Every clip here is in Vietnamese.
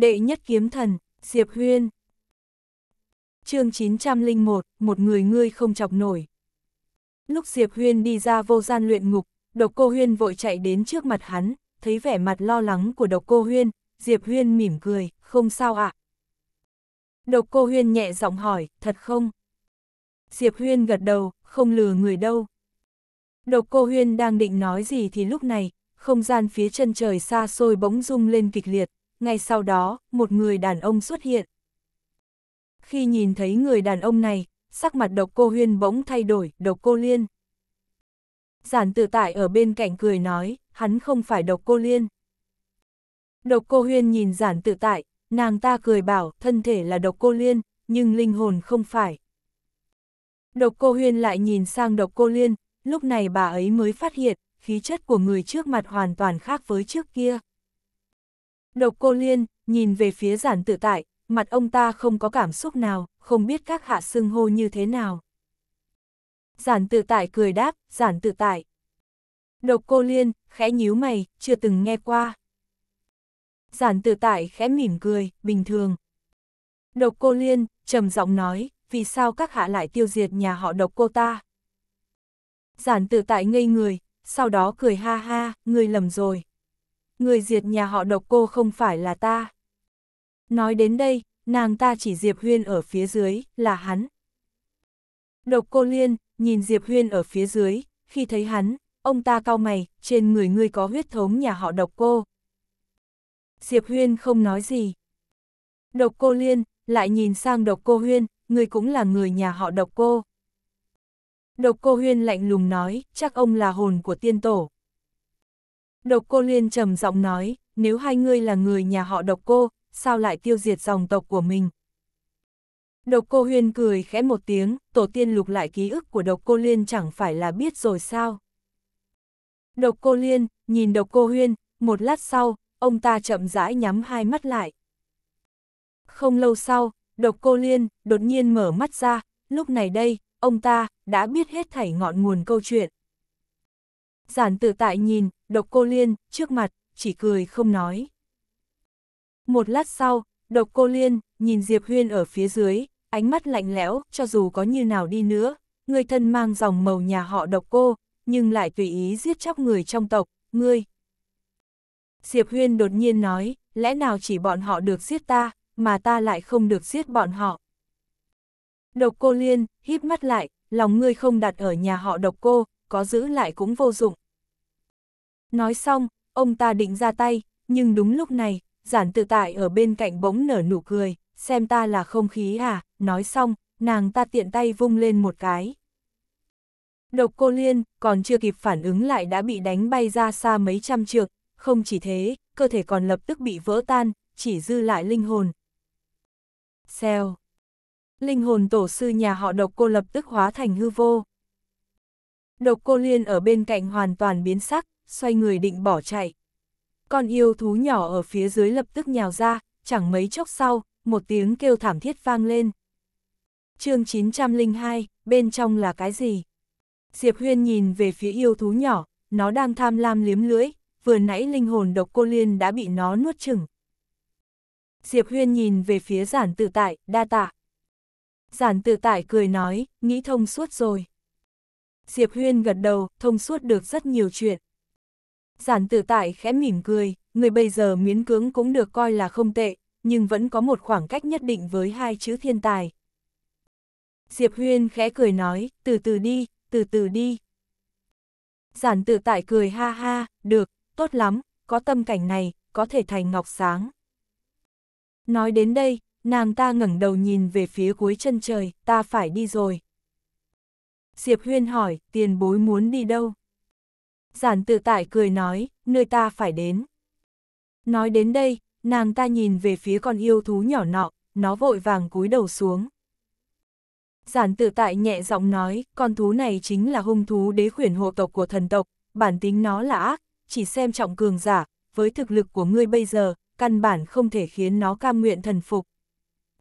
Đệ nhất kiếm thần, Diệp Huyên. chương 901, một người ngươi không chọc nổi. Lúc Diệp Huyên đi ra vô gian luyện ngục, độc cô Huyên vội chạy đến trước mặt hắn, thấy vẻ mặt lo lắng của độc cô Huyên, Diệp Huyên mỉm cười, không sao ạ. À? Độc cô Huyên nhẹ giọng hỏi, thật không? Diệp Huyên gật đầu, không lừa người đâu. Độc cô Huyên đang định nói gì thì lúc này, không gian phía chân trời xa xôi bỗng rung lên kịch liệt ngay sau đó, một người đàn ông xuất hiện. Khi nhìn thấy người đàn ông này, sắc mặt độc cô huyên bỗng thay đổi, độc cô liên. Giản tự tại ở bên cạnh cười nói, hắn không phải độc cô liên. Độc cô huyên nhìn giản tự tại, nàng ta cười bảo thân thể là độc cô liên, nhưng linh hồn không phải. Độc cô huyên lại nhìn sang độc cô liên, lúc này bà ấy mới phát hiện, khí chất của người trước mặt hoàn toàn khác với trước kia. Độc cô Liên, nhìn về phía giản tự tại, mặt ông ta không có cảm xúc nào, không biết các hạ xưng hô như thế nào. Giản tự tại cười đáp, giản tự tại. Độc cô Liên, khẽ nhíu mày, chưa từng nghe qua. Giản tự tại khẽ mỉm cười, bình thường. Độc cô Liên, trầm giọng nói, vì sao các hạ lại tiêu diệt nhà họ độc cô ta? Giản tự tại ngây người, sau đó cười ha ha, người lầm rồi người diệt nhà họ độc cô không phải là ta. Nói đến đây, nàng ta chỉ Diệp Huyên ở phía dưới, là hắn. Độc cô Liên, nhìn Diệp Huyên ở phía dưới, khi thấy hắn, ông ta cao mày, trên người ngươi có huyết thống nhà họ độc cô. Diệp Huyên không nói gì. Độc cô Liên, lại nhìn sang độc cô Huyên, ngươi cũng là người nhà họ độc cô. Độc cô Huyên lạnh lùng nói, chắc ông là hồn của tiên tổ. Độc cô Liên trầm giọng nói, nếu hai ngươi là người nhà họ độc cô, sao lại tiêu diệt dòng tộc của mình? Độc cô Huyên cười khẽ một tiếng, tổ tiên lục lại ký ức của độc cô Liên chẳng phải là biết rồi sao? Độc cô Liên, nhìn độc cô Huyên, một lát sau, ông ta chậm rãi nhắm hai mắt lại. Không lâu sau, độc cô Liên đột nhiên mở mắt ra, lúc này đây, ông ta đã biết hết thảy ngọn nguồn câu chuyện. Giản tự tại nhìn, độc cô liên, trước mặt, chỉ cười không nói. Một lát sau, độc cô liên, nhìn Diệp Huyên ở phía dưới, ánh mắt lạnh lẽo, cho dù có như nào đi nữa, người thân mang dòng màu nhà họ độc cô, nhưng lại tùy ý giết chóc người trong tộc, ngươi. Diệp Huyên đột nhiên nói, lẽ nào chỉ bọn họ được giết ta, mà ta lại không được giết bọn họ. Độc cô liên, híp mắt lại, lòng ngươi không đặt ở nhà họ độc cô, có giữ lại cũng vô dụng. Nói xong, ông ta định ra tay, nhưng đúng lúc này, giản tự tại ở bên cạnh bỗng nở nụ cười, xem ta là không khí à, nói xong, nàng ta tiện tay vung lên một cái. Độc cô Liên còn chưa kịp phản ứng lại đã bị đánh bay ra xa mấy trăm trượng, không chỉ thế, cơ thể còn lập tức bị vỡ tan, chỉ dư lại linh hồn. Xèo. Linh hồn tổ sư nhà họ độc cô lập tức hóa thành hư vô. Độc cô liên ở bên cạnh hoàn toàn biến sắc, xoay người định bỏ chạy. Con yêu thú nhỏ ở phía dưới lập tức nhào ra, chẳng mấy chốc sau, một tiếng kêu thảm thiết vang lên. chương 902, bên trong là cái gì? Diệp Huyên nhìn về phía yêu thú nhỏ, nó đang tham lam liếm lưỡi, vừa nãy linh hồn độc cô liên đã bị nó nuốt chừng. Diệp Huyên nhìn về phía giản tự tại, đa tạ. Giản tự tại cười nói, nghĩ thông suốt rồi. Diệp Huyên gật đầu, thông suốt được rất nhiều chuyện. Giản tự tại khẽ mỉm cười, người bây giờ miến cưỡng cũng được coi là không tệ, nhưng vẫn có một khoảng cách nhất định với hai chữ thiên tài. Diệp Huyên khẽ cười nói, từ từ đi, từ từ đi. Giản tự tại cười ha ha, được, tốt lắm, có tâm cảnh này, có thể thành ngọc sáng. Nói đến đây, nàng ta ngẩng đầu nhìn về phía cuối chân trời, ta phải đi rồi. Diệp Huyên hỏi, tiền bối muốn đi đâu? Giản tự tại cười nói, nơi ta phải đến. Nói đến đây, nàng ta nhìn về phía con yêu thú nhỏ nọ, nó vội vàng cúi đầu xuống. Giản tự tại nhẹ giọng nói, con thú này chính là hung thú đế khuyển hộ tộc của thần tộc, bản tính nó là ác, chỉ xem trọng cường giả, với thực lực của ngươi bây giờ, căn bản không thể khiến nó cam nguyện thần phục.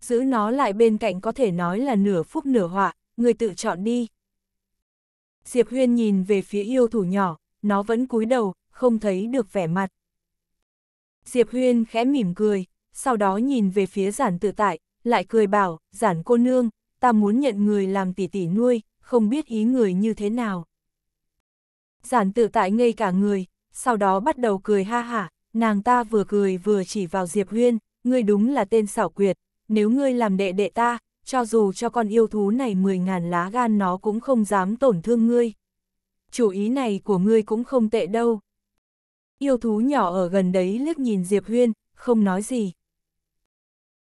Giữ nó lại bên cạnh có thể nói là nửa phúc nửa họa, ngươi tự chọn đi. Diệp Huyên nhìn về phía yêu thủ nhỏ, nó vẫn cúi đầu, không thấy được vẻ mặt. Diệp Huyên khẽ mỉm cười, sau đó nhìn về phía giản tự tại, lại cười bảo, giản cô nương, ta muốn nhận người làm tỷ tỷ nuôi, không biết ý người như thế nào. Giản tự tại ngây cả người, sau đó bắt đầu cười ha hả, nàng ta vừa cười vừa chỉ vào Diệp Huyên, ngươi đúng là tên xảo quyệt, nếu ngươi làm đệ đệ ta, cho dù cho con yêu thú này 10.000 lá gan nó cũng không dám tổn thương ngươi. Chủ ý này của ngươi cũng không tệ đâu. Yêu thú nhỏ ở gần đấy liếc nhìn Diệp Huyên, không nói gì.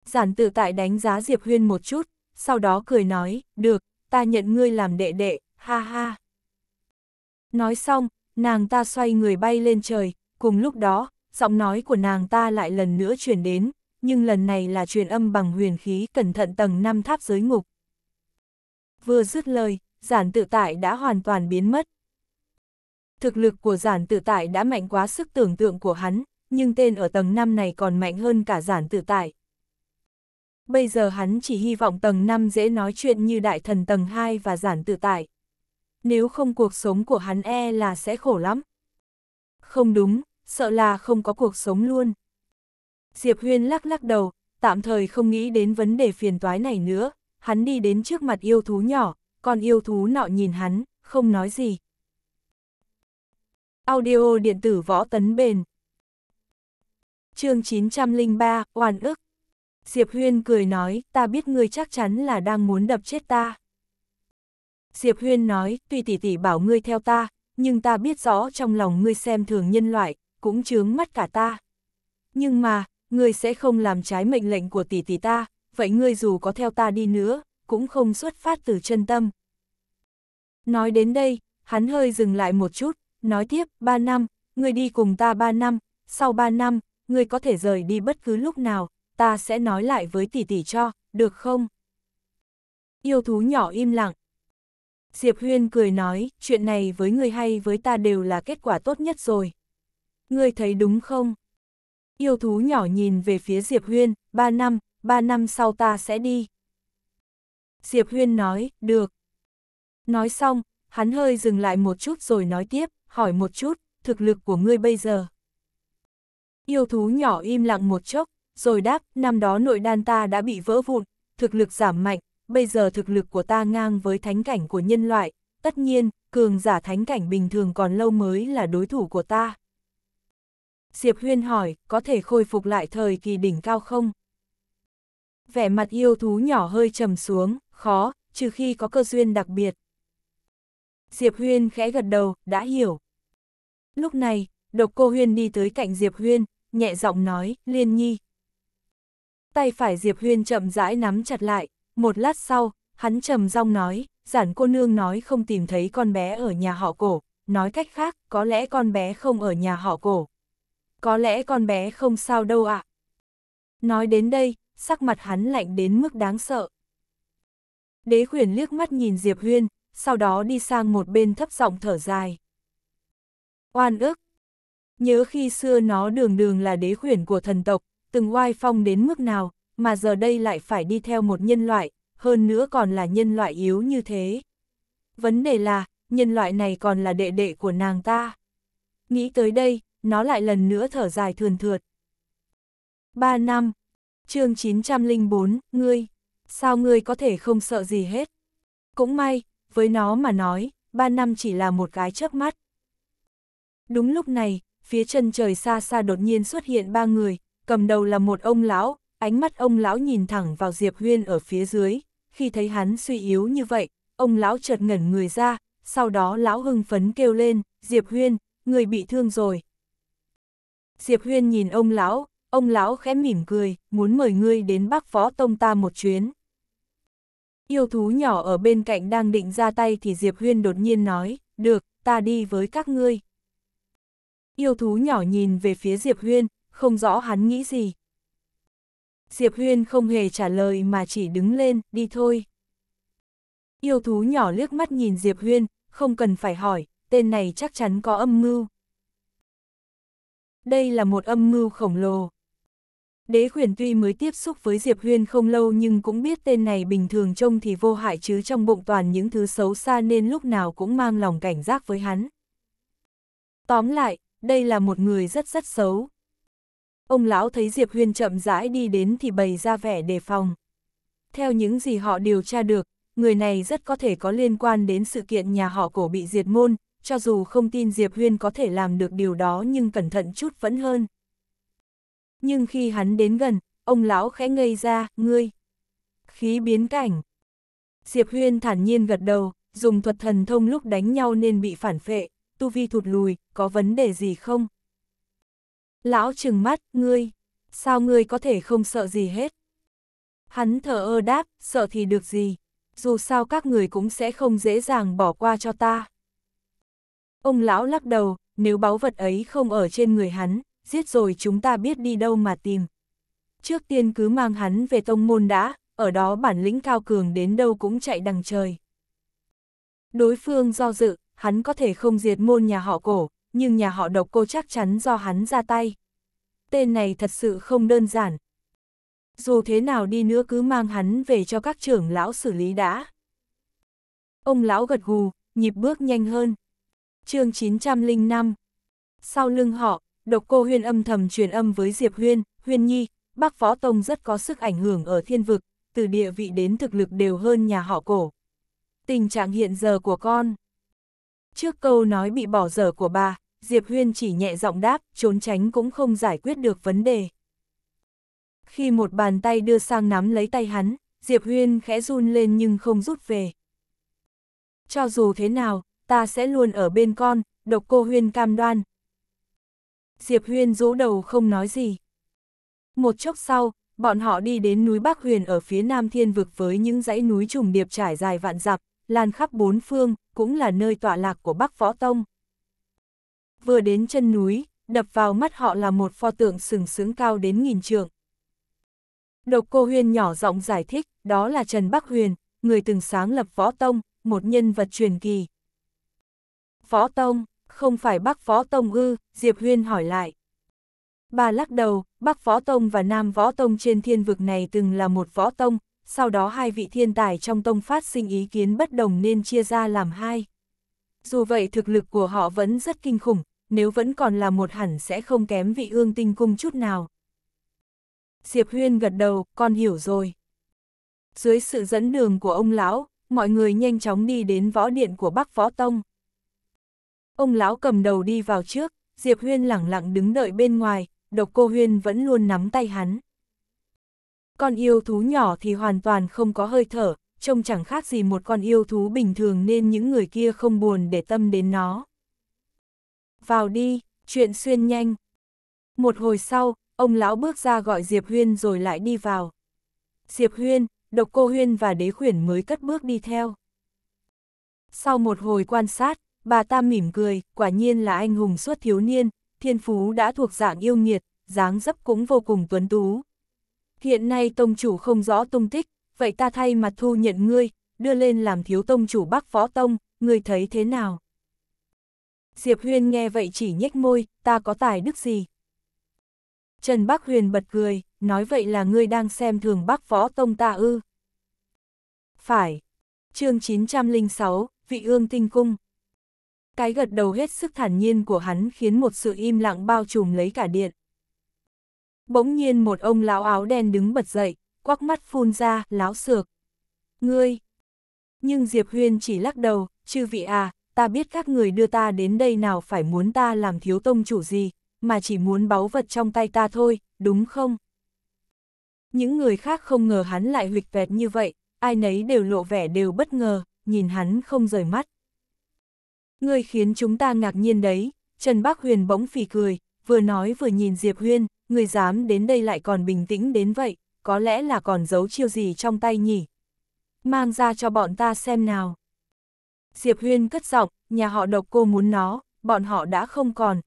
Giản tự tại đánh giá Diệp Huyên một chút, sau đó cười nói, được, ta nhận ngươi làm đệ đệ, ha ha. Nói xong, nàng ta xoay người bay lên trời, cùng lúc đó, giọng nói của nàng ta lại lần nữa chuyển đến, nhưng lần này là truyền âm bằng huyền khí cẩn thận tầng 5 tháp giới ngục. Vừa dứt lời, giản tự tại đã hoàn toàn biến mất. Thực lực của giản tự tại đã mạnh quá sức tưởng tượng của hắn, nhưng tên ở tầng 5 này còn mạnh hơn cả giản tự tại. Bây giờ hắn chỉ hy vọng tầng 5 dễ nói chuyện như đại thần tầng 2 và giản tự tại. Nếu không cuộc sống của hắn e là sẽ khổ lắm. Không đúng, sợ là không có cuộc sống luôn. Diệp Huyên lắc lắc đầu, tạm thời không nghĩ đến vấn đề phiền toái này nữa, hắn đi đến trước mặt yêu thú nhỏ, còn yêu thú nọ nhìn hắn, không nói gì. Audio điện tử võ tấn bền Chương 903, oan ức Diệp Huyên cười nói, ta biết ngươi chắc chắn là đang muốn đập chết ta. Diệp Huyên nói, tuy tỷ tỷ bảo ngươi theo ta, nhưng ta biết rõ trong lòng ngươi xem thường nhân loại, cũng chướng mắt cả ta. Nhưng mà, ngươi sẽ không làm trái mệnh lệnh của tỷ tỷ ta, vậy ngươi dù có theo ta đi nữa, cũng không xuất phát từ chân tâm. Nói đến đây, hắn hơi dừng lại một chút, nói tiếp, ba năm, ngươi đi cùng ta ba năm, sau ba năm, ngươi có thể rời đi bất cứ lúc nào, ta sẽ nói lại với tỷ tỷ cho, được không? Yêu thú nhỏ im lặng. Diệp Huyên cười nói, chuyện này với ngươi hay với ta đều là kết quả tốt nhất rồi. Ngươi thấy đúng không? Yêu thú nhỏ nhìn về phía Diệp Huyên, ba năm, ba năm sau ta sẽ đi. Diệp Huyên nói, được. Nói xong, hắn hơi dừng lại một chút rồi nói tiếp, hỏi một chút, thực lực của ngươi bây giờ. Yêu thú nhỏ im lặng một chốc, rồi đáp, năm đó nội đan ta đã bị vỡ vụn, thực lực giảm mạnh, bây giờ thực lực của ta ngang với thánh cảnh của nhân loại, tất nhiên, cường giả thánh cảnh bình thường còn lâu mới là đối thủ của ta. Diệp Huyên hỏi, có thể khôi phục lại thời kỳ đỉnh cao không? Vẻ mặt yêu thú nhỏ hơi trầm xuống, khó, trừ khi có cơ duyên đặc biệt. Diệp Huyên khẽ gật đầu, đã hiểu. Lúc này, độc cô Huyên đi tới cạnh Diệp Huyên, nhẹ giọng nói, liên nhi. Tay phải Diệp Huyên chậm rãi nắm chặt lại, một lát sau, hắn trầm rong nói, giản cô nương nói không tìm thấy con bé ở nhà họ cổ, nói cách khác, có lẽ con bé không ở nhà họ cổ có lẽ con bé không sao đâu ạ. À? Nói đến đây, sắc mặt hắn lạnh đến mức đáng sợ. Đế khuyển liếc mắt nhìn Diệp Huyên, sau đó đi sang một bên thấp giọng thở dài. Oan ức! Nhớ khi xưa nó đường đường là đế khuyển của thần tộc, từng oai phong đến mức nào, mà giờ đây lại phải đi theo một nhân loại, hơn nữa còn là nhân loại yếu như thế. Vấn đề là, nhân loại này còn là đệ đệ của nàng ta. Nghĩ tới đây, nó lại lần nữa thở dài thườn thượt. Ba năm, chương 904, ngươi, sao ngươi có thể không sợ gì hết? Cũng may, với nó mà nói, ba năm chỉ là một cái chớp mắt. Đúng lúc này, phía chân trời xa xa đột nhiên xuất hiện ba người, cầm đầu là một ông lão, ánh mắt ông lão nhìn thẳng vào Diệp Huyên ở phía dưới, khi thấy hắn suy yếu như vậy, ông lão chợt ngẩn người ra, sau đó lão hưng phấn kêu lên, Diệp Huyên, người bị thương rồi, Diệp Huyên nhìn ông lão, ông lão khẽ mỉm cười, muốn mời ngươi đến bác phó tông ta một chuyến. Yêu thú nhỏ ở bên cạnh đang định ra tay thì Diệp Huyên đột nhiên nói, được, ta đi với các ngươi. Yêu thú nhỏ nhìn về phía Diệp Huyên, không rõ hắn nghĩ gì. Diệp Huyên không hề trả lời mà chỉ đứng lên, đi thôi. Yêu thú nhỏ liếc mắt nhìn Diệp Huyên, không cần phải hỏi, tên này chắc chắn có âm mưu đây là một âm mưu khổng lồ. Đế khuyển tuy mới tiếp xúc với Diệp Huyên không lâu nhưng cũng biết tên này bình thường trông thì vô hại chứ trong bụng toàn những thứ xấu xa nên lúc nào cũng mang lòng cảnh giác với hắn. Tóm lại, đây là một người rất rất xấu. Ông lão thấy Diệp Huyên chậm rãi đi đến thì bày ra vẻ đề phòng. Theo những gì họ điều tra được, người này rất có thể có liên quan đến sự kiện nhà họ cổ bị diệt môn, cho dù không tin Diệp Huyên có thể làm được điều đó nhưng cẩn thận chút vẫn hơn. Nhưng khi hắn đến gần, ông lão khẽ ngây ra, ngươi. Khí biến cảnh. Diệp Huyên thản nhiên gật đầu, dùng thuật thần thông lúc đánh nhau nên bị phản phệ, tu vi thụt lùi, có vấn đề gì không? Lão trừng mắt, ngươi, sao ngươi có thể không sợ gì hết? Hắn thở ơ đáp, sợ thì được gì? Dù sao các người cũng sẽ không dễ dàng bỏ qua cho ta. Ông lão lắc đầu, nếu báu vật ấy không ở trên người hắn, giết rồi chúng ta biết đi đâu mà tìm. Trước tiên cứ mang hắn về tông môn đã, ở đó bản lĩnh cao cường đến đâu cũng chạy đằng trời. Đối phương do dự, hắn có thể không diệt môn nhà họ cổ, nhưng nhà họ độc cô chắc chắn do hắn ra tay. Tên này thật sự không đơn giản. Dù thế nào đi nữa cứ mang hắn về cho các trưởng lão xử lý đã. Ông lão gật gù, nhịp bước nhanh hơn chương 905. Sau lưng họ, độc cô huyên âm thầm truyền âm với Diệp Huyên, Huyên Nhi, bác phó Tông rất có sức ảnh hưởng ở thiên vực, từ địa vị đến thực lực đều hơn nhà họ cổ. Tình trạng hiện giờ của con. Trước câu nói bị bỏ dở của bà, Diệp Huyên chỉ nhẹ giọng đáp, trốn tránh cũng không giải quyết được vấn đề. Khi một bàn tay đưa sang nắm lấy tay hắn, Diệp Huyên khẽ run lên nhưng không rút về. Cho dù thế nào, ta sẽ luôn ở bên con, độc cô Huyên cam đoan. Diệp Huyên rũ đầu không nói gì. Một chốc sau, bọn họ đi đến núi Bắc Huyền ở phía nam thiên vực với những dãy núi trùng điệp trải dài vạn dặm, lan khắp bốn phương, cũng là nơi tọa lạc của Bắc Võ Tông. Vừa đến chân núi, đập vào mắt họ là một pho tượng sừng sững cao đến nghìn trượng. Độc cô Huyền nhỏ giọng giải thích, đó là Trần Bắc Huyền, người từng sáng lập Võ Tông, một nhân vật truyền kỳ. Phó Tông, không phải bác Phó Tông ư, Diệp Huyên hỏi lại. Bà lắc đầu, Bắc phó Tông và Nam Võ Tông trên thiên vực này từng là một Võ Tông, sau đó hai vị thiên tài trong Tông phát sinh ý kiến bất đồng nên chia ra làm hai. Dù vậy thực lực của họ vẫn rất kinh khủng, nếu vẫn còn là một hẳn sẽ không kém vị ương tinh cung chút nào. Diệp Huyên gật đầu, con hiểu rồi. Dưới sự dẫn đường của ông lão, mọi người nhanh chóng đi đến võ điện của Bắc phó Tông. Ông lão cầm đầu đi vào trước, Diệp Huyên lẳng lặng đứng đợi bên ngoài, độc cô Huyên vẫn luôn nắm tay hắn. Con yêu thú nhỏ thì hoàn toàn không có hơi thở, trông chẳng khác gì một con yêu thú bình thường nên những người kia không buồn để tâm đến nó. Vào đi, chuyện xuyên nhanh. Một hồi sau, ông lão bước ra gọi Diệp Huyên rồi lại đi vào. Diệp Huyên, độc cô Huyên và đế khuyển mới cất bước đi theo. Sau một hồi quan sát, Bà ta mỉm cười, quả nhiên là anh hùng suốt thiếu niên, thiên phú đã thuộc dạng yêu nghiệt, dáng dấp cũng vô cùng tuấn tú. Hiện nay tông chủ không rõ tung tích, vậy ta thay mặt thu nhận ngươi, đưa lên làm thiếu tông chủ bắc phó tông, ngươi thấy thế nào? Diệp Huyên nghe vậy chỉ nhếch môi, ta có tài đức gì? Trần Bắc Huyền bật cười, nói vậy là ngươi đang xem thường bắc phó tông ta ư. Phải. chương 906, vị ương tinh cung cái gật đầu hết sức thản nhiên của hắn khiến một sự im lặng bao trùm lấy cả điện. Bỗng nhiên một ông lão áo đen đứng bật dậy, quắc mắt phun ra, láo sược. Ngươi! Nhưng Diệp Huyên chỉ lắc đầu, chư vị à, ta biết các người đưa ta đến đây nào phải muốn ta làm thiếu tông chủ gì, mà chỉ muốn báu vật trong tay ta thôi, đúng không? Những người khác không ngờ hắn lại huyệt vẹt như vậy, ai nấy đều lộ vẻ đều bất ngờ, nhìn hắn không rời mắt. Ngươi khiến chúng ta ngạc nhiên đấy, Trần Bác Huyền bỗng phì cười, vừa nói vừa nhìn Diệp Huyên, người dám đến đây lại còn bình tĩnh đến vậy, có lẽ là còn giấu chiêu gì trong tay nhỉ. Mang ra cho bọn ta xem nào. Diệp Huyên cất giọng, nhà họ độc cô muốn nó, bọn họ đã không còn.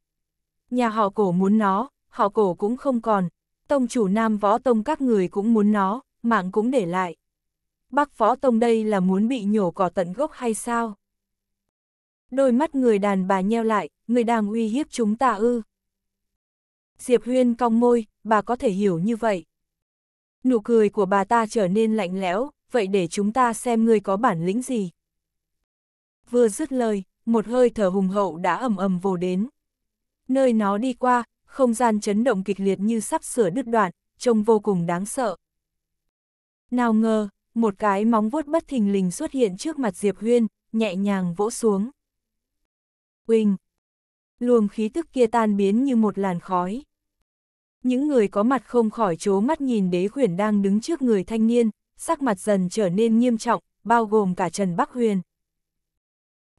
Nhà họ cổ muốn nó, họ cổ cũng không còn. Tông chủ nam võ tông các người cũng muốn nó, mạng cũng để lại. Bác phó tông đây là muốn bị nhổ cỏ tận gốc hay sao? Đôi mắt người đàn bà nheo lại, người đang uy hiếp chúng ta ư. Diệp Huyên cong môi, bà có thể hiểu như vậy. Nụ cười của bà ta trở nên lạnh lẽo, vậy để chúng ta xem ngươi có bản lĩnh gì. Vừa dứt lời, một hơi thở hùng hậu đã ầm ầm vồ đến. Nơi nó đi qua, không gian chấn động kịch liệt như sắp sửa đứt đoạn, trông vô cùng đáng sợ. Nào ngờ, một cái móng vuốt bất thình lình xuất hiện trước mặt Diệp Huyên, nhẹ nhàng vỗ xuống quỳnh Luồng khí tức kia tan biến như một làn khói. Những người có mặt không khỏi chố mắt nhìn đế khuyển đang đứng trước người thanh niên, sắc mặt dần trở nên nghiêm trọng, bao gồm cả Trần Bắc Huyền.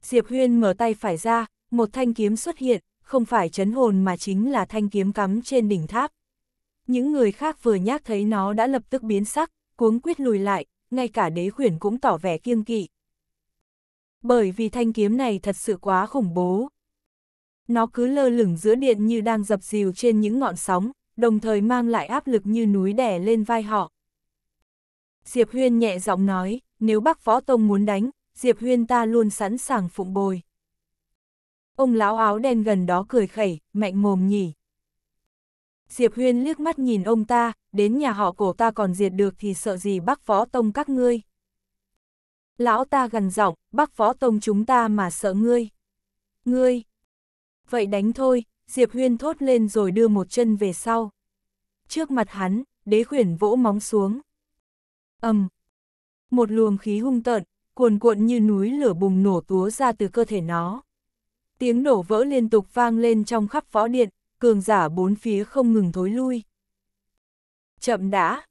Diệp Huyên mở tay phải ra, một thanh kiếm xuất hiện, không phải chấn hồn mà chính là thanh kiếm cắm trên đỉnh tháp. Những người khác vừa nhác thấy nó đã lập tức biến sắc, cuống quyết lùi lại, ngay cả đế khuyển cũng tỏ vẻ kiêng kỵ bởi vì thanh kiếm này thật sự quá khủng bố. Nó cứ lơ lửng giữa điện như đang dập dìu trên những ngọn sóng, đồng thời mang lại áp lực như núi đè lên vai họ. Diệp Huyên nhẹ giọng nói, nếu bác phó Tông muốn đánh, Diệp Huyên ta luôn sẵn sàng phụng bồi. Ông lão áo đen gần đó cười khẩy, mạnh mồm nhỉ. Diệp Huyên liếc mắt nhìn ông ta, đến nhà họ cổ ta còn diệt được thì sợ gì bác phó Tông các ngươi. Lão ta gần giọng, bác võ tông chúng ta mà sợ ngươi. Ngươi! Vậy đánh thôi, Diệp Huyên thốt lên rồi đưa một chân về sau. Trước mặt hắn, đế khuyển vỗ móng xuống. ầm um. Một luồng khí hung tợn, cuồn cuộn như núi lửa bùng nổ túa ra từ cơ thể nó. Tiếng nổ vỡ liên tục vang lên trong khắp võ điện, cường giả bốn phía không ngừng thối lui. Chậm đã!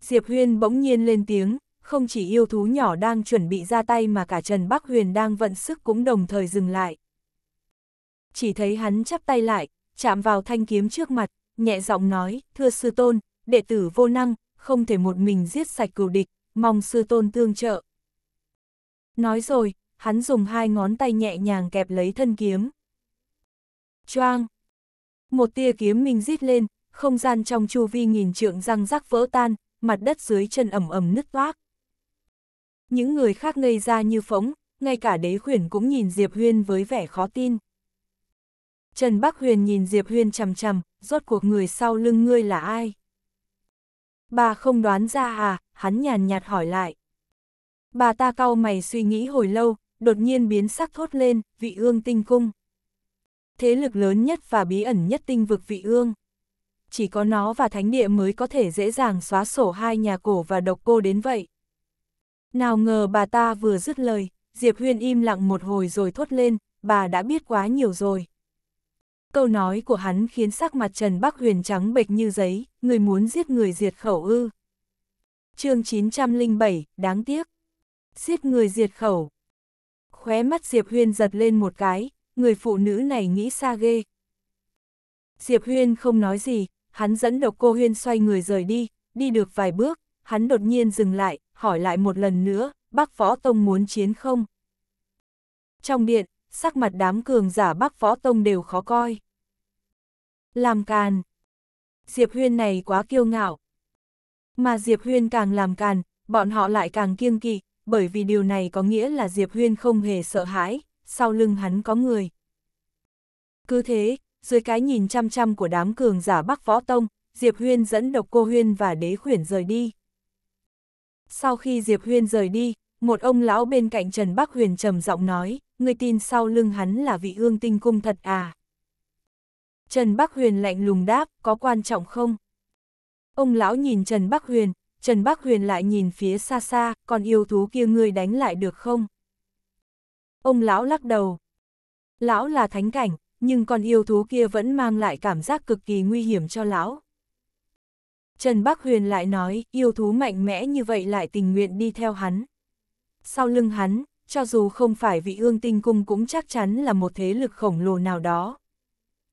Diệp Huyên bỗng nhiên lên tiếng, không chỉ yêu thú nhỏ đang chuẩn bị ra tay mà cả Trần Bắc Huyền đang vận sức cũng đồng thời dừng lại. Chỉ thấy hắn chắp tay lại, chạm vào thanh kiếm trước mặt, nhẹ giọng nói, thưa sư tôn, đệ tử vô năng, không thể một mình giết sạch cừu địch, mong sư tôn tương trợ. Nói rồi, hắn dùng hai ngón tay nhẹ nhàng kẹp lấy thân kiếm. Choang! Một tia kiếm mình rít lên, không gian trong chu vi nghìn trượng răng rắc vỡ tan, mặt đất dưới chân ẩm ẩm nứt toác những người khác ngây ra như phóng, ngay cả đế khuyển cũng nhìn Diệp Huyên với vẻ khó tin. Trần Bắc Huyền nhìn Diệp Huyên chầm chầm, rốt cuộc người sau lưng ngươi là ai? Bà không đoán ra à, hắn nhàn nhạt hỏi lại. Bà ta cau mày suy nghĩ hồi lâu, đột nhiên biến sắc thốt lên, vị ương tinh cung. Thế lực lớn nhất và bí ẩn nhất tinh vực vị ương. Chỉ có nó và thánh địa mới có thể dễ dàng xóa sổ hai nhà cổ và độc cô đến vậy. Nào ngờ bà ta vừa dứt lời, Diệp Huyên im lặng một hồi rồi thốt lên, bà đã biết quá nhiều rồi. Câu nói của hắn khiến sắc mặt Trần Bắc Huyền trắng bệch như giấy, người muốn giết người diệt khẩu ư. chương 907, đáng tiếc. Giết người diệt khẩu. Khóe mắt Diệp Huyên giật lên một cái, người phụ nữ này nghĩ xa ghê. Diệp Huyên không nói gì, hắn dẫn độc cô Huyên xoay người rời đi, đi được vài bước, hắn đột nhiên dừng lại, hỏi lại một lần nữa, bác phó Tông muốn chiến không? Trong điện, sắc mặt đám cường giả bác phó Tông đều khó coi. Làm càn. Diệp Huyên này quá kiêu ngạo. Mà Diệp Huyên càng làm càn, bọn họ lại càng kiêng kỵ, bởi vì điều này có nghĩa là Diệp Huyên không hề sợ hãi, sau lưng hắn có người. Cứ thế, dưới cái nhìn chăm chăm của đám cường giả bác phó Tông, Diệp Huyên dẫn độc cô Huyên và đế khuyển rời đi. Sau khi Diệp Huyên rời đi, một ông lão bên cạnh Trần Bắc Huyền trầm giọng nói, người tin sau lưng hắn là vị ương tinh cung thật à? Trần Bắc Huyền lạnh lùng đáp, có quan trọng không? Ông lão nhìn Trần Bắc Huyền, Trần Bắc Huyền lại nhìn phía xa xa, còn yêu thú kia ngươi đánh lại được không? Ông lão lắc đầu. Lão là thánh cảnh, nhưng con yêu thú kia vẫn mang lại cảm giác cực kỳ nguy hiểm cho lão. Trần Bắc Huyền lại nói, yêu thú mạnh mẽ như vậy lại tình nguyện đi theo hắn. Sau lưng hắn, cho dù không phải vị ương tinh cung cũng chắc chắn là một thế lực khổng lồ nào đó.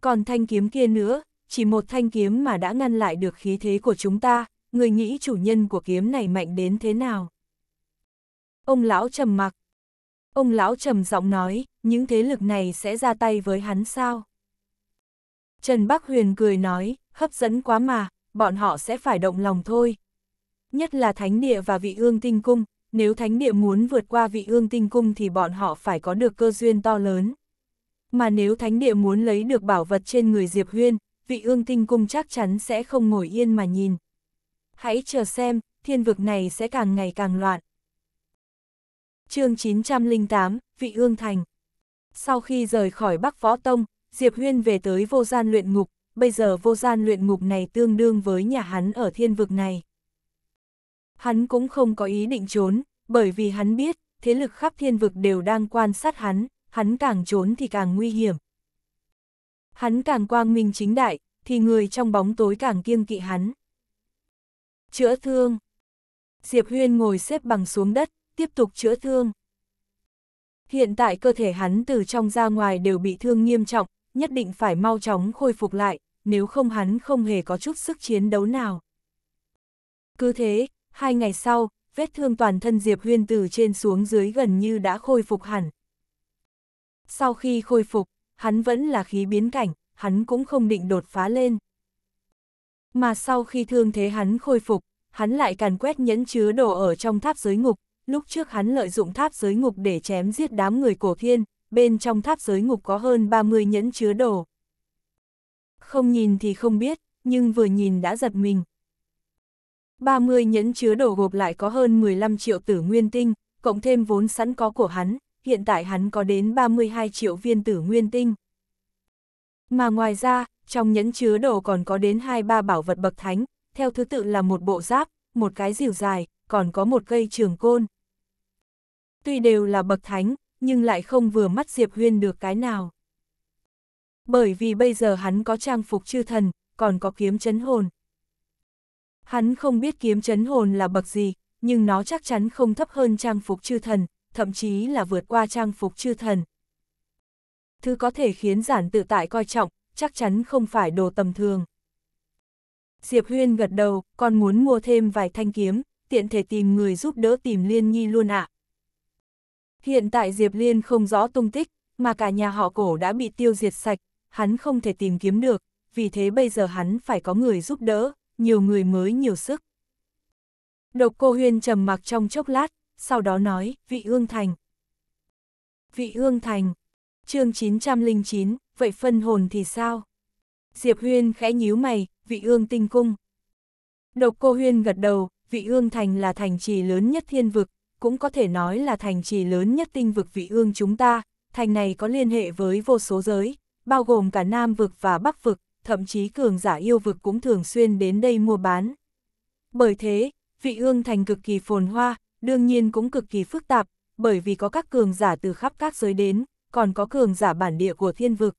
Còn thanh kiếm kia nữa, chỉ một thanh kiếm mà đã ngăn lại được khí thế của chúng ta, người nghĩ chủ nhân của kiếm này mạnh đến thế nào? Ông lão trầm mặc. Ông lão trầm giọng nói, những thế lực này sẽ ra tay với hắn sao? Trần Bắc Huyền cười nói, hấp dẫn quá mà, bọn họ sẽ phải động lòng thôi. Nhất là thánh địa và vị ương tinh cung, nếu thánh địa muốn vượt qua vị ương tinh cung thì bọn họ phải có được cơ duyên to lớn. Mà nếu thánh địa muốn lấy được bảo vật trên người Diệp Huyên, vị ương tinh cung chắc chắn sẽ không ngồi yên mà nhìn. Hãy chờ xem, thiên vực này sẽ càng ngày càng loạn. chương 908, Vị Ương Thành Sau khi rời khỏi Bắc Võ Tông, Diệp Huyên về tới vô gian luyện ngục, bây giờ vô gian luyện ngục này tương đương với nhà hắn ở thiên vực này. Hắn cũng không có ý định trốn, bởi vì hắn biết, thế lực khắp thiên vực đều đang quan sát hắn, hắn càng trốn thì càng nguy hiểm. Hắn càng quang minh chính đại, thì người trong bóng tối càng kiêng kỵ hắn. Chữa thương Diệp Huyên ngồi xếp bằng xuống đất, tiếp tục chữa thương. Hiện tại cơ thể hắn từ trong ra ngoài đều bị thương nghiêm trọng, nhất định phải mau chóng khôi phục lại, nếu không hắn không hề có chút sức chiến đấu nào. Cứ thế, hai ngày sau, vết thương toàn thân Diệp Huyên từ trên xuống dưới gần như đã khôi phục hẳn. Sau khi khôi phục, hắn vẫn là khí biến cảnh, hắn cũng không định đột phá lên. Mà sau khi thương thế hắn khôi phục, hắn lại càn quét nhẫn chứa đồ ở trong tháp giới ngục, lúc trước hắn lợi dụng tháp giới ngục để chém giết đám người cổ thiên, bên trong tháp giới ngục có hơn 30 nhẫn chứa đồ không nhìn thì không biết, nhưng vừa nhìn đã giật mình. 30 nhẫn chứa đồ gộp lại có hơn 15 triệu tử nguyên tinh, cộng thêm vốn sẵn có của hắn, hiện tại hắn có đến 32 triệu viên tử nguyên tinh. Mà ngoài ra, trong nhẫn chứa đồ còn có đến 2-3 bảo vật bậc thánh, theo thứ tự là một bộ giáp, một cái rìu dài, còn có một cây trường côn. Tuy đều là bậc thánh, nhưng lại không vừa mắt Diệp Huyên được cái nào bởi vì bây giờ hắn có trang phục chư thần, còn có kiếm chấn hồn. Hắn không biết kiếm chấn hồn là bậc gì, nhưng nó chắc chắn không thấp hơn trang phục chư thần, thậm chí là vượt qua trang phục chư thần. Thứ có thể khiến giản tự tại coi trọng, chắc chắn không phải đồ tầm thường. Diệp Huyên gật đầu, còn muốn mua thêm vài thanh kiếm, tiện thể tìm người giúp đỡ tìm Liên Nhi luôn ạ. À. Hiện tại Diệp Liên không rõ tung tích, mà cả nhà họ cổ đã bị tiêu diệt sạch, hắn không thể tìm kiếm được, vì thế bây giờ hắn phải có người giúp đỡ, nhiều người mới nhiều sức. Độc cô huyên trầm mặc trong chốc lát, sau đó nói, vị ương thành. Vị ương thành, chương 909, vậy phân hồn thì sao? Diệp huyên khẽ nhíu mày, vị ương tinh cung. Độc cô huyên gật đầu, vị ương thành là thành trì lớn nhất thiên vực, cũng có thể nói là thành trì lớn nhất tinh vực vị ương chúng ta, thành này có liên hệ với vô số giới, bao gồm cả Nam vực và Bắc vực, thậm chí cường giả yêu vực cũng thường xuyên đến đây mua bán. Bởi thế, vị ương thành cực kỳ phồn hoa, đương nhiên cũng cực kỳ phức tạp, bởi vì có các cường giả từ khắp các giới đến, còn có cường giả bản địa của thiên vực.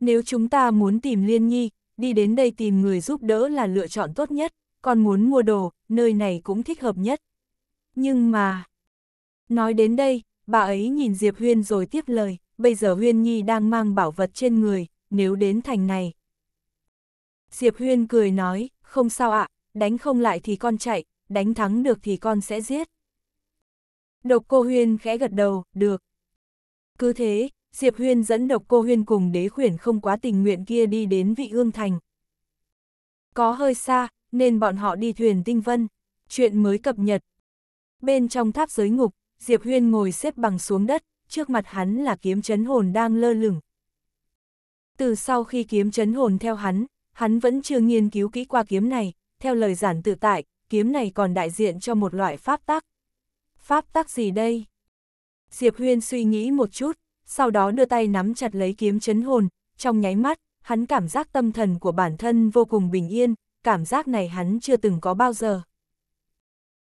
Nếu chúng ta muốn tìm liên nhi, đi đến đây tìm người giúp đỡ là lựa chọn tốt nhất, còn muốn mua đồ, nơi này cũng thích hợp nhất. Nhưng mà... Nói đến đây, bà ấy nhìn Diệp Huyên rồi tiếp lời bây giờ Huyên Nhi đang mang bảo vật trên người, nếu đến thành này. Diệp Huyên cười nói, không sao ạ, đánh không lại thì con chạy, đánh thắng được thì con sẽ giết. Độc cô Huyên khẽ gật đầu, được. Cứ thế, Diệp Huyên dẫn độc cô Huyên cùng đế khuyển không quá tình nguyện kia đi đến vị ương thành. Có hơi xa, nên bọn họ đi thuyền tinh vân. Chuyện mới cập nhật. Bên trong tháp giới ngục, Diệp Huyên ngồi xếp bằng xuống đất, trước mặt hắn là kiếm chấn hồn đang lơ lửng. Từ sau khi kiếm chấn hồn theo hắn, hắn vẫn chưa nghiên cứu kỹ qua kiếm này, theo lời giản tự tại, kiếm này còn đại diện cho một loại pháp tắc. Pháp tắc gì đây? Diệp Huyên suy nghĩ một chút, sau đó đưa tay nắm chặt lấy kiếm chấn hồn, trong nháy mắt, hắn cảm giác tâm thần của bản thân vô cùng bình yên, cảm giác này hắn chưa từng có bao giờ.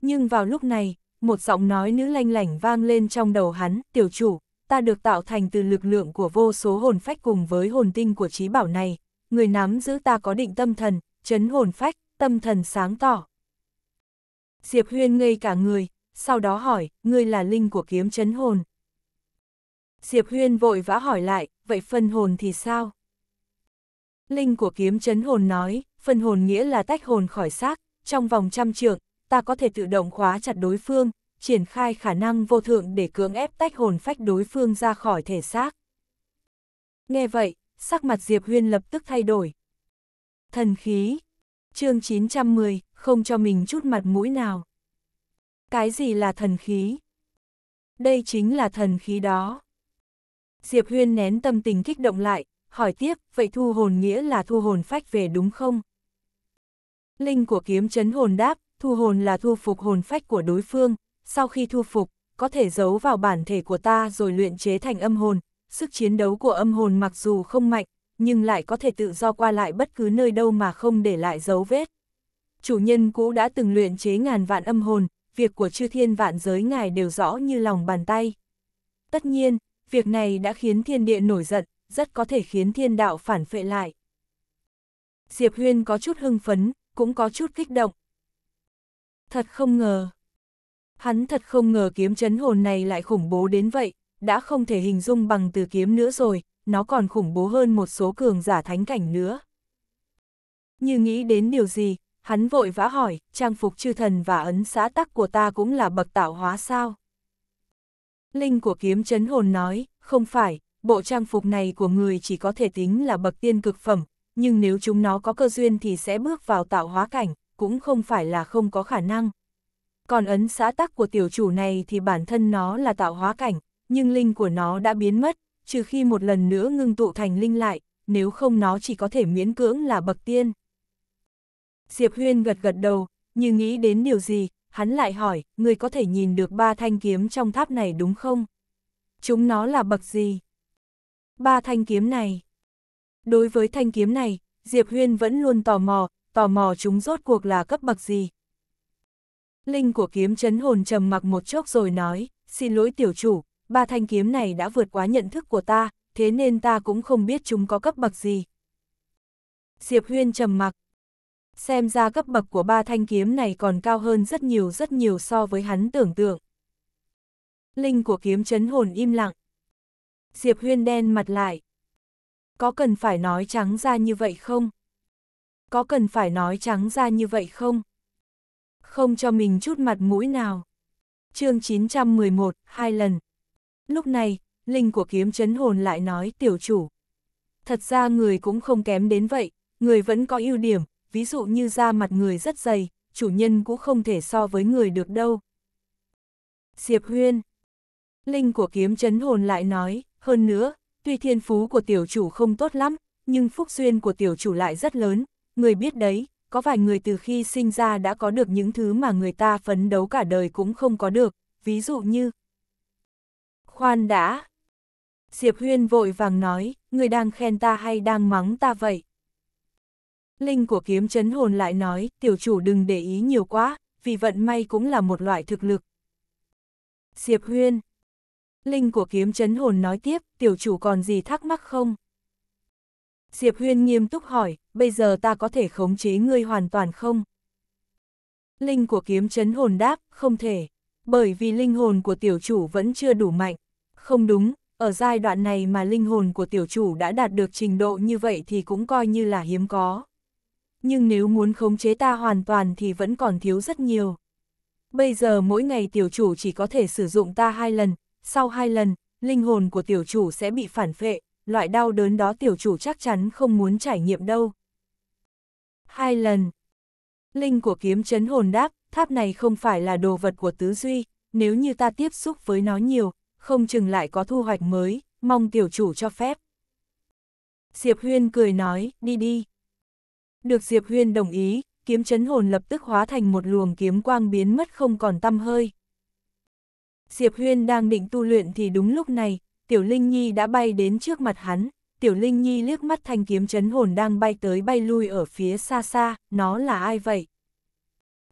Nhưng vào lúc này, một giọng nói nữ lanh lảnh vang lên trong đầu hắn, tiểu chủ, ta được tạo thành từ lực lượng của vô số hồn phách cùng với hồn tinh của trí bảo này, người nắm giữ ta có định tâm thần, chấn hồn phách, tâm thần sáng tỏ. Diệp Huyên ngây cả người, sau đó hỏi, ngươi là linh của kiếm chấn hồn. Diệp Huyên vội vã hỏi lại, vậy phân hồn thì sao? Linh của kiếm chấn hồn nói, phân hồn nghĩa là tách hồn khỏi xác, trong vòng trăm trượng, ta có thể tự động khóa chặt đối phương, triển khai khả năng vô thượng để cưỡng ép tách hồn phách đối phương ra khỏi thể xác. Nghe vậy, sắc mặt Diệp Huyên lập tức thay đổi. Thần khí. chương 910, không cho mình chút mặt mũi nào. Cái gì là thần khí? Đây chính là thần khí đó. Diệp Huyên nén tâm tình kích động lại, hỏi tiếp, vậy thu hồn nghĩa là thu hồn phách về đúng không? Linh của kiếm chấn hồn đáp, thu hồn là thu phục hồn phách của đối phương, sau khi thu phục, có thể giấu vào bản thể của ta rồi luyện chế thành âm hồn, sức chiến đấu của âm hồn mặc dù không mạnh, nhưng lại có thể tự do qua lại bất cứ nơi đâu mà không để lại dấu vết. Chủ nhân cũ đã từng luyện chế ngàn vạn âm hồn, việc của chư thiên vạn giới ngài đều rõ như lòng bàn tay. Tất nhiên, việc này đã khiến thiên địa nổi giận, rất có thể khiến thiên đạo phản phệ lại. Diệp Huyên có chút hưng phấn, cũng có chút kích động, Thật không ngờ. Hắn thật không ngờ kiếm chấn hồn này lại khủng bố đến vậy, đã không thể hình dung bằng từ kiếm nữa rồi, nó còn khủng bố hơn một số cường giả thánh cảnh nữa. Như nghĩ đến điều gì, hắn vội vã hỏi, trang phục chư thần và ấn xã tắc của ta cũng là bậc tạo hóa sao? Linh của kiếm chấn hồn nói, không phải, bộ trang phục này của người chỉ có thể tính là bậc tiên cực phẩm, nhưng nếu chúng nó có cơ duyên thì sẽ bước vào tạo hóa cảnh, cũng không phải là không có khả năng. Còn ấn xã tắc của tiểu chủ này thì bản thân nó là tạo hóa cảnh, nhưng linh của nó đã biến mất, trừ khi một lần nữa ngưng tụ thành linh lại, nếu không nó chỉ có thể miễn cưỡng là bậc tiên. Diệp Huyên gật gật đầu, như nghĩ đến điều gì, hắn lại hỏi, người có thể nhìn được ba thanh kiếm trong tháp này đúng không? Chúng nó là bậc gì? Ba thanh kiếm này. Đối với thanh kiếm này, Diệp Huyên vẫn luôn tò mò, tò mò chúng rốt cuộc là cấp bậc gì. Linh của kiếm chấn hồn trầm mặc một chốc rồi nói, xin lỗi tiểu chủ, ba thanh kiếm này đã vượt quá nhận thức của ta, thế nên ta cũng không biết chúng có cấp bậc gì. Diệp Huyên trầm mặc. Xem ra cấp bậc của ba thanh kiếm này còn cao hơn rất nhiều rất nhiều so với hắn tưởng tượng. Linh của kiếm chấn hồn im lặng. Diệp Huyên đen mặt lại. Có cần phải nói trắng ra như vậy không? có cần phải nói trắng ra như vậy không? Không cho mình chút mặt mũi nào. chương 911, hai lần. Lúc này, linh của kiếm chấn hồn lại nói tiểu chủ. Thật ra người cũng không kém đến vậy, người vẫn có ưu điểm, ví dụ như da mặt người rất dày, chủ nhân cũng không thể so với người được đâu. Diệp Huyên Linh của kiếm chấn hồn lại nói, hơn nữa, tuy thiên phú của tiểu chủ không tốt lắm, nhưng phúc duyên của tiểu chủ lại rất lớn, Người biết đấy, có vài người từ khi sinh ra đã có được những thứ mà người ta phấn đấu cả đời cũng không có được, ví dụ như... Khoan đã! Diệp Huyên vội vàng nói, người đang khen ta hay đang mắng ta vậy? Linh của kiếm chấn hồn lại nói, tiểu chủ đừng để ý nhiều quá, vì vận may cũng là một loại thực lực. Diệp Huyên Linh của kiếm chấn hồn nói tiếp, tiểu chủ còn gì thắc mắc không? Diệp Huyên nghiêm túc hỏi, bây giờ ta có thể khống chế ngươi hoàn toàn không? Linh của kiếm chấn hồn đáp, không thể, bởi vì linh hồn của tiểu chủ vẫn chưa đủ mạnh. Không đúng, ở giai đoạn này mà linh hồn của tiểu chủ đã đạt được trình độ như vậy thì cũng coi như là hiếm có. Nhưng nếu muốn khống chế ta hoàn toàn thì vẫn còn thiếu rất nhiều. Bây giờ mỗi ngày tiểu chủ chỉ có thể sử dụng ta hai lần, sau hai lần, linh hồn của tiểu chủ sẽ bị phản phệ, loại đau đớn đó tiểu chủ chắc chắn không muốn trải nghiệm đâu. Hai lần. Linh của kiếm chấn hồn đáp, tháp này không phải là đồ vật của tứ duy, nếu như ta tiếp xúc với nó nhiều, không chừng lại có thu hoạch mới, mong tiểu chủ cho phép. Diệp Huyên cười nói, đi đi. Được Diệp Huyên đồng ý, kiếm chấn hồn lập tức hóa thành một luồng kiếm quang biến mất không còn tăm hơi. Diệp Huyên đang định tu luyện thì đúng lúc này, Tiểu Linh Nhi đã bay đến trước mặt hắn, Tiểu Linh Nhi liếc mắt thanh kiếm chấn hồn đang bay tới bay lui ở phía xa xa, nó là ai vậy?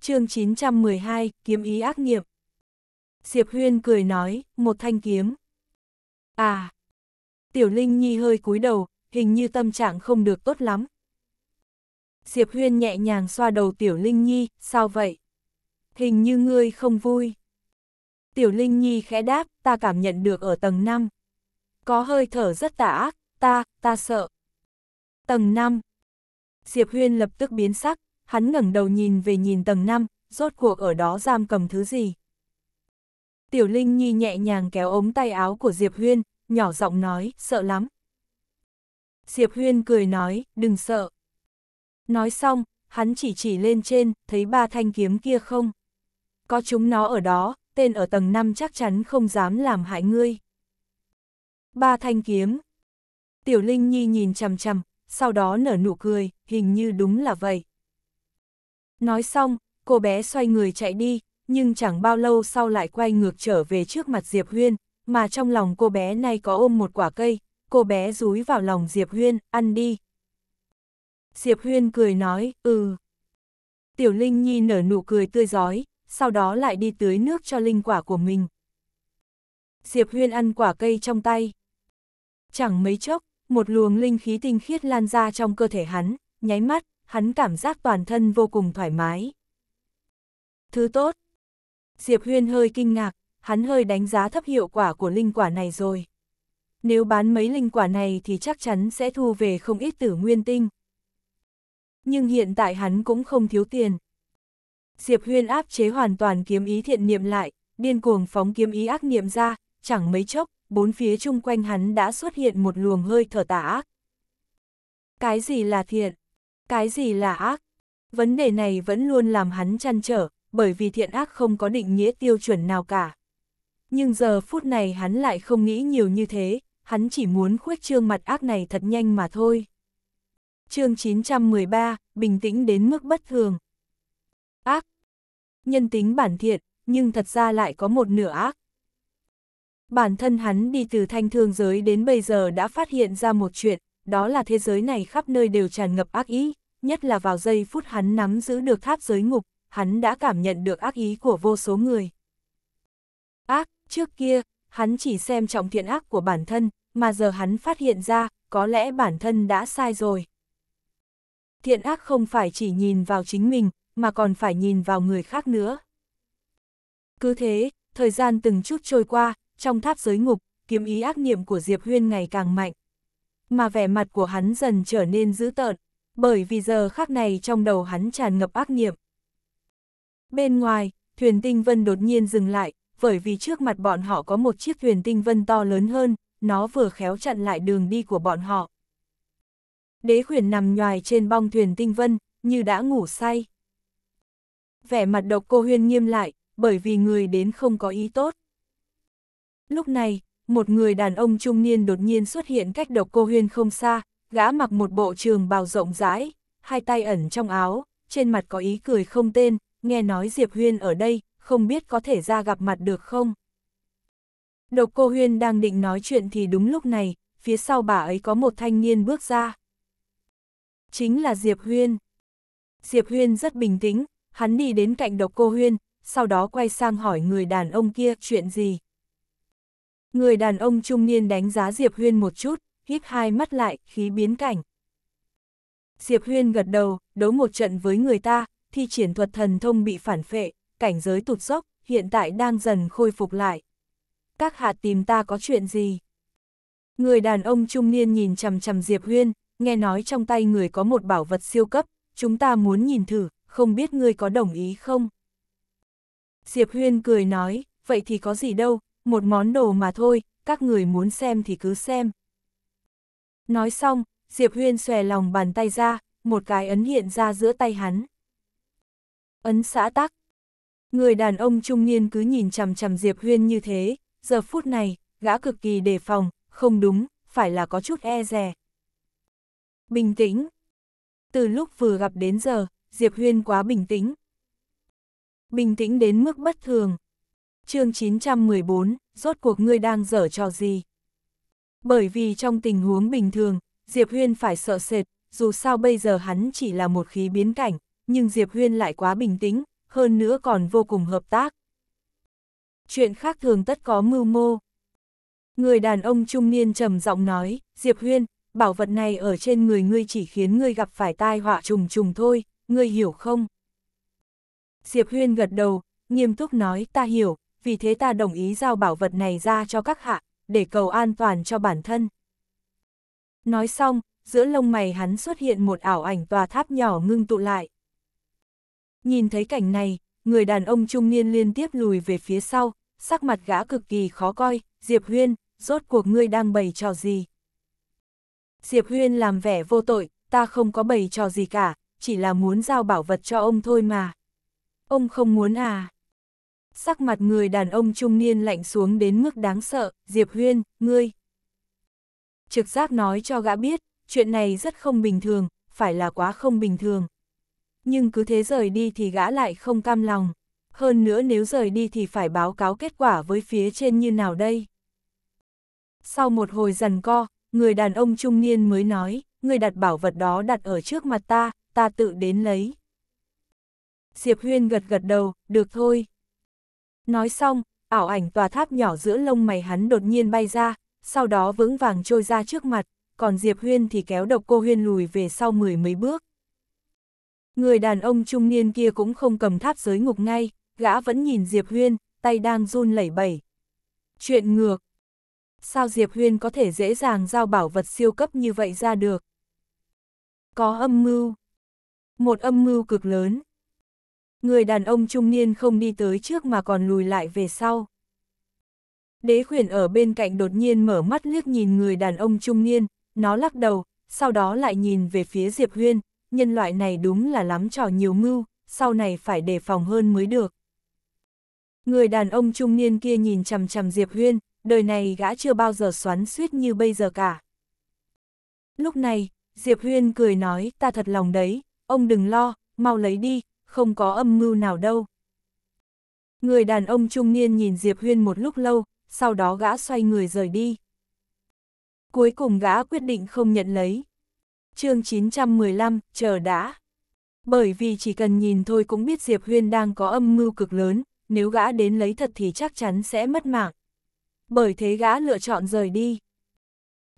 chương 912, kiếm ý ác nghiệm. Diệp Huyên cười nói, một thanh kiếm. À! Tiểu Linh Nhi hơi cúi đầu, hình như tâm trạng không được tốt lắm. Diệp Huyên nhẹ nhàng xoa đầu Tiểu Linh Nhi, sao vậy? Hình như ngươi không vui. Tiểu Linh Nhi khẽ đáp, ta cảm nhận được ở tầng 5 có hơi thở rất tà ác, ta, ta sợ. Tầng 5 Diệp Huyên lập tức biến sắc, hắn ngẩng đầu nhìn về nhìn tầng 5, rốt cuộc ở đó giam cầm thứ gì. Tiểu Linh Nhi nhẹ nhàng kéo ống tay áo của Diệp Huyên, nhỏ giọng nói, sợ lắm. Diệp Huyên cười nói, đừng sợ. Nói xong, hắn chỉ chỉ lên trên, thấy ba thanh kiếm kia không? Có chúng nó ở đó, tên ở tầng 5 chắc chắn không dám làm hại ngươi ba thanh kiếm. Tiểu Linh Nhi nhìn chằm chằm, sau đó nở nụ cười, hình như đúng là vậy. Nói xong, cô bé xoay người chạy đi, nhưng chẳng bao lâu sau lại quay ngược trở về trước mặt Diệp Huyên, mà trong lòng cô bé này có ôm một quả cây, cô bé rúi vào lòng Diệp Huyên, ăn đi. Diệp Huyên cười nói, ừ. Tiểu Linh Nhi nở nụ cười tươi giói, sau đó lại đi tưới nước cho linh quả của mình. Diệp Huyên ăn quả cây trong tay. Chẳng mấy chốc, một luồng linh khí tinh khiết lan ra trong cơ thể hắn, nháy mắt, hắn cảm giác toàn thân vô cùng thoải mái. Thứ tốt. Diệp Huyên hơi kinh ngạc, hắn hơi đánh giá thấp hiệu quả của linh quả này rồi. Nếu bán mấy linh quả này thì chắc chắn sẽ thu về không ít tử nguyên tinh. Nhưng hiện tại hắn cũng không thiếu tiền. Diệp Huyên áp chế hoàn toàn kiếm ý thiện niệm lại, điên cuồng phóng kiếm ý ác niệm ra, chẳng mấy chốc, bốn phía chung quanh hắn đã xuất hiện một luồng hơi thở tà ác. Cái gì là thiện? Cái gì là ác? Vấn đề này vẫn luôn làm hắn chăn trở, bởi vì thiện ác không có định nghĩa tiêu chuẩn nào cả. Nhưng giờ phút này hắn lại không nghĩ nhiều như thế, hắn chỉ muốn khuếch trương mặt ác này thật nhanh mà thôi. chương 913, bình tĩnh đến mức bất thường. Ác. Nhân tính bản thiện, nhưng thật ra lại có một nửa ác. Bản thân hắn đi từ thanh thương giới đến bây giờ đã phát hiện ra một chuyện, đó là thế giới này khắp nơi đều tràn ngập ác ý, nhất là vào giây phút hắn nắm giữ được tháp giới ngục, hắn đã cảm nhận được ác ý của vô số người. Ác, trước kia, hắn chỉ xem trọng thiện ác của bản thân, mà giờ hắn phát hiện ra, có lẽ bản thân đã sai rồi. Thiện ác không phải chỉ nhìn vào chính mình, mà còn phải nhìn vào người khác nữa. Cứ thế, thời gian từng chút trôi qua, trong tháp giới ngục, kiếm ý ác niệm của Diệp Huyên ngày càng mạnh. Mà vẻ mặt của hắn dần trở nên dữ tợn, bởi vì giờ khắc này trong đầu hắn tràn ngập ác niệm. Bên ngoài, thuyền tinh vân đột nhiên dừng lại, bởi vì trước mặt bọn họ có một chiếc thuyền tinh vân to lớn hơn, nó vừa khéo chặn lại đường đi của bọn họ. Đế khuyển nằm nhoài trên bong thuyền tinh vân, như đã ngủ say. Vẻ mặt độc cô huyên nghiêm lại, bởi vì người đến không có ý tốt. Lúc này, một người đàn ông trung niên đột nhiên xuất hiện cách độc cô huyên không xa, gã mặc một bộ trường bào rộng rãi, hai tay ẩn trong áo, trên mặt có ý cười không tên, nghe nói Diệp Huyên ở đây, không biết có thể ra gặp mặt được không. Độc cô Huyên đang định nói chuyện thì đúng lúc này, phía sau bà ấy có một thanh niên bước ra. Chính là Diệp Huyên. Diệp Huyên rất bình tĩnh, hắn đi đến cạnh độc cô Huyên, sau đó quay sang hỏi người đàn ông kia chuyện gì. Người đàn ông trung niên đánh giá Diệp Huyên một chút, hít hai mắt lại, khí biến cảnh. Diệp Huyên gật đầu, đấu một trận với người ta, thi triển thuật thần thông bị phản phệ, cảnh giới tụt dốc, hiện tại đang dần khôi phục lại. Các hạ tìm ta có chuyện gì? Người đàn ông trung niên nhìn chằm chằm Diệp Huyên, nghe nói trong tay người có một bảo vật siêu cấp, chúng ta muốn nhìn thử, không biết ngươi có đồng ý không? Diệp Huyên cười nói, vậy thì có gì đâu, một món đồ mà thôi, các người muốn xem thì cứ xem. Nói xong, Diệp Huyên xòe lòng bàn tay ra, một cái ấn hiện ra giữa tay hắn. Ấn xã tắc. Người đàn ông trung niên cứ nhìn chằm chằm Diệp Huyên như thế, giờ phút này, gã cực kỳ đề phòng, không đúng, phải là có chút e rè. Bình tĩnh. Từ lúc vừa gặp đến giờ, Diệp Huyên quá bình tĩnh. Bình tĩnh đến mức bất thường chương 914, rốt cuộc ngươi đang dở trò gì? Bởi vì trong tình huống bình thường, Diệp Huyên phải sợ sệt, dù sao bây giờ hắn chỉ là một khí biến cảnh, nhưng Diệp Huyên lại quá bình tĩnh, hơn nữa còn vô cùng hợp tác. Chuyện khác thường tất có mưu mô. Người đàn ông trung niên trầm giọng nói, Diệp Huyên, bảo vật này ở trên người ngươi chỉ khiến ngươi gặp phải tai họa trùng trùng thôi, ngươi hiểu không? Diệp Huyên gật đầu, nghiêm túc nói ta hiểu, vì thế ta đồng ý giao bảo vật này ra cho các hạ, để cầu an toàn cho bản thân. Nói xong, giữa lông mày hắn xuất hiện một ảo ảnh tòa tháp nhỏ ngưng tụ lại. Nhìn thấy cảnh này, người đàn ông trung niên liên tiếp lùi về phía sau, sắc mặt gã cực kỳ khó coi, Diệp Huyên, rốt cuộc ngươi đang bày trò gì? Diệp Huyên làm vẻ vô tội, ta không có bày trò gì cả, chỉ là muốn giao bảo vật cho ông thôi mà. Ông không muốn à? sắc mặt người đàn ông trung niên lạnh xuống đến mức đáng sợ, Diệp Huyên, ngươi. Trực giác nói cho gã biết, chuyện này rất không bình thường, phải là quá không bình thường. Nhưng cứ thế rời đi thì gã lại không cam lòng. Hơn nữa nếu rời đi thì phải báo cáo kết quả với phía trên như nào đây. Sau một hồi dần co, người đàn ông trung niên mới nói, người đặt bảo vật đó đặt ở trước mặt ta, ta tự đến lấy. Diệp Huyên gật gật đầu, được thôi. Nói xong, ảo ảnh tòa tháp nhỏ giữa lông mày hắn đột nhiên bay ra, sau đó vững vàng trôi ra trước mặt, còn Diệp Huyên thì kéo độc cô Huyên lùi về sau mười mấy bước. Người đàn ông trung niên kia cũng không cầm tháp giới ngục ngay, gã vẫn nhìn Diệp Huyên, tay đang run lẩy bẩy. Chuyện ngược. Sao Diệp Huyên có thể dễ dàng giao bảo vật siêu cấp như vậy ra được? Có âm mưu. Một âm mưu cực lớn người đàn ông trung niên không đi tới trước mà còn lùi lại về sau. Đế khuyển ở bên cạnh đột nhiên mở mắt liếc nhìn người đàn ông trung niên, nó lắc đầu, sau đó lại nhìn về phía Diệp Huyên, nhân loại này đúng là lắm trò nhiều mưu, sau này phải đề phòng hơn mới được. Người đàn ông trung niên kia nhìn chằm chằm Diệp Huyên, đời này gã chưa bao giờ xoắn suýt như bây giờ cả. Lúc này, Diệp Huyên cười nói, ta thật lòng đấy, ông đừng lo, mau lấy đi, không có âm mưu nào đâu. Người đàn ông trung niên nhìn Diệp Huyên một lúc lâu, sau đó gã xoay người rời đi. Cuối cùng gã quyết định không nhận lấy. chương 915, chờ đã. Bởi vì chỉ cần nhìn thôi cũng biết Diệp Huyên đang có âm mưu cực lớn, nếu gã đến lấy thật thì chắc chắn sẽ mất mạng. Bởi thế gã lựa chọn rời đi.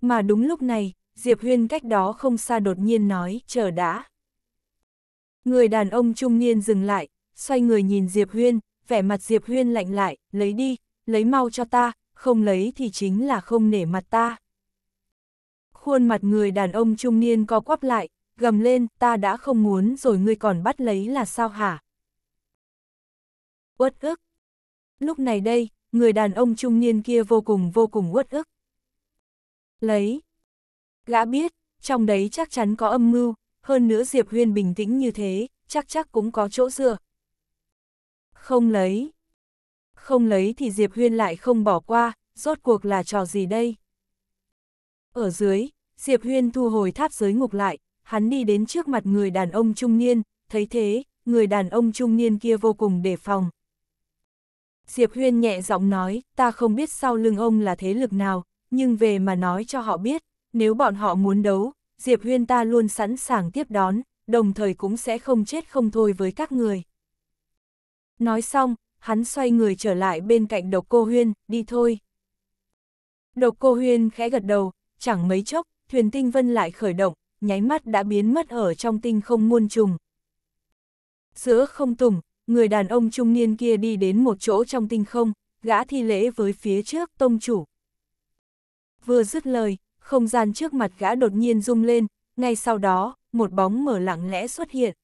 Mà đúng lúc này, Diệp Huyên cách đó không xa đột nhiên nói, chờ đã. Người đàn ông trung niên dừng lại, xoay người nhìn Diệp Huyên, vẻ mặt Diệp Huyên lạnh lại, lấy đi, lấy mau cho ta, không lấy thì chính là không nể mặt ta. Khuôn mặt người đàn ông trung niên co quắp lại, gầm lên, ta đã không muốn rồi ngươi còn bắt lấy là sao hả? Uất ức. Lúc này đây, người đàn ông trung niên kia vô cùng vô cùng uất ức. Lấy. Gã biết, trong đấy chắc chắn có âm mưu, hơn nữa Diệp Huyên bình tĩnh như thế, chắc chắc cũng có chỗ dựa. Không lấy. Không lấy thì Diệp Huyên lại không bỏ qua, rốt cuộc là trò gì đây? Ở dưới, Diệp Huyên thu hồi tháp giới ngục lại, hắn đi đến trước mặt người đàn ông trung niên, thấy thế, người đàn ông trung niên kia vô cùng đề phòng. Diệp Huyên nhẹ giọng nói, ta không biết sau lưng ông là thế lực nào, nhưng về mà nói cho họ biết, nếu bọn họ muốn đấu, Diệp Huyên ta luôn sẵn sàng tiếp đón, đồng thời cũng sẽ không chết không thôi với các người. Nói xong, hắn xoay người trở lại bên cạnh độc cô Huyên, đi thôi. Độc cô Huyên khẽ gật đầu, chẳng mấy chốc, thuyền tinh vân lại khởi động, nháy mắt đã biến mất ở trong tinh không muôn trùng. Giữa không tùng, người đàn ông trung niên kia đi đến một chỗ trong tinh không, gã thi lễ với phía trước tông chủ. Vừa dứt lời, không gian trước mặt gã đột nhiên rung lên, ngay sau đó, một bóng mở lặng lẽ xuất hiện.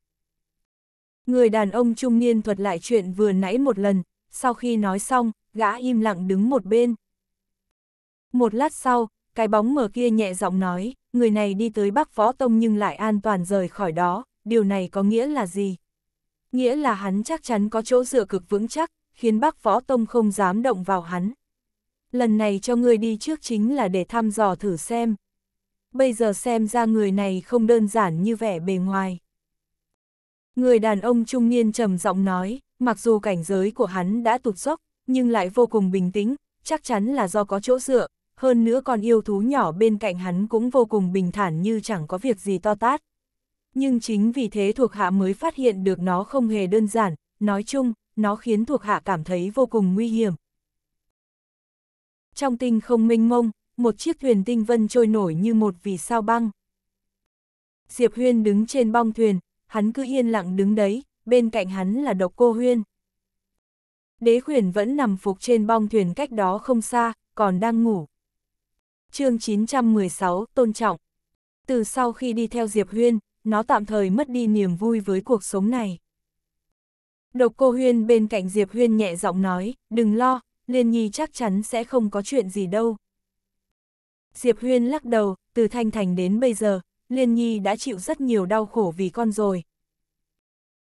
Người đàn ông trung niên thuật lại chuyện vừa nãy một lần, sau khi nói xong, gã im lặng đứng một bên. Một lát sau, cái bóng mở kia nhẹ giọng nói, người này đi tới Bắc phó Tông nhưng lại an toàn rời khỏi đó, điều này có nghĩa là gì? Nghĩa là hắn chắc chắn có chỗ dựa cực vững chắc, khiến Bắc phó Tông không dám động vào hắn lần này cho ngươi đi trước chính là để thăm dò thử xem. Bây giờ xem ra người này không đơn giản như vẻ bề ngoài. Người đàn ông trung niên trầm giọng nói, mặc dù cảnh giới của hắn đã tụt dốc, nhưng lại vô cùng bình tĩnh, chắc chắn là do có chỗ dựa, hơn nữa còn yêu thú nhỏ bên cạnh hắn cũng vô cùng bình thản như chẳng có việc gì to tát. Nhưng chính vì thế thuộc hạ mới phát hiện được nó không hề đơn giản, nói chung, nó khiến thuộc hạ cảm thấy vô cùng nguy hiểm, trong tinh không mênh mông, một chiếc thuyền tinh vân trôi nổi như một vì sao băng. Diệp Huyên đứng trên bong thuyền, hắn cứ yên lặng đứng đấy, bên cạnh hắn là độc cô Huyên. Đế khuyển vẫn nằm phục trên bong thuyền cách đó không xa, còn đang ngủ. chương 916, Tôn Trọng Từ sau khi đi theo Diệp Huyên, nó tạm thời mất đi niềm vui với cuộc sống này. Độc cô Huyên bên cạnh Diệp Huyên nhẹ giọng nói, đừng lo, Liên Nhi chắc chắn sẽ không có chuyện gì đâu. Diệp Huyên lắc đầu, từ Thanh Thành đến bây giờ, Liên Nhi đã chịu rất nhiều đau khổ vì con rồi.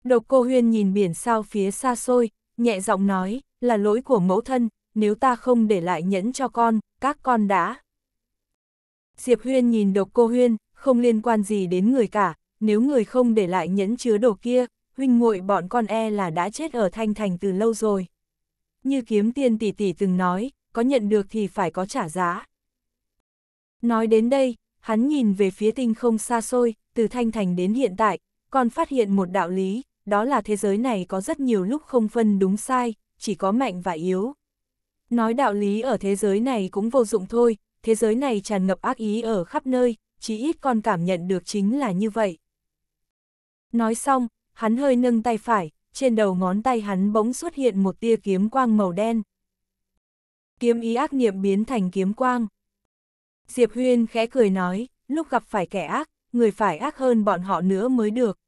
Độc cô Huyên nhìn biển sao phía xa xôi, nhẹ giọng nói, là lỗi của mẫu thân, nếu ta không để lại nhẫn cho con, các con đã. Diệp Huyên nhìn độc cô Huyên, không liên quan gì đến người cả, nếu người không để lại nhẫn chứa đồ kia, huynh muội bọn con e là đã chết ở Thanh Thành từ lâu rồi như kiếm tiên tỷ tỷ từng nói, có nhận được thì phải có trả giá. Nói đến đây, hắn nhìn về phía tinh không xa xôi, từ thanh thành đến hiện tại, còn phát hiện một đạo lý, đó là thế giới này có rất nhiều lúc không phân đúng sai, chỉ có mạnh và yếu. Nói đạo lý ở thế giới này cũng vô dụng thôi, thế giới này tràn ngập ác ý ở khắp nơi, chỉ ít con cảm nhận được chính là như vậy. Nói xong, hắn hơi nâng tay phải, trên đầu ngón tay hắn bỗng xuất hiện một tia kiếm quang màu đen. Kiếm ý ác niệm biến thành kiếm quang. Diệp Huyên khẽ cười nói, lúc gặp phải kẻ ác, người phải ác hơn bọn họ nữa mới được.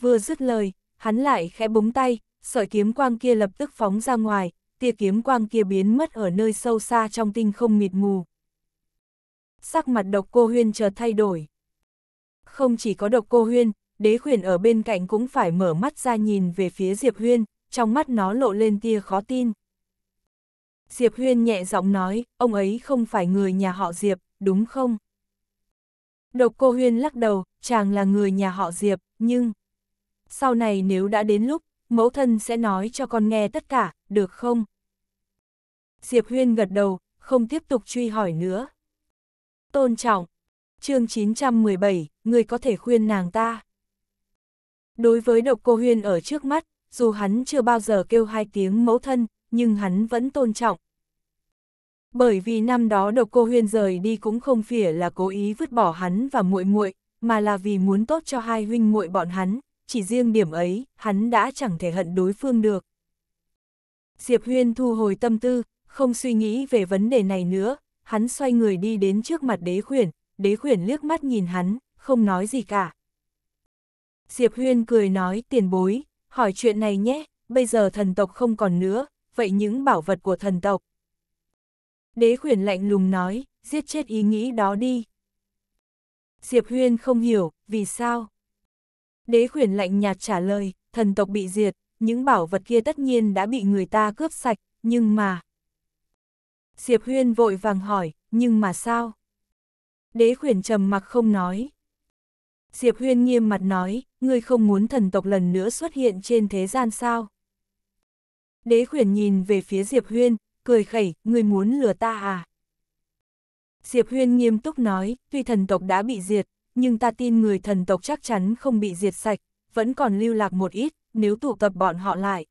Vừa dứt lời, hắn lại khẽ búng tay, sợi kiếm quang kia lập tức phóng ra ngoài, tia kiếm quang kia biến mất ở nơi sâu xa trong tinh không mịt mù. Sắc mặt độc cô Huyên chợt thay đổi. Không chỉ có độc cô Huyên, đế khuyển ở bên cạnh cũng phải mở mắt ra nhìn về phía Diệp Huyên, trong mắt nó lộ lên tia khó tin. Diệp Huyên nhẹ giọng nói, ông ấy không phải người nhà họ Diệp, đúng không? Độc cô Huyên lắc đầu, chàng là người nhà họ Diệp, nhưng... Sau này nếu đã đến lúc, mẫu thân sẽ nói cho con nghe tất cả, được không? Diệp Huyên gật đầu, không tiếp tục truy hỏi nữa. Tôn trọng, chương 917, người có thể khuyên nàng ta. Đối với độc cô huyên ở trước mắt, dù hắn chưa bao giờ kêu hai tiếng mẫu thân, nhưng hắn vẫn tôn trọng. Bởi vì năm đó độc cô huyên rời đi cũng không phỉa là cố ý vứt bỏ hắn và muội muội, mà là vì muốn tốt cho hai huynh muội bọn hắn, chỉ riêng điểm ấy, hắn đã chẳng thể hận đối phương được. Diệp huyên thu hồi tâm tư, không suy nghĩ về vấn đề này nữa, hắn xoay người đi đến trước mặt đế khuyển, đế khuyển liếc mắt nhìn hắn, không nói gì cả. Diệp Huyên cười nói tiền bối, hỏi chuyện này nhé, bây giờ thần tộc không còn nữa, vậy những bảo vật của thần tộc. Đế khuyển lạnh lùng nói, giết chết ý nghĩ đó đi. Diệp Huyên không hiểu, vì sao? Đế khuyển lạnh nhạt trả lời, thần tộc bị diệt, những bảo vật kia tất nhiên đã bị người ta cướp sạch, nhưng mà... Diệp Huyên vội vàng hỏi, nhưng mà sao? Đế khuyển trầm mặc không nói. Diệp Huyên nghiêm mặt nói, ngươi không muốn thần tộc lần nữa xuất hiện trên thế gian sao? Đế khuyển nhìn về phía Diệp Huyên, cười khẩy, ngươi muốn lừa ta à? Diệp Huyên nghiêm túc nói, tuy thần tộc đã bị diệt, nhưng ta tin người thần tộc chắc chắn không bị diệt sạch, vẫn còn lưu lạc một ít, nếu tụ tập bọn họ lại.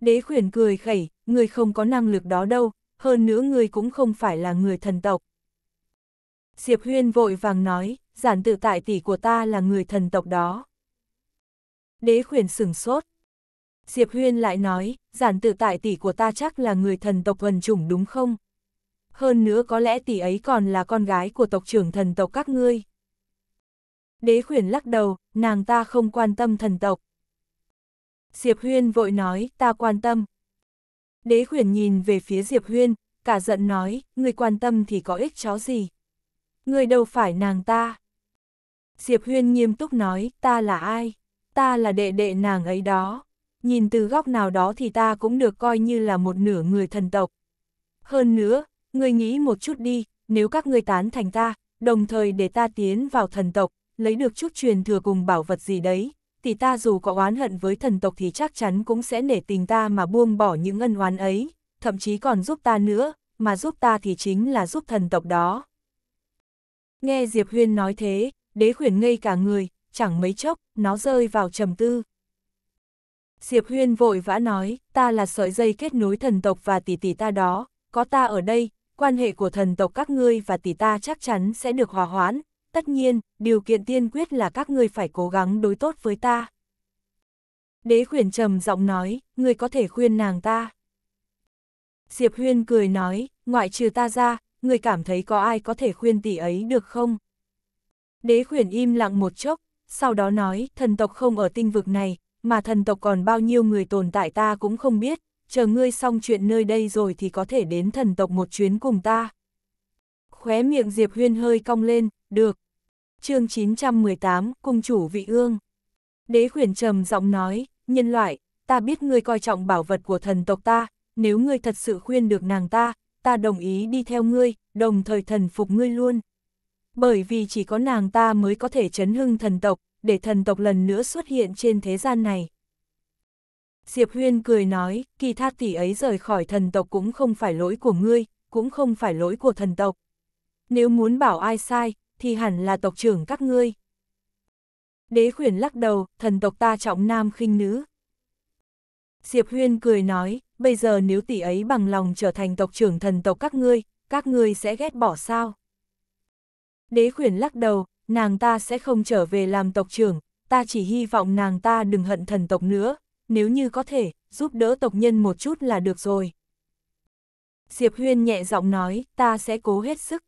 Đế khuyển cười khẩy, ngươi không có năng lực đó đâu, hơn nữa ngươi cũng không phải là người thần tộc. Diệp Huyên vội vàng nói, giản tự tại tỷ của ta là người thần tộc đó. Đế khuyển sừng sốt. Diệp Huyên lại nói, giản tự tại tỷ của ta chắc là người thần tộc vần chủng đúng không? Hơn nữa có lẽ tỷ ấy còn là con gái của tộc trưởng thần tộc các ngươi. Đế khuyển lắc đầu, nàng ta không quan tâm thần tộc. Diệp Huyên vội nói, ta quan tâm. Đế khuyển nhìn về phía Diệp Huyên, cả giận nói, người quan tâm thì có ích chó gì. Người đâu phải nàng ta. Diệp Huyên nghiêm túc nói, ta là ai? Ta là đệ đệ nàng ấy đó. Nhìn từ góc nào đó thì ta cũng được coi như là một nửa người thần tộc. Hơn nữa, ngươi nghĩ một chút đi, nếu các ngươi tán thành ta, đồng thời để ta tiến vào thần tộc, lấy được chút truyền thừa cùng bảo vật gì đấy, thì ta dù có oán hận với thần tộc thì chắc chắn cũng sẽ nể tình ta mà buông bỏ những ân oán ấy, thậm chí còn giúp ta nữa, mà giúp ta thì chính là giúp thần tộc đó. Nghe Diệp Huyên nói thế, đế khuyển ngây cả người, chẳng mấy chốc, nó rơi vào trầm tư. Diệp Huyên vội vã nói, ta là sợi dây kết nối thần tộc và tỷ tỷ ta đó, có ta ở đây, quan hệ của thần tộc các ngươi và tỷ ta chắc chắn sẽ được hòa hoãn, tất nhiên, điều kiện tiên quyết là các ngươi phải cố gắng đối tốt với ta. Đế khuyển trầm giọng nói, ngươi có thể khuyên nàng ta. Diệp Huyên cười nói, ngoại trừ ta ra, ngươi cảm thấy có ai có thể khuyên tỷ ấy được không? Đế khuyển im lặng một chốc, sau đó nói, thần tộc không ở tinh vực này, mà thần tộc còn bao nhiêu người tồn tại ta cũng không biết, chờ ngươi xong chuyện nơi đây rồi thì có thể đến thần tộc một chuyến cùng ta. Khóe miệng Diệp Huyên hơi cong lên, được. chương 918, Cung chủ vị ương. Đế khuyển trầm giọng nói, nhân loại, ta biết ngươi coi trọng bảo vật của thần tộc ta, nếu ngươi thật sự khuyên được nàng ta, ta đồng ý đi theo ngươi, đồng thời thần phục ngươi luôn. Bởi vì chỉ có nàng ta mới có thể chấn hưng thần tộc, để thần tộc lần nữa xuất hiện trên thế gian này. Diệp Huyên cười nói, kỳ tha tỷ ấy rời khỏi thần tộc cũng không phải lỗi của ngươi, cũng không phải lỗi của thần tộc. Nếu muốn bảo ai sai, thì hẳn là tộc trưởng các ngươi. Đế khuyển lắc đầu, thần tộc ta trọng nam khinh nữ. Diệp Huyên cười nói, bây giờ nếu tỷ ấy bằng lòng trở thành tộc trưởng thần tộc các ngươi, các ngươi sẽ ghét bỏ sao? đế khuyển lắc đầu, nàng ta sẽ không trở về làm tộc trưởng, ta chỉ hy vọng nàng ta đừng hận thần tộc nữa, nếu như có thể, giúp đỡ tộc nhân một chút là được rồi. Diệp Huyên nhẹ giọng nói, ta sẽ cố hết sức.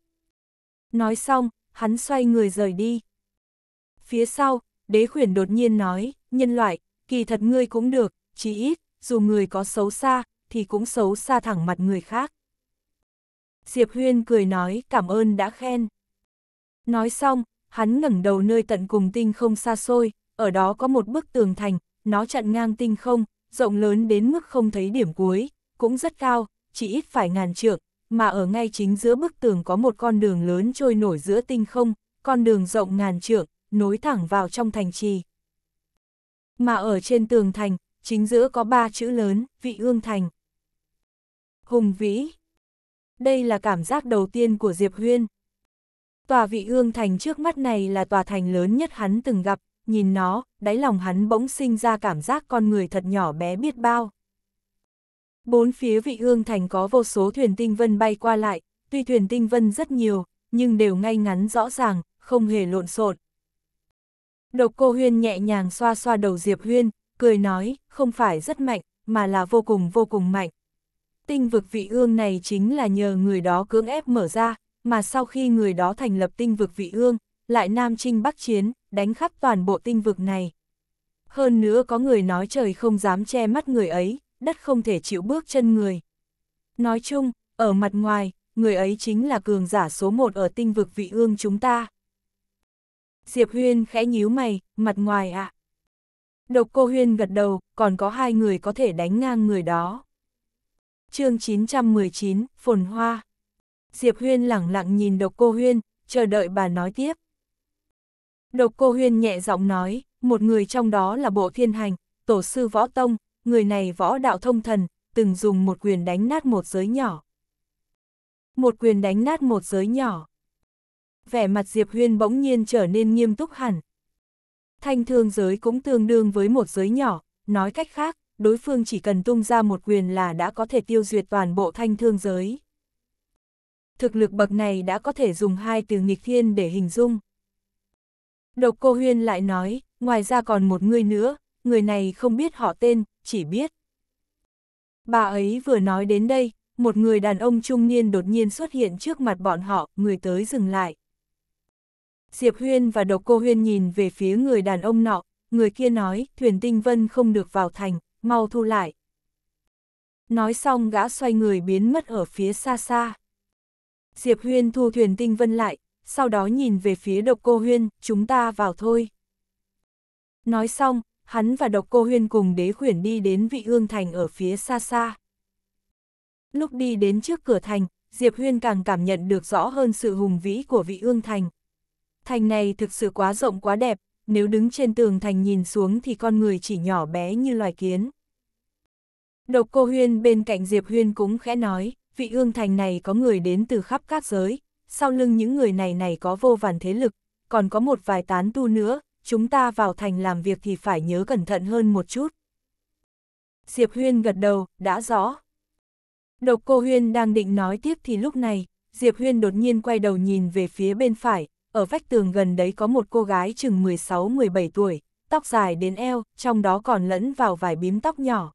Nói xong, hắn xoay người rời đi. Phía sau, đế khuyển đột nhiên nói, nhân loại, kỳ thật ngươi cũng được, chỉ ít, dù người có xấu xa, thì cũng xấu xa thẳng mặt người khác. Diệp Huyên cười nói, cảm ơn đã khen. Nói xong, hắn ngẩng đầu nơi tận cùng tinh không xa xôi, ở đó có một bức tường thành, nó chặn ngang tinh không, rộng lớn đến mức không thấy điểm cuối, cũng rất cao, chỉ ít phải ngàn trượng, mà ở ngay chính giữa bức tường có một con đường lớn trôi nổi giữa tinh không, con đường rộng ngàn trượng, nối thẳng vào trong thành trì. Mà ở trên tường thành, chính giữa có ba chữ lớn, vị ương thành. Hùng vĩ. Đây là cảm giác đầu tiên của Diệp Huyên. Tòa vị ương thành trước mắt này là tòa thành lớn nhất hắn từng gặp, nhìn nó, đáy lòng hắn bỗng sinh ra cảm giác con người thật nhỏ bé biết bao. Bốn phía vị ương thành có vô số thuyền tinh vân bay qua lại, tuy thuyền tinh vân rất nhiều, nhưng đều ngay ngắn rõ ràng, không hề lộn xộn. Độc cô Huyên nhẹ nhàng xoa xoa đầu Diệp Huyên, cười nói, không phải rất mạnh, mà là vô cùng vô cùng mạnh. Tinh vực vị ương này chính là nhờ người đó cưỡng ép mở ra, mà sau khi người đó thành lập tinh vực vị ương, lại Nam Trinh Bắc Chiến, đánh khắp toàn bộ tinh vực này. Hơn nữa có người nói trời không dám che mắt người ấy, đất không thể chịu bước chân người. Nói chung, ở mặt ngoài, người ấy chính là cường giả số một ở tinh vực vị ương chúng ta. Diệp Huyên khẽ nhíu mày, mặt ngoài ạ. À. Độc cô Huyên gật đầu, còn có hai người có thể đánh ngang người đó. chương 919, Phồn Hoa Diệp Huyên lẳng lặng nhìn độc cô Huyên, chờ đợi bà nói tiếp. Độc cô Huyên nhẹ giọng nói, một người trong đó là bộ thiên hành, tổ sư võ tông, người này võ đạo thông thần, từng dùng một quyền đánh nát một giới nhỏ. Một quyền đánh nát một giới nhỏ. Vẻ mặt Diệp Huyên bỗng nhiên trở nên nghiêm túc hẳn. Thanh thương giới cũng tương đương với một giới nhỏ, nói cách khác, đối phương chỉ cần tung ra một quyền là đã có thể tiêu duyệt toàn bộ thanh thương giới thực lực bậc này đã có thể dùng hai từ nghịch thiên để hình dung. Độc cô Huyên lại nói, ngoài ra còn một người nữa, người này không biết họ tên, chỉ biết. Bà ấy vừa nói đến đây, một người đàn ông trung niên đột nhiên xuất hiện trước mặt bọn họ, người tới dừng lại. Diệp Huyên và Độc Cô Huyên nhìn về phía người đàn ông nọ, người kia nói, thuyền tinh vân không được vào thành, mau thu lại. Nói xong gã xoay người biến mất ở phía xa xa. Diệp Huyên thu thuyền tinh vân lại, sau đó nhìn về phía độc cô Huyên, chúng ta vào thôi. Nói xong, hắn và độc cô Huyên cùng đế khuyển đi đến vị ương thành ở phía xa xa. Lúc đi đến trước cửa thành, Diệp Huyên càng cảm nhận được rõ hơn sự hùng vĩ của vị ương thành. Thành này thực sự quá rộng quá đẹp, nếu đứng trên tường thành nhìn xuống thì con người chỉ nhỏ bé như loài kiến. Độc cô Huyên bên cạnh Diệp Huyên cũng khẽ nói vị ương thành này có người đến từ khắp các giới, sau lưng những người này này có vô vàn thế lực, còn có một vài tán tu nữa, chúng ta vào thành làm việc thì phải nhớ cẩn thận hơn một chút. Diệp Huyên gật đầu, đã rõ. Độc cô Huyên đang định nói tiếp thì lúc này, Diệp Huyên đột nhiên quay đầu nhìn về phía bên phải, ở vách tường gần đấy có một cô gái chừng 16-17 tuổi, tóc dài đến eo, trong đó còn lẫn vào vài bím tóc nhỏ.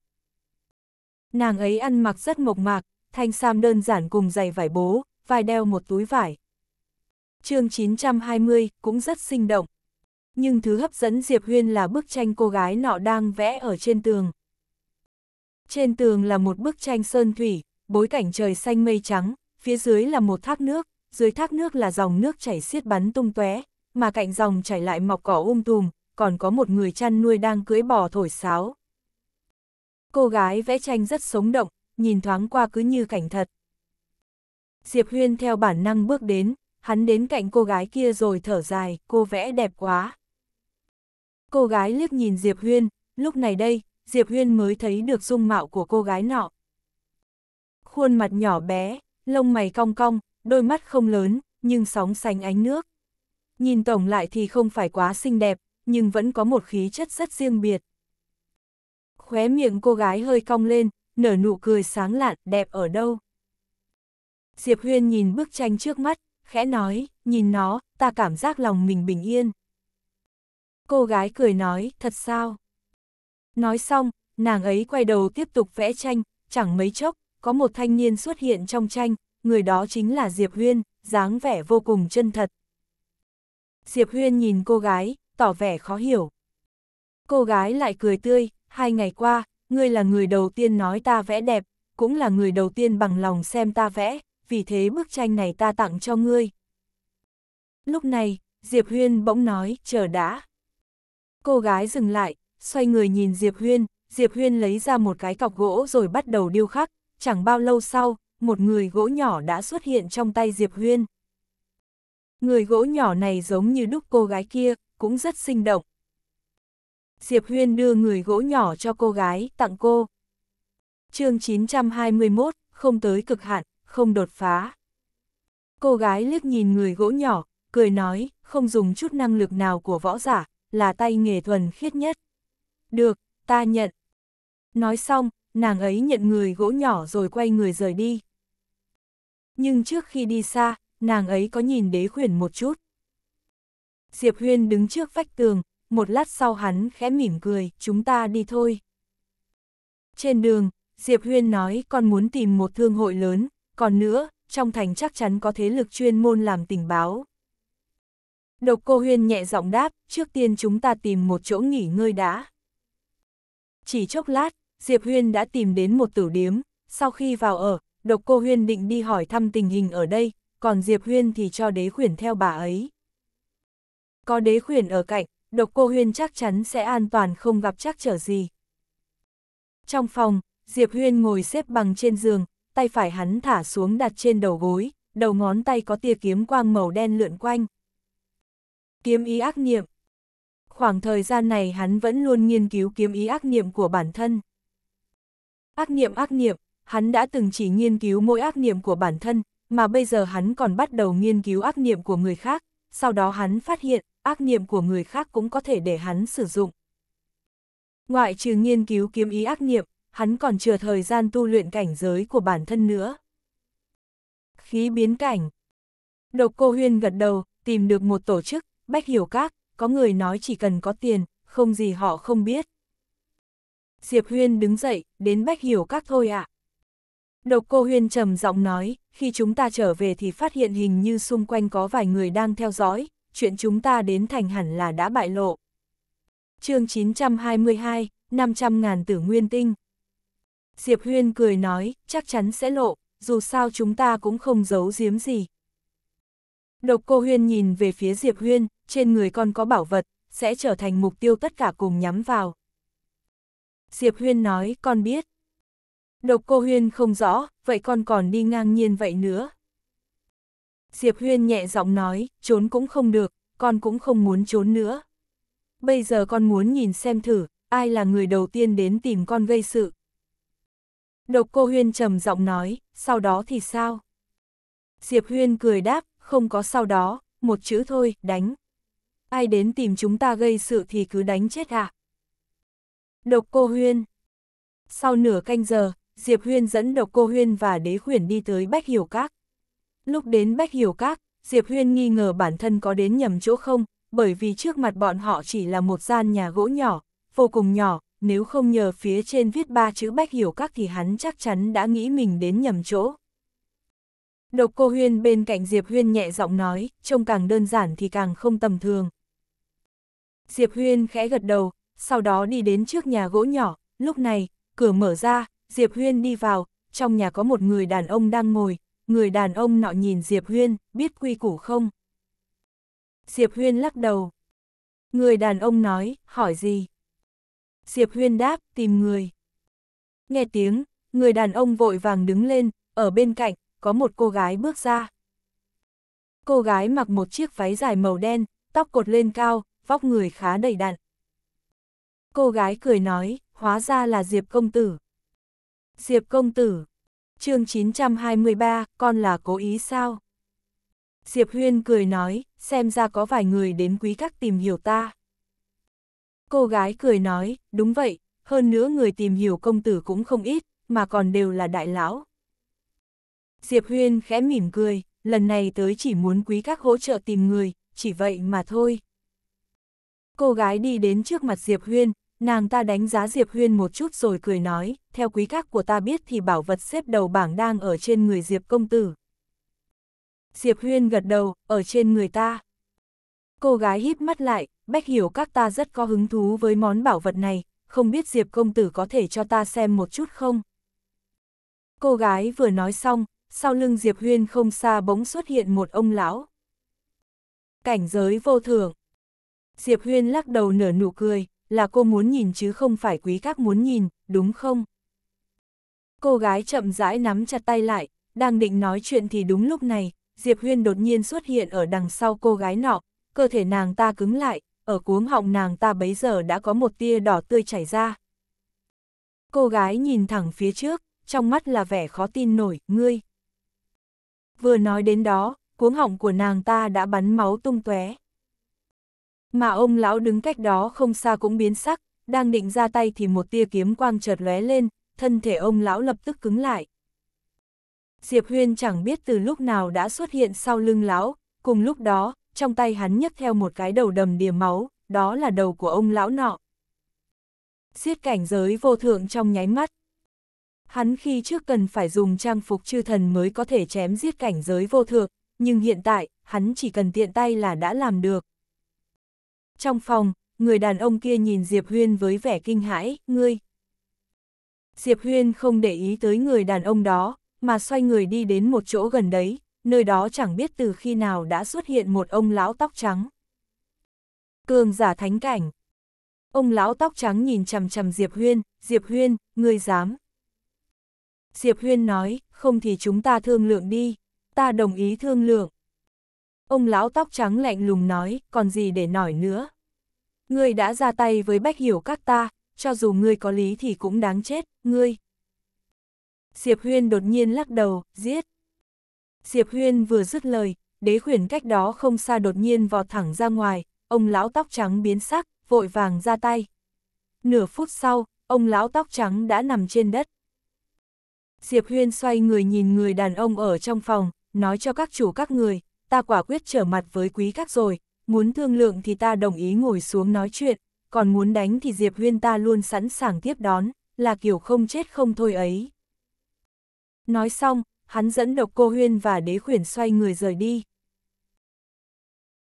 Nàng ấy ăn mặc rất mộc mạc, thanh sam đơn giản cùng giày vải bố, vai đeo một túi vải. chương 920 cũng rất sinh động. Nhưng thứ hấp dẫn Diệp Huyên là bức tranh cô gái nọ đang vẽ ở trên tường. Trên tường là một bức tranh sơn thủy, bối cảnh trời xanh mây trắng, phía dưới là một thác nước, dưới thác nước là dòng nước chảy xiết bắn tung tóe, mà cạnh dòng chảy lại mọc cỏ um tùm, còn có một người chăn nuôi đang cưỡi bò thổi sáo. Cô gái vẽ tranh rất sống động, nhìn thoáng qua cứ như cảnh thật. Diệp Huyên theo bản năng bước đến, hắn đến cạnh cô gái kia rồi thở dài, cô vẽ đẹp quá. Cô gái liếc nhìn Diệp Huyên, lúc này đây, Diệp Huyên mới thấy được dung mạo của cô gái nọ. Khuôn mặt nhỏ bé, lông mày cong cong, đôi mắt không lớn, nhưng sóng sánh ánh nước. Nhìn tổng lại thì không phải quá xinh đẹp, nhưng vẫn có một khí chất rất riêng biệt. Khóe miệng cô gái hơi cong lên, nở nụ cười sáng lạn, đẹp ở đâu. Diệp Huyên nhìn bức tranh trước mắt, khẽ nói, nhìn nó, ta cảm giác lòng mình bình yên. Cô gái cười nói, thật sao? Nói xong, nàng ấy quay đầu tiếp tục vẽ tranh, chẳng mấy chốc, có một thanh niên xuất hiện trong tranh, người đó chính là Diệp Huyên, dáng vẻ vô cùng chân thật. Diệp Huyên nhìn cô gái, tỏ vẻ khó hiểu. Cô gái lại cười tươi, hai ngày qua, ngươi là người đầu tiên nói ta vẽ đẹp, cũng là người đầu tiên bằng lòng xem ta vẽ, vì thế bức tranh này ta tặng cho ngươi. Lúc này, Diệp Huyên bỗng nói, chờ đã. Cô gái dừng lại, xoay người nhìn Diệp Huyên, Diệp Huyên lấy ra một cái cọc gỗ rồi bắt đầu điêu khắc, chẳng bao lâu sau, một người gỗ nhỏ đã xuất hiện trong tay Diệp Huyên. Người gỗ nhỏ này giống như đúc cô gái kia, cũng rất sinh động, Diệp Huyên đưa người gỗ nhỏ cho cô gái, tặng cô. chương 921, không tới cực hạn, không đột phá. Cô gái liếc nhìn người gỗ nhỏ, cười nói, không dùng chút năng lực nào của võ giả, là tay nghề thuần khiết nhất. Được, ta nhận. Nói xong, nàng ấy nhận người gỗ nhỏ rồi quay người rời đi. Nhưng trước khi đi xa, nàng ấy có nhìn đế khuyển một chút. Diệp Huyên đứng trước vách tường, một lát sau hắn khẽ mỉm cười, chúng ta đi thôi. Trên đường, Diệp Huyên nói con muốn tìm một thương hội lớn, còn nữa, trong thành chắc chắn có thế lực chuyên môn làm tình báo. Độc cô Huyên nhẹ giọng đáp, trước tiên chúng ta tìm một chỗ nghỉ ngơi đã. Chỉ chốc lát, Diệp Huyên đã tìm đến một tử điếm, sau khi vào ở, độc cô Huyên định đi hỏi thăm tình hình ở đây, còn Diệp Huyên thì cho đế khuyển theo bà ấy. Có đế khuyển ở cạnh, độc cô Huyên chắc chắn sẽ an toàn không gặp trắc trở gì. Trong phòng, Diệp Huyên ngồi xếp bằng trên giường, tay phải hắn thả xuống đặt trên đầu gối, đầu ngón tay có tia kiếm quang màu đen lượn quanh. Kiếm ý ác niệm Khoảng thời gian này hắn vẫn luôn nghiên cứu kiếm ý ác niệm của bản thân. Ác niệm ác niệm, hắn đã từng chỉ nghiên cứu mỗi ác niệm của bản thân, mà bây giờ hắn còn bắt đầu nghiên cứu ác niệm của người khác, sau đó hắn phát hiện ác niệm của người khác cũng có thể để hắn sử dụng. Ngoại trừ nghiên cứu kiếm ý ác niệm, hắn còn chờ thời gian tu luyện cảnh giới của bản thân nữa. Khí biến cảnh Độc cô Huyên gật đầu, tìm được một tổ chức, bách hiểu các, có người nói chỉ cần có tiền, không gì họ không biết. Diệp Huyên đứng dậy, đến bách hiểu các thôi ạ. À. Độc cô Huyên trầm giọng nói, khi chúng ta trở về thì phát hiện hình như xung quanh có vài người đang theo dõi, chuyện chúng ta đến thành hẳn là đã bại lộ. chương 922, 500 ngàn tử nguyên tinh. Diệp Huyên cười nói, chắc chắn sẽ lộ, dù sao chúng ta cũng không giấu giếm gì. Độc cô Huyên nhìn về phía Diệp Huyên, trên người con có bảo vật, sẽ trở thành mục tiêu tất cả cùng nhắm vào. Diệp Huyên nói, con biết. Độc cô Huyên không rõ, vậy con còn đi ngang nhiên vậy nữa, Diệp Huyên nhẹ giọng nói, trốn cũng không được, con cũng không muốn trốn nữa. Bây giờ con muốn nhìn xem thử, ai là người đầu tiên đến tìm con gây sự. Độc cô Huyên trầm giọng nói, sau đó thì sao? Diệp Huyên cười đáp, không có sau đó, một chữ thôi, đánh. Ai đến tìm chúng ta gây sự thì cứ đánh chết À? Độc cô Huyên Sau nửa canh giờ, Diệp Huyên dẫn độc cô Huyên và đế khuyển đi tới Bách Hiểu Các. Lúc đến Bách Hiểu Các, Diệp Huyên nghi ngờ bản thân có đến nhầm chỗ không, bởi vì trước mặt bọn họ chỉ là một gian nhà gỗ nhỏ, vô cùng nhỏ, nếu không nhờ phía trên viết ba chữ Bách Hiểu Các thì hắn chắc chắn đã nghĩ mình đến nhầm chỗ. Độc cô Huyên bên cạnh Diệp Huyên nhẹ giọng nói, trông càng đơn giản thì càng không tầm thường. Diệp Huyên khẽ gật đầu, sau đó đi đến trước nhà gỗ nhỏ, lúc này, cửa mở ra, Diệp Huyên đi vào, trong nhà có một người đàn ông đang ngồi, người đàn ông nọ nhìn Diệp Huyên, biết quy củ không? Diệp Huyên lắc đầu. Người đàn ông nói, hỏi gì? Diệp Huyên đáp, tìm người. Nghe tiếng, người đàn ông vội vàng đứng lên, ở bên cạnh, có một cô gái bước ra. Cô gái mặc một chiếc váy dài màu đen, tóc cột lên cao, vóc người khá đầy đặn. Cô gái cười nói, hóa ra là Diệp công tử. Diệp công tử, chương 923, con là cố ý sao? Diệp Huyên cười nói, xem ra có vài người đến quý các tìm hiểu ta. Cô gái cười nói, đúng vậy, hơn nữa người tìm hiểu công tử cũng không ít, mà còn đều là đại lão. Diệp Huyên khẽ mỉm cười, lần này tới chỉ muốn quý các hỗ trợ tìm người, chỉ vậy mà thôi. Cô gái đi đến trước mặt Diệp Huyên, Nàng ta đánh giá Diệp Huyên một chút rồi cười nói, theo quý các của ta biết thì bảo vật xếp đầu bảng đang ở trên người Diệp công tử. Diệp Huyên gật đầu, ở trên người ta. Cô gái híp mắt lại, Bách hiểu các ta rất có hứng thú với món bảo vật này, không biết Diệp công tử có thể cho ta xem một chút không? Cô gái vừa nói xong, sau lưng Diệp Huyên không xa bỗng xuất hiện một ông lão. Cảnh giới vô thường. Diệp Huyên lắc đầu nở nụ cười, là cô muốn nhìn chứ không phải quý các muốn nhìn, đúng không? Cô gái chậm rãi nắm chặt tay lại, đang định nói chuyện thì đúng lúc này, Diệp Huyên đột nhiên xuất hiện ở đằng sau cô gái nọ, cơ thể nàng ta cứng lại, ở cuống họng nàng ta bấy giờ đã có một tia đỏ tươi chảy ra. Cô gái nhìn thẳng phía trước, trong mắt là vẻ khó tin nổi, ngươi. Vừa nói đến đó, cuống họng của nàng ta đã bắn máu tung tóe. Mà ông lão đứng cách đó không xa cũng biến sắc, đang định ra tay thì một tia kiếm quang chợt lóe lên, thân thể ông lão lập tức cứng lại. Diệp Huyên chẳng biết từ lúc nào đã xuất hiện sau lưng lão, cùng lúc đó, trong tay hắn nhấc theo một cái đầu đầm đìa máu, đó là đầu của ông lão nọ. Xiết cảnh giới vô thượng trong nháy mắt. Hắn khi trước cần phải dùng trang phục chư thần mới có thể chém giết cảnh giới vô thượng, nhưng hiện tại, hắn chỉ cần tiện tay là đã làm được. Trong phòng, người đàn ông kia nhìn Diệp Huyên với vẻ kinh hãi, ngươi. Diệp Huyên không để ý tới người đàn ông đó, mà xoay người đi đến một chỗ gần đấy, nơi đó chẳng biết từ khi nào đã xuất hiện một ông lão tóc trắng. Cường giả thánh cảnh. Ông lão tóc trắng nhìn chằm chằm Diệp Huyên, Diệp Huyên, ngươi dám. Diệp Huyên nói, không thì chúng ta thương lượng đi, ta đồng ý thương lượng. Ông lão tóc trắng lạnh lùng nói, còn gì để nói nữa. Ngươi đã ra tay với bách hiểu các ta, cho dù ngươi có lý thì cũng đáng chết, ngươi. Diệp Huyên đột nhiên lắc đầu, giết. Diệp Huyên vừa dứt lời, đế khuyển cách đó không xa đột nhiên vọt thẳng ra ngoài, ông lão tóc trắng biến sắc, vội vàng ra tay. Nửa phút sau, ông lão tóc trắng đã nằm trên đất. Diệp Huyên xoay người nhìn người đàn ông ở trong phòng, nói cho các chủ các người, ta quả quyết trở mặt với quý các rồi, muốn thương lượng thì ta đồng ý ngồi xuống nói chuyện, còn muốn đánh thì Diệp Huyên ta luôn sẵn sàng tiếp đón, là kiểu không chết không thôi ấy. Nói xong, hắn dẫn độc cô Huyên và đế khuyển xoay người rời đi.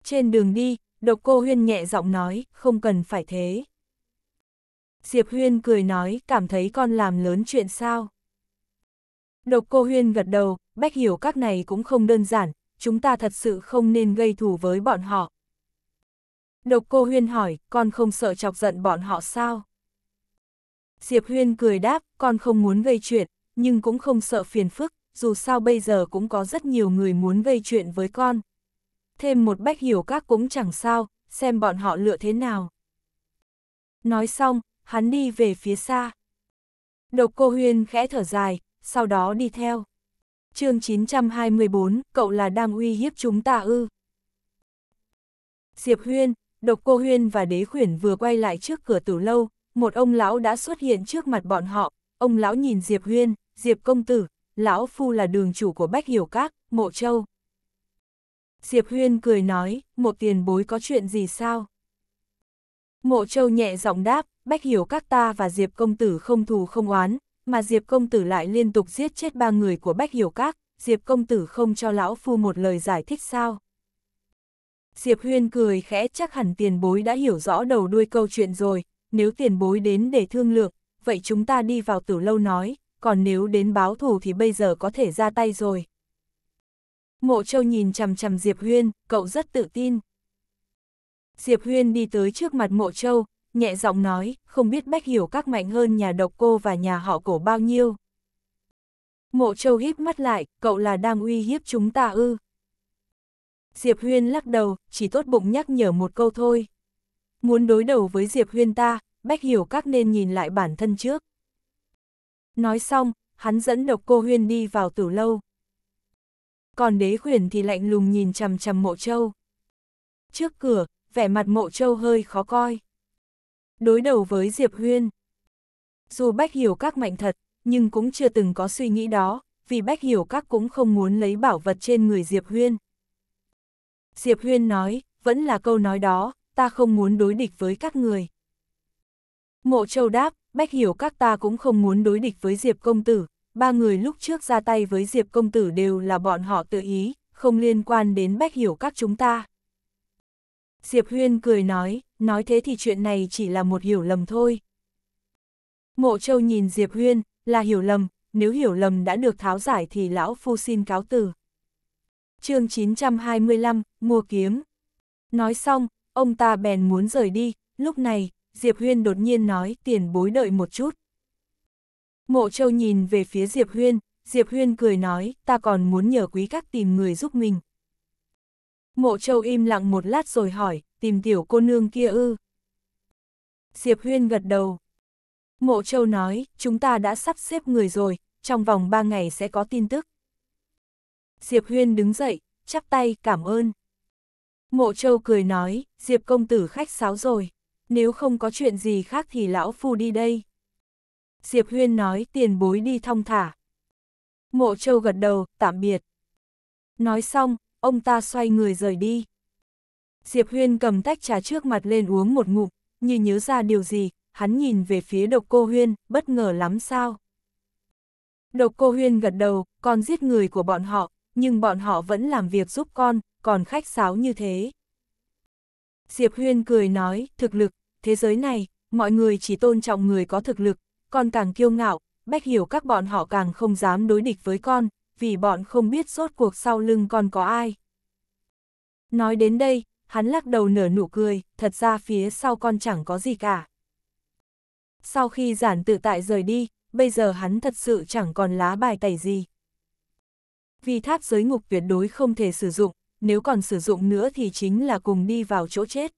Trên đường đi, độc cô Huyên nhẹ giọng nói, không cần phải thế. Diệp Huyên cười nói, cảm thấy con làm lớn chuyện sao. Độc cô Huyên gật đầu, bách hiểu các này cũng không đơn giản, chúng ta thật sự không nên gây thù với bọn họ. Độc cô Huyên hỏi, con không sợ chọc giận bọn họ sao? Diệp Huyên cười đáp, con không muốn gây chuyện, nhưng cũng không sợ phiền phức, dù sao bây giờ cũng có rất nhiều người muốn gây chuyện với con. Thêm một bách hiểu các cũng chẳng sao, xem bọn họ lựa thế nào. Nói xong, hắn đi về phía xa. Độc cô Huyên khẽ thở dài, sau đó đi theo chương 924, cậu là đang uy hiếp chúng ta ư. Diệp Huyên, Độc Cô Huyên và Đế Khuyển vừa quay lại trước cửa tử lâu, một ông lão đã xuất hiện trước mặt bọn họ, ông lão nhìn Diệp Huyên, Diệp Công Tử, lão phu là đường chủ của Bách Hiểu Các, Mộ Châu. Diệp Huyên cười nói, một tiền bối có chuyện gì sao? Mộ Châu nhẹ giọng đáp, Bách Hiểu Các ta và Diệp Công Tử không thù không oán, mà Diệp công tử lại liên tục giết chết ba người của Bách Hiểu Các, Diệp công tử không cho lão phu một lời giải thích sao. Diệp Huyên cười khẽ chắc hẳn tiền bối đã hiểu rõ đầu đuôi câu chuyện rồi, nếu tiền bối đến để thương lượng, vậy chúng ta đi vào tử lâu nói, còn nếu đến báo thù thì bây giờ có thể ra tay rồi. Mộ Châu nhìn chằm chằm Diệp Huyên, cậu rất tự tin. Diệp Huyên đi tới trước mặt Mộ Châu, nhẹ giọng nói, không biết bách hiểu các mạnh hơn nhà độc cô và nhà họ cổ bao nhiêu. Mộ Châu híp mắt lại, cậu là đang uy hiếp chúng ta ư. Diệp Huyên lắc đầu, chỉ tốt bụng nhắc nhở một câu thôi. Muốn đối đầu với Diệp Huyên ta, Bách Hiểu Các nên nhìn lại bản thân trước. Nói xong, hắn dẫn độc cô Huyên đi vào tử lâu. Còn đế khuyển thì lạnh lùng nhìn chằm chằm mộ châu. Trước cửa, vẻ mặt mộ châu hơi khó coi đối đầu với Diệp Huyên. Dù Bách Hiểu Các mạnh thật, nhưng cũng chưa từng có suy nghĩ đó, vì Bách Hiểu Các cũng không muốn lấy bảo vật trên người Diệp Huyên. Diệp Huyên nói, vẫn là câu nói đó, ta không muốn đối địch với các người. Mộ Châu đáp, Bách Hiểu Các ta cũng không muốn đối địch với Diệp Công Tử, ba người lúc trước ra tay với Diệp Công Tử đều là bọn họ tự ý, không liên quan đến Bách Hiểu Các chúng ta. Diệp Huyên cười nói, nói thế thì chuyện này chỉ là một hiểu lầm thôi. Mộ Châu nhìn Diệp Huyên, là hiểu lầm, nếu hiểu lầm đã được tháo giải thì lão phu xin cáo từ. chương 925, mua kiếm. Nói xong, ông ta bèn muốn rời đi, lúc này, Diệp Huyên đột nhiên nói tiền bối đợi một chút. Mộ Châu nhìn về phía Diệp Huyên, Diệp Huyên cười nói, ta còn muốn nhờ quý các tìm người giúp mình. Mộ Châu im lặng một lát rồi hỏi, tìm tiểu cô nương kia ư. Diệp Huyên gật đầu. Mộ Châu nói, chúng ta đã sắp xếp người rồi, trong vòng ba ngày sẽ có tin tức. Diệp Huyên đứng dậy, chắp tay, cảm ơn. Mộ Châu cười nói, Diệp công tử khách sáo rồi, nếu không có chuyện gì khác thì lão phu đi đây. Diệp Huyên nói, tiền bối đi thong thả. Mộ Châu gật đầu, tạm biệt. Nói xong, ông ta xoay người rời đi. Diệp Huyên cầm tách trà trước mặt lên uống một ngụm, như nhớ ra điều gì, hắn nhìn về phía độc cô Huyên, bất ngờ lắm sao. Độc cô Huyên gật đầu, con giết người của bọn họ, nhưng bọn họ vẫn làm việc giúp con, còn khách sáo như thế. Diệp Huyên cười nói, thực lực, thế giới này, mọi người chỉ tôn trọng người có thực lực, con càng kiêu ngạo, bách hiểu các bọn họ càng không dám đối địch với con, vì bọn không biết sốt cuộc sau lưng còn có ai. Nói đến đây, hắn lắc đầu nở nụ cười, thật ra phía sau con chẳng có gì cả. Sau khi giản tự tại rời đi, bây giờ hắn thật sự chẳng còn lá bài tẩy gì. Vì tháp giới ngục tuyệt đối không thể sử dụng, nếu còn sử dụng nữa thì chính là cùng đi vào chỗ chết.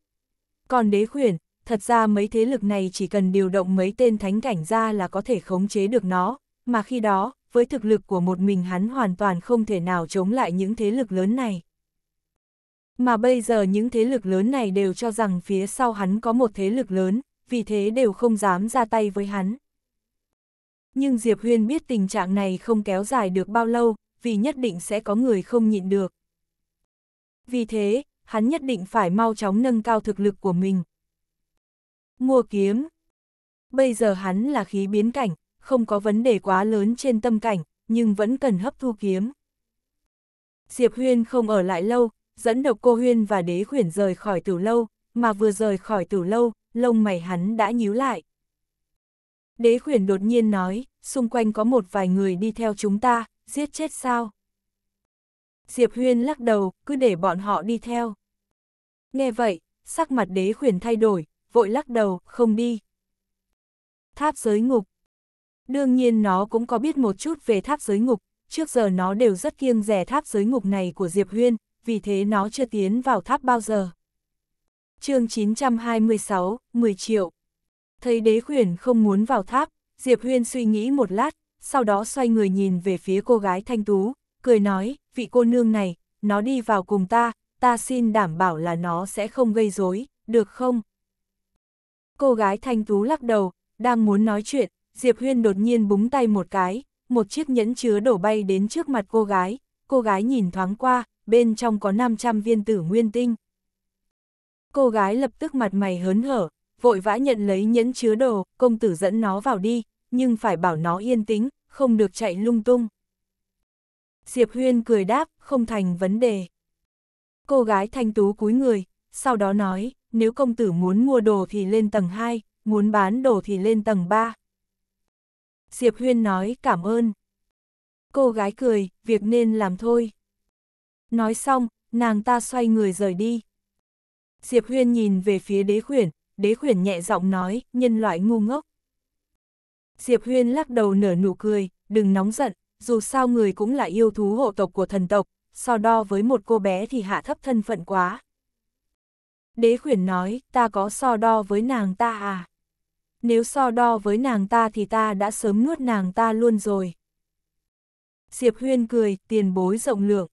Còn đế khuyển, thật ra mấy thế lực này chỉ cần điều động mấy tên thánh cảnh ra là có thể khống chế được nó, mà khi đó, với thực lực của một mình hắn hoàn toàn không thể nào chống lại những thế lực lớn này. Mà bây giờ những thế lực lớn này đều cho rằng phía sau hắn có một thế lực lớn, vì thế đều không dám ra tay với hắn. Nhưng Diệp Huyên biết tình trạng này không kéo dài được bao lâu, vì nhất định sẽ có người không nhịn được. Vì thế, hắn nhất định phải mau chóng nâng cao thực lực của mình. Mua kiếm Bây giờ hắn là khí biến cảnh, không có vấn đề quá lớn trên tâm cảnh, nhưng vẫn cần hấp thu kiếm. Diệp Huyên không ở lại lâu, dẫn độc cô Huyên và đế khuyển rời khỏi tử lâu, mà vừa rời khỏi tử lâu, lông mày hắn đã nhíu lại. Đế khuyển đột nhiên nói, xung quanh có một vài người đi theo chúng ta, giết chết sao? Diệp Huyên lắc đầu, cứ để bọn họ đi theo. Nghe vậy, sắc mặt đế khuyển thay đổi, vội lắc đầu, không đi. Tháp giới ngục, Đương nhiên nó cũng có biết một chút về tháp giới ngục, trước giờ nó đều rất kiêng rẻ tháp giới ngục này của Diệp Huyên, vì thế nó chưa tiến vào tháp bao giờ. chương 926, 10 triệu. Thấy đế khuyển không muốn vào tháp, Diệp Huyên suy nghĩ một lát, sau đó xoay người nhìn về phía cô gái thanh tú, cười nói, vị cô nương này, nó đi vào cùng ta, ta xin đảm bảo là nó sẽ không gây rối, được không? Cô gái thanh tú lắc đầu, đang muốn nói chuyện, Diệp Huyên đột nhiên búng tay một cái, một chiếc nhẫn chứa đổ bay đến trước mặt cô gái, cô gái nhìn thoáng qua, bên trong có 500 viên tử nguyên tinh. Cô gái lập tức mặt mày hớn hở, vội vã nhận lấy nhẫn chứa đồ, công tử dẫn nó vào đi, nhưng phải bảo nó yên tĩnh, không được chạy lung tung. Diệp Huyên cười đáp, không thành vấn đề. Cô gái thanh tú cúi người, sau đó nói, nếu công tử muốn mua đồ thì lên tầng 2, muốn bán đồ thì lên tầng 3. Diệp Huyên nói cảm ơn. Cô gái cười, việc nên làm thôi. Nói xong, nàng ta xoay người rời đi. Diệp Huyên nhìn về phía đế khuyển, đế khuyển nhẹ giọng nói, nhân loại ngu ngốc. Diệp Huyên lắc đầu nở nụ cười, đừng nóng giận, dù sao người cũng là yêu thú hộ tộc của thần tộc, so đo với một cô bé thì hạ thấp thân phận quá. Đế khuyển nói, ta có so đo với nàng ta à? nếu so đo với nàng ta thì ta đã sớm nuốt nàng ta luôn rồi. Diệp Huyên cười, tiền bối rộng lượng.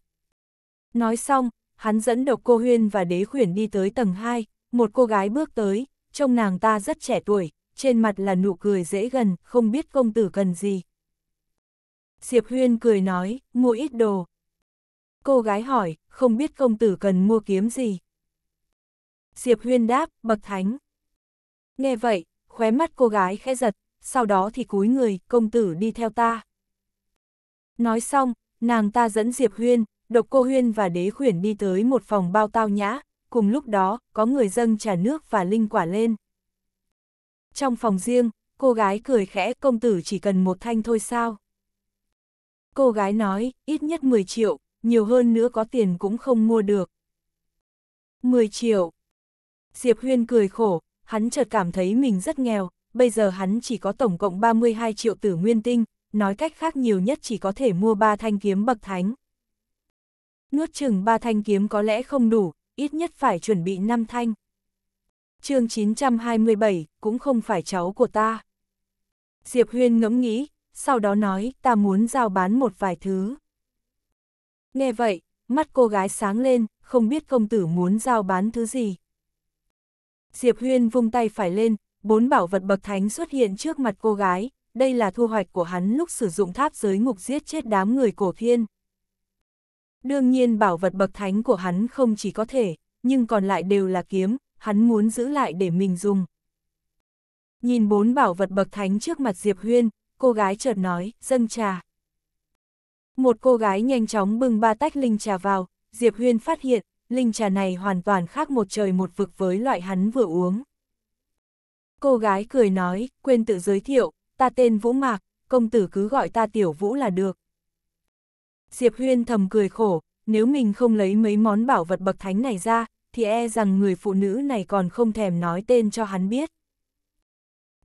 Nói xong, hắn dẫn độc cô Huyên và đế khuyển đi tới tầng 2, một cô gái bước tới, trông nàng ta rất trẻ tuổi, trên mặt là nụ cười dễ gần, không biết công tử cần gì. Diệp Huyên cười nói, mua ít đồ. Cô gái hỏi, không biết công tử cần mua kiếm gì. Diệp Huyên đáp, bậc thánh. Nghe vậy, khóe mắt cô gái khẽ giật, sau đó thì cúi người, công tử đi theo ta. Nói xong, nàng ta dẫn Diệp Huyên, độc cô Huyên và đế khuyển đi tới một phòng bao tao nhã, cùng lúc đó, có người dâng trà nước và linh quả lên. Trong phòng riêng, cô gái cười khẽ công tử chỉ cần một thanh thôi sao. Cô gái nói, ít nhất 10 triệu, nhiều hơn nữa có tiền cũng không mua được. 10 triệu. Diệp Huyên cười khổ, hắn chợt cảm thấy mình rất nghèo, bây giờ hắn chỉ có tổng cộng 32 triệu tử nguyên tinh, nói cách khác nhiều nhất chỉ có thể mua ba thanh kiếm bậc thánh. Nuốt chừng ba thanh kiếm có lẽ không đủ, ít nhất phải chuẩn bị 5 thanh. chương 927, cũng không phải cháu của ta. Diệp Huyên ngẫm nghĩ, sau đó nói ta muốn giao bán một vài thứ. Nghe vậy, mắt cô gái sáng lên, không biết công tử muốn giao bán thứ gì. Diệp Huyên vung tay phải lên, bốn bảo vật bậc thánh xuất hiện trước mặt cô gái, đây là thu hoạch của hắn lúc sử dụng tháp giới ngục giết chết đám người cổ thiên. Đương nhiên bảo vật bậc thánh của hắn không chỉ có thể, nhưng còn lại đều là kiếm, hắn muốn giữ lại để mình dùng. Nhìn bốn bảo vật bậc thánh trước mặt Diệp Huyên, cô gái chợt nói, dâng trà. Một cô gái nhanh chóng bưng ba tách linh trà vào, Diệp Huyên phát hiện linh trà này hoàn toàn khác một trời một vực với loại hắn vừa uống. Cô gái cười nói, quên tự giới thiệu, ta tên Vũ Mạc, công tử cứ gọi ta Tiểu Vũ là được. Diệp Huyên thầm cười khổ, nếu mình không lấy mấy món bảo vật bậc thánh này ra, thì e rằng người phụ nữ này còn không thèm nói tên cho hắn biết.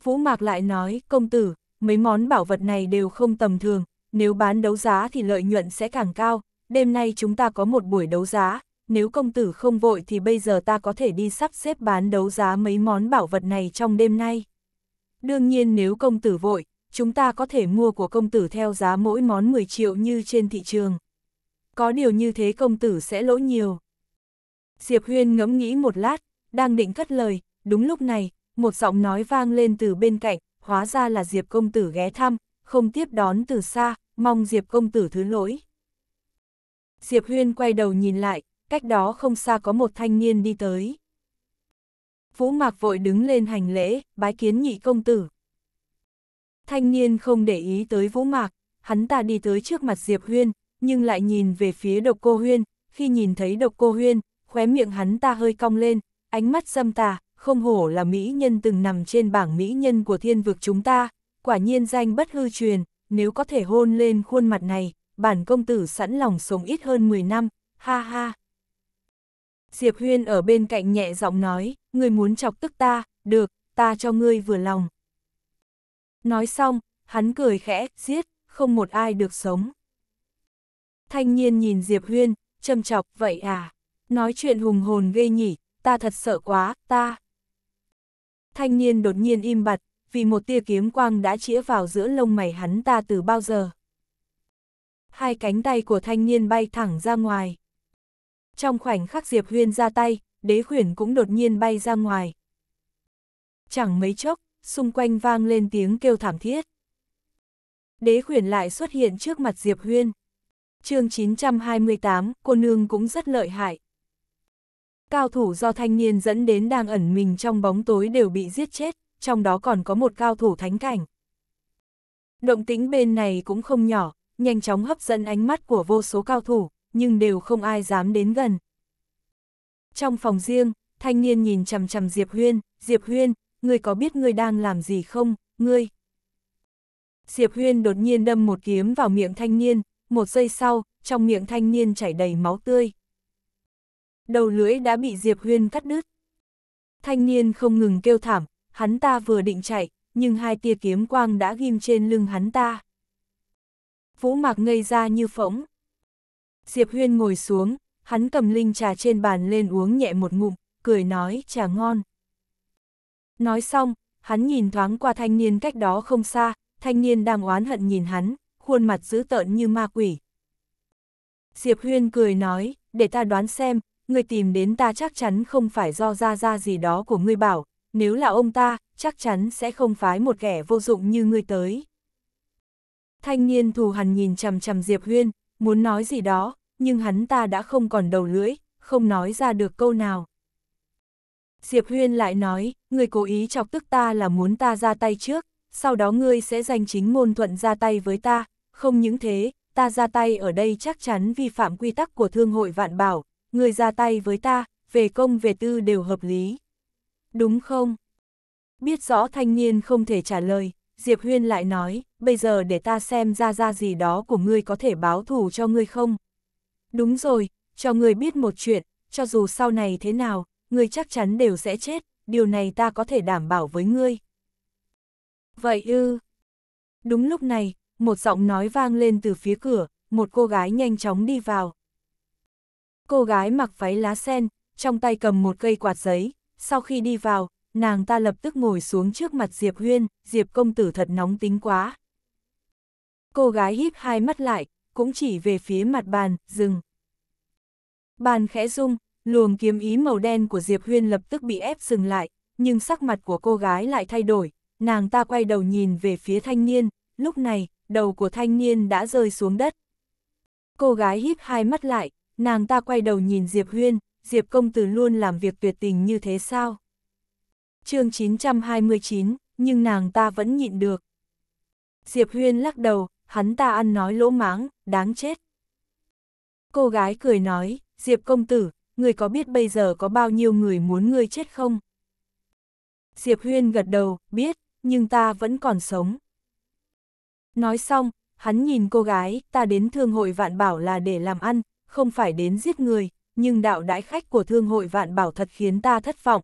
Vũ Mạc lại nói, công tử, mấy món bảo vật này đều không tầm thường, nếu bán đấu giá thì lợi nhuận sẽ càng cao, đêm nay chúng ta có một buổi đấu giá, nếu công tử không vội thì bây giờ ta có thể đi sắp xếp bán đấu giá mấy món bảo vật này trong đêm nay. Đương nhiên nếu công tử vội, chúng ta có thể mua của công tử theo giá mỗi món 10 triệu như trên thị trường. Có điều như thế công tử sẽ lỗ nhiều. Diệp Huyên ngẫm nghĩ một lát, đang định cất lời, đúng lúc này, một giọng nói vang lên từ bên cạnh, hóa ra là Diệp công tử ghé thăm, không tiếp đón từ xa, mong Diệp công tử thứ lỗi. Diệp Huyên quay đầu nhìn lại, cách đó không xa có một thanh niên đi tới. Vũ Mạc vội đứng lên hành lễ, bái kiến nhị công tử. Thanh niên không để ý tới Vũ Mạc, hắn ta đi tới trước mặt Diệp Huyên, nhưng lại nhìn về phía độc cô Huyên, khi nhìn thấy độc cô Huyên, khóe miệng hắn ta hơi cong lên, ánh mắt xâm tà, không hổ là mỹ nhân từng nằm trên bảng mỹ nhân của thiên vực chúng ta, quả nhiên danh bất hư truyền, nếu có thể hôn lên khuôn mặt này, bản công tử sẵn lòng sống ít hơn 10 năm, ha ha. Diệp Huyên ở bên cạnh nhẹ giọng nói, ngươi muốn chọc tức ta, được, ta cho ngươi vừa lòng. Nói xong, hắn cười khẽ, giết, không một ai được sống. Thanh niên nhìn Diệp Huyên, châm chọc, vậy à? Nói chuyện hùng hồn ghê nhỉ, ta thật sợ quá, ta. Thanh niên đột nhiên im bặt, vì một tia kiếm quang đã chĩa vào giữa lông mày hắn ta từ bao giờ. Hai cánh tay của thanh niên bay thẳng ra ngoài. Trong khoảnh khắc Diệp Huyên ra tay, đế khuyển cũng đột nhiên bay ra ngoài. Chẳng mấy chốc, xung quanh vang lên tiếng kêu thảm thiết. Đế khuyển lại xuất hiện trước mặt Diệp Huyên. chương 928, cô nương cũng rất lợi hại. Cao thủ do thanh niên dẫn đến đang ẩn mình trong bóng tối đều bị giết chết, trong đó còn có một cao thủ thánh cảnh. Động tính bên này cũng không nhỏ, nhanh chóng hấp dẫn ánh mắt của vô số cao thủ nhưng đều không ai dám đến gần. Trong phòng riêng, thanh niên nhìn chằm chằm Diệp Huyên, Diệp Huyên, ngươi có biết ngươi đang làm gì không, ngươi? Diệp Huyên đột nhiên đâm một kiếm vào miệng thanh niên, một giây sau, trong miệng thanh niên chảy đầy máu tươi. Đầu lưỡi đã bị Diệp Huyên cắt đứt. Thanh niên không ngừng kêu thảm, hắn ta vừa định chạy, nhưng hai tia kiếm quang đã ghim trên lưng hắn ta. Vũ Mạc ngây ra như phỗng. Diệp Huyên ngồi xuống, hắn cầm linh trà trên bàn lên uống nhẹ một ngụm, cười nói trà ngon. Nói xong, hắn nhìn thoáng qua thanh niên cách đó không xa, thanh niên đang oán hận nhìn hắn, khuôn mặt dữ tợn như ma quỷ. Diệp Huyên cười nói, để ta đoán xem, người tìm đến ta chắc chắn không phải do ra ra gì đó của ngươi bảo, nếu là ông ta, chắc chắn sẽ không phái một kẻ vô dụng như ngươi tới. Thanh niên thù hằn nhìn chằm chằm Diệp Huyên, muốn nói gì đó, nhưng hắn ta đã không còn đầu lưỡi, không nói ra được câu nào. Diệp Huyên lại nói, người cố ý chọc tức ta là muốn ta ra tay trước, sau đó ngươi sẽ giành chính môn thuận ra tay với ta, không những thế, ta ra tay ở đây chắc chắn vi phạm quy tắc của thương hội vạn bảo, ngươi ra tay với ta, về công về tư đều hợp lý. Đúng không? Biết rõ thanh niên không thể trả lời, Diệp Huyên lại nói, bây giờ để ta xem ra ra gì đó của ngươi có thể báo thù cho ngươi không. Đúng rồi, cho ngươi biết một chuyện, cho dù sau này thế nào, ngươi chắc chắn đều sẽ chết, điều này ta có thể đảm bảo với ngươi. Vậy ư. Đúng lúc này, một giọng nói vang lên từ phía cửa, một cô gái nhanh chóng đi vào. Cô gái mặc váy lá sen, trong tay cầm một cây quạt giấy, sau khi đi vào, nàng ta lập tức ngồi xuống trước mặt Diệp Huyên, Diệp công tử thật nóng tính quá. Cô gái híp hai mắt lại, cũng chỉ về phía mặt bàn, dừng. Bàn khẽ rung, luồng kiếm ý màu đen của Diệp Huyên lập tức bị ép dừng lại, nhưng sắc mặt của cô gái lại thay đổi, nàng ta quay đầu nhìn về phía thanh niên, lúc này, đầu của thanh niên đã rơi xuống đất. Cô gái híp hai mắt lại, nàng ta quay đầu nhìn Diệp Huyên, Diệp công tử luôn làm việc tuyệt tình như thế sao? chương 929, nhưng nàng ta vẫn nhịn được. Diệp Huyên lắc đầu, hắn ta ăn nói lỗ mãng, đáng chết. Cô gái cười nói, Diệp công tử, người có biết bây giờ có bao nhiêu người muốn ngươi chết không? Diệp Huyên gật đầu, biết, nhưng ta vẫn còn sống. Nói xong, hắn nhìn cô gái, ta đến thương hội vạn bảo là để làm ăn, không phải đến giết người, nhưng đạo đãi khách của thương hội vạn bảo thật khiến ta thất vọng.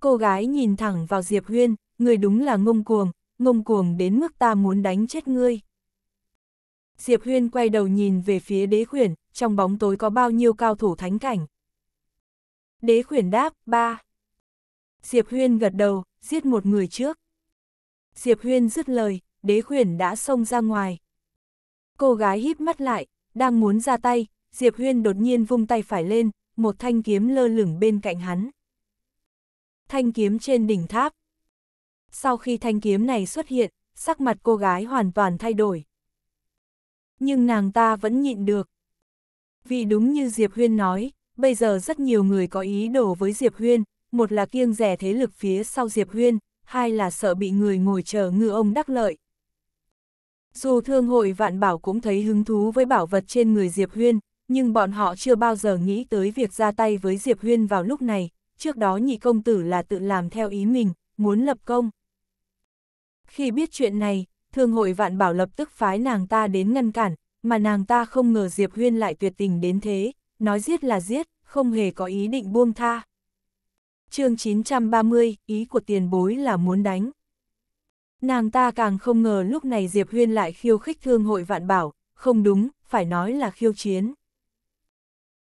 Cô gái nhìn thẳng vào Diệp Huyên, người đúng là ngông cuồng, ngông cuồng đến mức ta muốn đánh chết ngươi. Diệp Huyên quay đầu nhìn về phía đế khuyển, trong bóng tối có bao nhiêu cao thủ thánh cảnh. Đế khuyển đáp, ba. Diệp Huyên gật đầu, giết một người trước. Diệp Huyên dứt lời, đế khuyển đã xông ra ngoài. Cô gái híp mắt lại, đang muốn ra tay, Diệp Huyên đột nhiên vung tay phải lên, một thanh kiếm lơ lửng bên cạnh hắn. Thanh kiếm trên đỉnh tháp, sau khi thanh kiếm này xuất hiện, sắc mặt cô gái hoàn toàn thay đổi. Nhưng nàng ta vẫn nhịn được. Vì đúng như Diệp Huyên nói, bây giờ rất nhiều người có ý đồ với Diệp Huyên, một là kiêng rẻ thế lực phía sau Diệp Huyên, hai là sợ bị người ngồi chờ ngư ông đắc lợi. Dù thương hội vạn bảo cũng thấy hứng thú với bảo vật trên người Diệp Huyên, nhưng bọn họ chưa bao giờ nghĩ tới việc ra tay với Diệp Huyên vào lúc này, trước đó nhị công tử là tự làm theo ý mình, muốn lập công. Khi biết chuyện này, thương hội vạn bảo lập tức phái nàng ta đến ngăn cản, mà nàng ta không ngờ Diệp Huyên lại tuyệt tình đến thế, nói giết là giết, không hề có ý định buông tha. chương 930, ý của tiền bối là muốn đánh. Nàng ta càng không ngờ lúc này Diệp Huyên lại khiêu khích thương hội vạn bảo, không đúng, phải nói là khiêu chiến.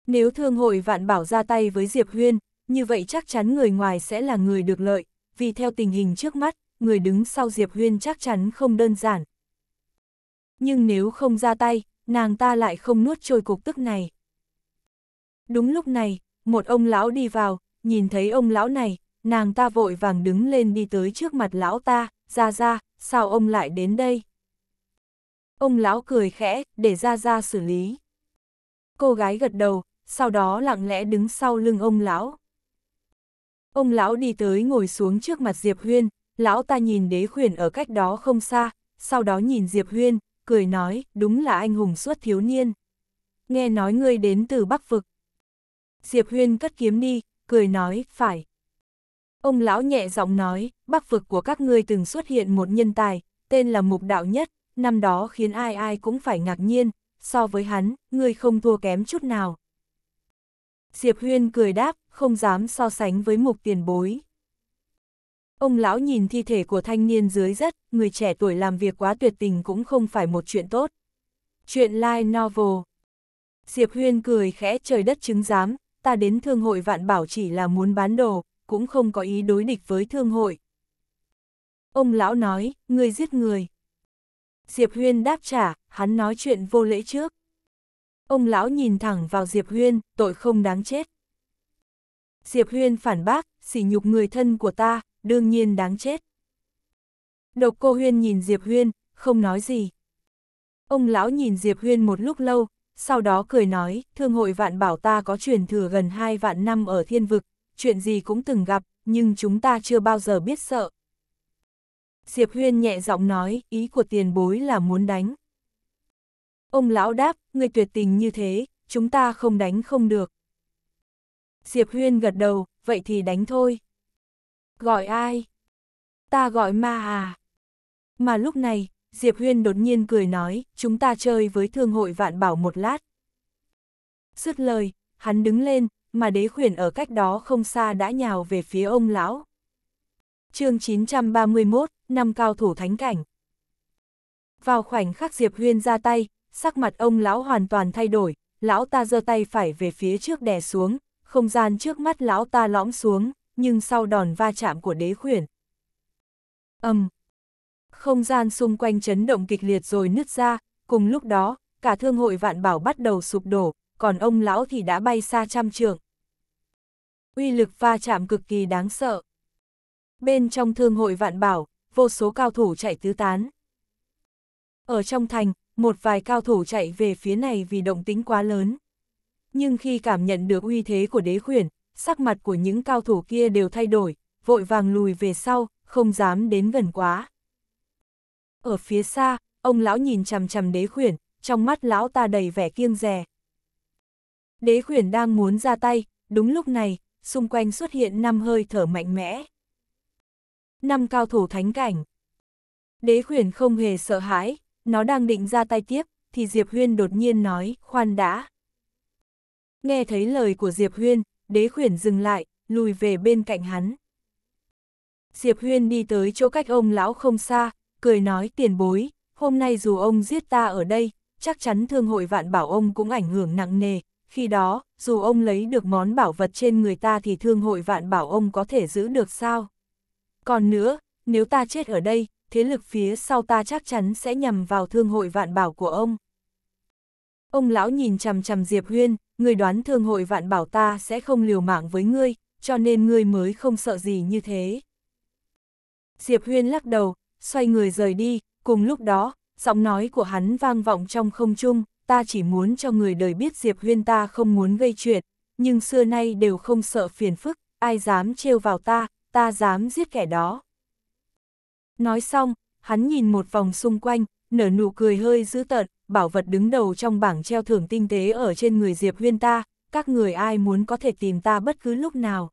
Nếu thương hội vạn bảo ra tay với Diệp Huyên, như vậy chắc chắn người ngoài sẽ là người được lợi, vì theo tình hình trước mắt, người đứng sau Diệp Huyên chắc chắn không đơn giản. Nhưng nếu không ra tay, nàng ta lại không nuốt trôi cục tức này. Đúng lúc này, một ông lão đi vào, nhìn thấy ông lão này, nàng ta vội vàng đứng lên đi tới trước mặt lão ta, ra ra, sao ông lại đến đây? Ông lão cười khẽ, để ra ra xử lý. Cô gái gật đầu, sau đó lặng lẽ đứng sau lưng ông lão. Ông lão đi tới ngồi xuống trước mặt Diệp Huyên, lão ta nhìn đế khuyển ở cách đó không xa, sau đó nhìn Diệp Huyên, cười nói, đúng là anh hùng suốt thiếu niên. Nghe nói ngươi đến từ Bắc Vực. Diệp Huyên cất kiếm đi, cười nói, phải. Ông lão nhẹ giọng nói, Bắc Vực của các ngươi từng xuất hiện một nhân tài, tên là Mục Đạo Nhất, năm đó khiến ai ai cũng phải ngạc nhiên, so với hắn, ngươi không thua kém chút nào. Diệp Huyên cười đáp, không dám so sánh với Mục Tiền Bối. Ông lão nhìn thi thể của thanh niên dưới rất, người trẻ tuổi làm việc quá tuyệt tình cũng không phải một chuyện tốt. Chuyện live novel Diệp Huyên cười khẽ trời đất chứng giám, ta đến thương hội vạn bảo chỉ là muốn bán đồ, cũng không có ý đối địch với thương hội. Ông lão nói, người giết người. Diệp Huyên đáp trả, hắn nói chuyện vô lễ trước. Ông lão nhìn thẳng vào Diệp Huyên, tội không đáng chết. Diệp Huyên phản bác, sỉ nhục người thân của ta, đương nhiên đáng chết. Độc cô Huyên nhìn Diệp Huyên, không nói gì. Ông lão nhìn Diệp Huyên một lúc lâu, sau đó cười nói, thương hội vạn bảo ta có truyền thừa gần hai vạn năm ở thiên vực, chuyện gì cũng từng gặp, nhưng chúng ta chưa bao giờ biết sợ. Diệp Huyên nhẹ giọng nói, ý của tiền bối là muốn đánh. Ông lão đáp, người tuyệt tình như thế, chúng ta không đánh không được. Diệp Huyên gật đầu, vậy thì đánh thôi. Gọi ai? Ta gọi ma à. Mà lúc này, Diệp Huyên đột nhiên cười nói, chúng ta chơi với thương hội vạn bảo một lát. Dứt lời, hắn đứng lên, mà đế khuyển ở cách đó không xa đã nhào về phía ông lão. chương 931, năm cao thủ thánh cảnh. Vào khoảnh khắc Diệp Huyên ra tay, sắc mặt ông lão hoàn toàn thay đổi, lão ta giơ tay phải về phía trước đè xuống, không gian trước mắt lão ta lõm xuống nhưng sau đòn va chạm của đế khuyển. Âm! Um, không gian xung quanh chấn động kịch liệt rồi nứt ra, cùng lúc đó, cả thương hội vạn bảo bắt đầu sụp đổ, còn ông lão thì đã bay xa trăm trường. Uy lực va chạm cực kỳ đáng sợ. Bên trong thương hội vạn bảo, vô số cao thủ chạy tứ tán. Ở trong thành, một vài cao thủ chạy về phía này vì động tính quá lớn. Nhưng khi cảm nhận được uy thế của đế khuyển, sắc mặt của những cao thủ kia đều thay đổi, vội vàng lùi về sau, không dám đến gần quá. Ở phía xa, ông lão nhìn chằm chằm đế khuyển, trong mắt lão ta đầy vẻ kiêng rè. Đế khuyển đang muốn ra tay, đúng lúc này, xung quanh xuất hiện năm hơi thở mạnh mẽ. Năm cao thủ thánh cảnh. Đế khuyển không hề sợ hãi, nó đang định ra tay tiếp, thì Diệp Huyên đột nhiên nói, khoan đã. Nghe thấy lời của Diệp Huyên, đế khuyển dừng lại, lùi về bên cạnh hắn. Diệp Huyên đi tới chỗ cách ông lão không xa, cười nói tiền bối, hôm nay dù ông giết ta ở đây, chắc chắn thương hội vạn bảo ông cũng ảnh hưởng nặng nề, khi đó, dù ông lấy được món bảo vật trên người ta thì thương hội vạn bảo ông có thể giữ được sao? Còn nữa, nếu ta chết ở đây, thế lực phía sau ta chắc chắn sẽ nhằm vào thương hội vạn bảo của ông. Ông lão nhìn chằm chằm Diệp Huyên, người đoán thương hội vạn bảo ta sẽ không liều mạng với ngươi, cho nên ngươi mới không sợ gì như thế. Diệp Huyên lắc đầu, xoay người rời đi, cùng lúc đó, giọng nói của hắn vang vọng trong không trung, ta chỉ muốn cho người đời biết Diệp Huyên ta không muốn gây chuyện, nhưng xưa nay đều không sợ phiền phức, ai dám trêu vào ta, ta dám giết kẻ đó. Nói xong, hắn nhìn một vòng xung quanh, nở nụ cười hơi dữ tợn, bảo vật đứng đầu trong bảng treo thưởng tinh tế ở trên người Diệp Huyên ta, các người ai muốn có thể tìm ta bất cứ lúc nào.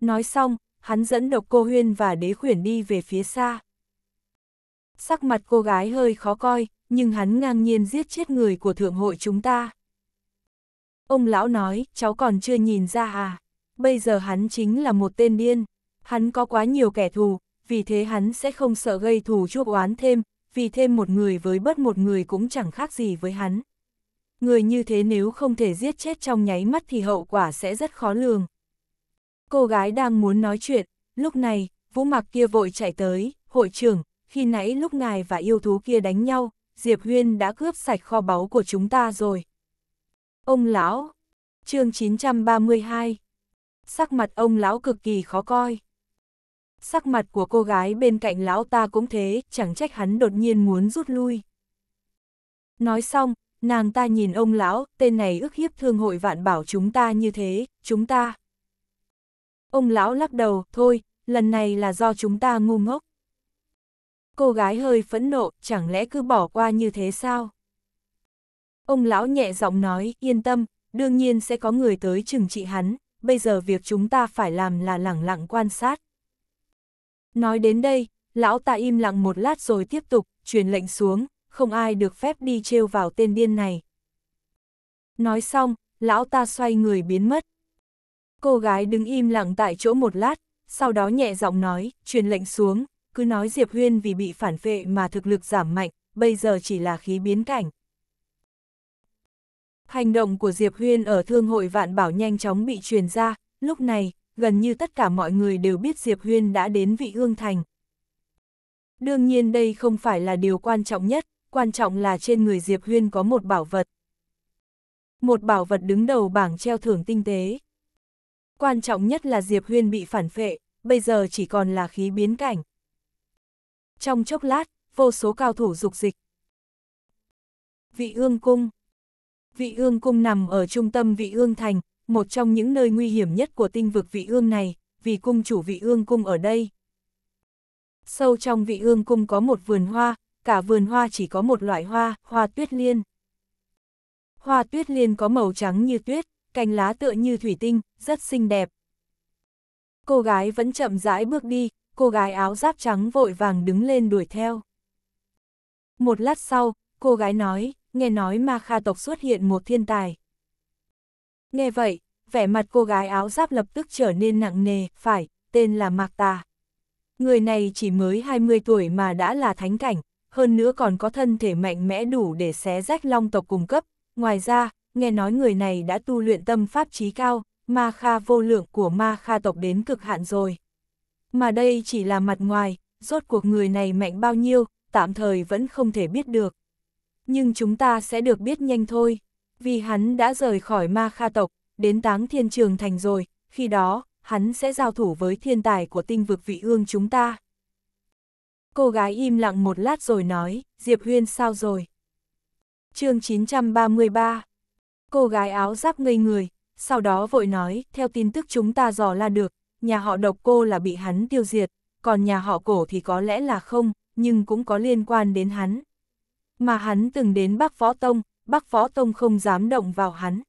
Nói xong, hắn dẫn độc cô Huyên và đế khuyển đi về phía xa. Sắc mặt cô gái hơi khó coi, nhưng hắn ngang nhiên giết chết người của thượng hội chúng ta. Ông lão nói, cháu còn chưa nhìn ra à, bây giờ hắn chính là một tên điên, hắn có quá nhiều kẻ thù, vì thế hắn sẽ không sợ gây thù chuốc oán thêm, vì thêm một người với bớt một người cũng chẳng khác gì với hắn. Người như thế nếu không thể giết chết trong nháy mắt thì hậu quả sẽ rất khó lường. Cô gái đang muốn nói chuyện, lúc này, vũ mặc kia vội chạy tới, hội trưởng, khi nãy lúc ngài và yêu thú kia đánh nhau, Diệp Huyên đã cướp sạch kho báu của chúng ta rồi. Ông lão, chương 932, sắc mặt ông lão cực kỳ khó coi. Sắc mặt của cô gái bên cạnh lão ta cũng thế, chẳng trách hắn đột nhiên muốn rút lui. Nói xong, nàng ta nhìn ông lão, tên này ức hiếp thương hội vạn bảo chúng ta như thế, chúng ta. Ông lão lắc đầu, thôi, lần này là do chúng ta ngu ngốc. Cô gái hơi phẫn nộ, chẳng lẽ cứ bỏ qua như thế sao? Ông lão nhẹ giọng nói, yên tâm, đương nhiên sẽ có người tới trừng trị hắn, bây giờ việc chúng ta phải làm là lẳng lặng quan sát. Nói đến đây, lão ta im lặng một lát rồi tiếp tục, truyền lệnh xuống, không ai được phép đi trêu vào tên điên này. Nói xong, lão ta xoay người biến mất. Cô gái đứng im lặng tại chỗ một lát, sau đó nhẹ giọng nói, truyền lệnh xuống, cứ nói Diệp Huyên vì bị phản vệ mà thực lực giảm mạnh, bây giờ chỉ là khí biến cảnh. Hành động của Diệp Huyên ở Thương hội Vạn Bảo nhanh chóng bị truyền ra, lúc này, gần như tất cả mọi người đều biết Diệp Huyên đã đến vị ương thành. Đương nhiên đây không phải là điều quan trọng nhất, quan trọng là trên người Diệp Huyên có một bảo vật. Một bảo vật đứng đầu bảng treo thưởng tinh tế. Quan trọng nhất là Diệp Huyên bị phản phệ, bây giờ chỉ còn là khí biến cảnh. Trong chốc lát, vô số cao thủ dục dịch. Vị ương cung Vị ương cung nằm ở trung tâm vị ương thành, một trong những nơi nguy hiểm nhất của tinh vực vị ương này, vì cung chủ vị ương cung ở đây. Sâu trong vị ương cung có một vườn hoa, cả vườn hoa chỉ có một loại hoa, hoa tuyết liên. Hoa tuyết liên có màu trắng như tuyết, cành lá tựa như thủy tinh, rất xinh đẹp. Cô gái vẫn chậm rãi bước đi, cô gái áo giáp trắng vội vàng đứng lên đuổi theo. Một lát sau, cô gái nói, nghe nói ma kha tộc xuất hiện một thiên tài. Nghe vậy, vẻ mặt cô gái áo giáp lập tức trở nên nặng nề, phải, tên là Mạc Tà. Người này chỉ mới 20 tuổi mà đã là thánh cảnh, hơn nữa còn có thân thể mạnh mẽ đủ để xé rách long tộc cung cấp. Ngoài ra, nghe nói người này đã tu luyện tâm pháp trí cao, ma kha vô lượng của ma kha tộc đến cực hạn rồi. Mà đây chỉ là mặt ngoài, rốt cuộc người này mạnh bao nhiêu, tạm thời vẫn không thể biết được. Nhưng chúng ta sẽ được biết nhanh thôi vì hắn đã rời khỏi ma kha tộc, đến táng thiên trường thành rồi, khi đó, hắn sẽ giao thủ với thiên tài của tinh vực vị ương chúng ta. Cô gái im lặng một lát rồi nói, Diệp Huyên sao rồi? chương 933 Cô gái áo giáp ngây người, sau đó vội nói, theo tin tức chúng ta dò la được, nhà họ độc cô là bị hắn tiêu diệt, còn nhà họ cổ thì có lẽ là không, nhưng cũng có liên quan đến hắn. Mà hắn từng đến Bắc Võ Tông, Bắc Võ Tông không dám động vào hắn.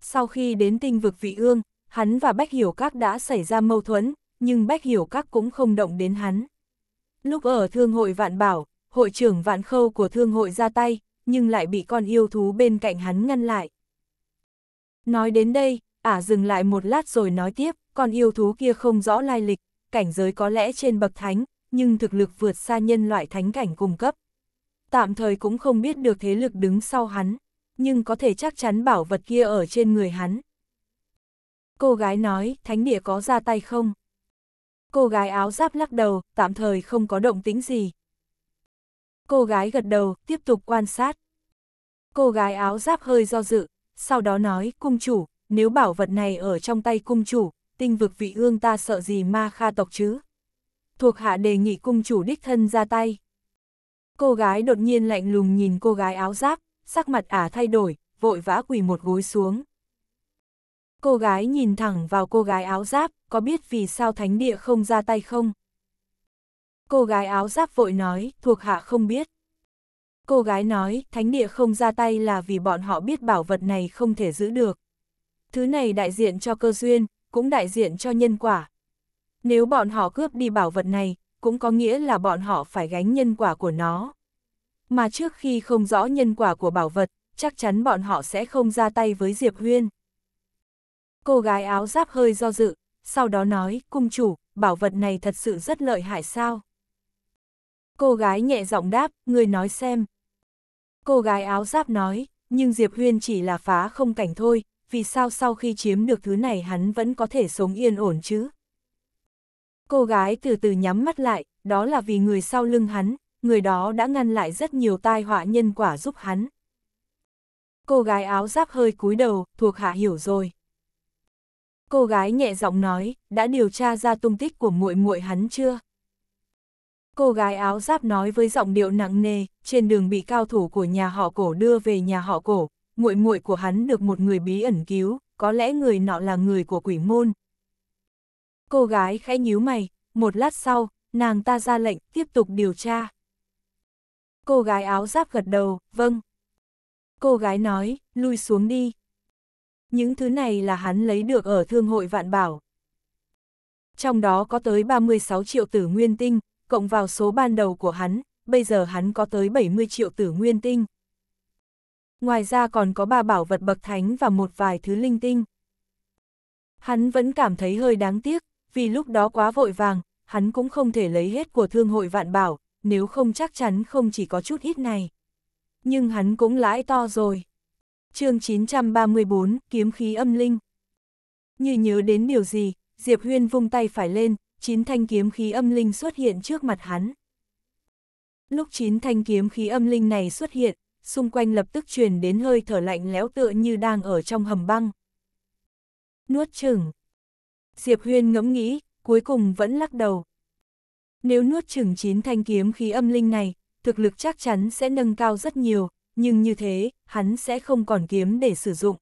Sau khi đến tinh vực vị ương, hắn và Bách Hiểu Các đã xảy ra mâu thuẫn, nhưng Bách Hiểu Các cũng không động đến hắn. Lúc ở thương hội Vạn Bảo, hội trưởng Vạn Khâu của thương hội ra tay, nhưng lại bị con yêu thú bên cạnh hắn ngăn lại. Nói đến đây, ả à dừng lại một lát rồi nói tiếp, con yêu thú kia không rõ lai lịch, cảnh giới có lẽ trên bậc thánh, nhưng thực lực vượt xa nhân loại thánh cảnh cung cấp tạm thời cũng không biết được thế lực đứng sau hắn, nhưng có thể chắc chắn bảo vật kia ở trên người hắn. Cô gái nói, thánh địa có ra tay không? Cô gái áo giáp lắc đầu, tạm thời không có động tính gì. Cô gái gật đầu, tiếp tục quan sát. Cô gái áo giáp hơi do dự, sau đó nói, cung chủ, nếu bảo vật này ở trong tay cung chủ, tinh vực vị ương ta sợ gì ma kha tộc chứ? Thuộc hạ đề nghị cung chủ đích thân ra tay. Cô gái đột nhiên lạnh lùng nhìn cô gái áo giáp, sắc mặt ả thay đổi, vội vã quỳ một gối xuống. Cô gái nhìn thẳng vào cô gái áo giáp, có biết vì sao thánh địa không ra tay không? Cô gái áo giáp vội nói, thuộc hạ không biết. Cô gái nói, thánh địa không ra tay là vì bọn họ biết bảo vật này không thể giữ được. Thứ này đại diện cho cơ duyên, cũng đại diện cho nhân quả. Nếu bọn họ cướp đi bảo vật này, cũng có nghĩa là bọn họ phải gánh nhân quả của nó. Mà trước khi không rõ nhân quả của bảo vật, chắc chắn bọn họ sẽ không ra tay với Diệp Huyên. Cô gái áo giáp hơi do dự, sau đó nói, cung chủ, bảo vật này thật sự rất lợi hại sao? Cô gái nhẹ giọng đáp, người nói xem. Cô gái áo giáp nói, nhưng Diệp Huyên chỉ là phá không cảnh thôi, vì sao sau khi chiếm được thứ này hắn vẫn có thể sống yên ổn chứ? Cô gái từ từ nhắm mắt lại, đó là vì người sau lưng hắn, người đó đã ngăn lại rất nhiều tai họa nhân quả giúp hắn. Cô gái áo giáp hơi cúi đầu, thuộc hạ hiểu rồi. Cô gái nhẹ giọng nói, đã điều tra ra tung tích của muội muội hắn chưa? Cô gái áo giáp nói với giọng điệu nặng nề, trên đường bị cao thủ của nhà họ cổ đưa về nhà họ cổ, muội muội của hắn được một người bí ẩn cứu, có lẽ người nọ là người của quỷ môn, Cô gái khẽ nhíu mày, một lát sau, nàng ta ra lệnh tiếp tục điều tra. Cô gái áo giáp gật đầu, vâng. Cô gái nói, lui xuống đi. Những thứ này là hắn lấy được ở thương hội vạn bảo. Trong đó có tới 36 triệu tử nguyên tinh, cộng vào số ban đầu của hắn, bây giờ hắn có tới 70 triệu tử nguyên tinh. Ngoài ra còn có ba bảo vật bậc thánh và một vài thứ linh tinh. Hắn vẫn cảm thấy hơi đáng tiếc, vì lúc đó quá vội vàng, hắn cũng không thể lấy hết của thương hội vạn bảo, nếu không chắc chắn không chỉ có chút ít này. Nhưng hắn cũng lãi to rồi. chương 934, Kiếm khí âm linh. Như nhớ đến điều gì, Diệp Huyên vung tay phải lên, chín thanh kiếm khí âm linh xuất hiện trước mặt hắn. Lúc chín thanh kiếm khí âm linh này xuất hiện, xung quanh lập tức truyền đến hơi thở lạnh lẽo tựa như đang ở trong hầm băng. Nuốt chừng, Diệp Huyên ngẫm nghĩ, cuối cùng vẫn lắc đầu. Nếu nuốt chừng chín thanh kiếm khí âm linh này, thực lực chắc chắn sẽ nâng cao rất nhiều, nhưng như thế, hắn sẽ không còn kiếm để sử dụng.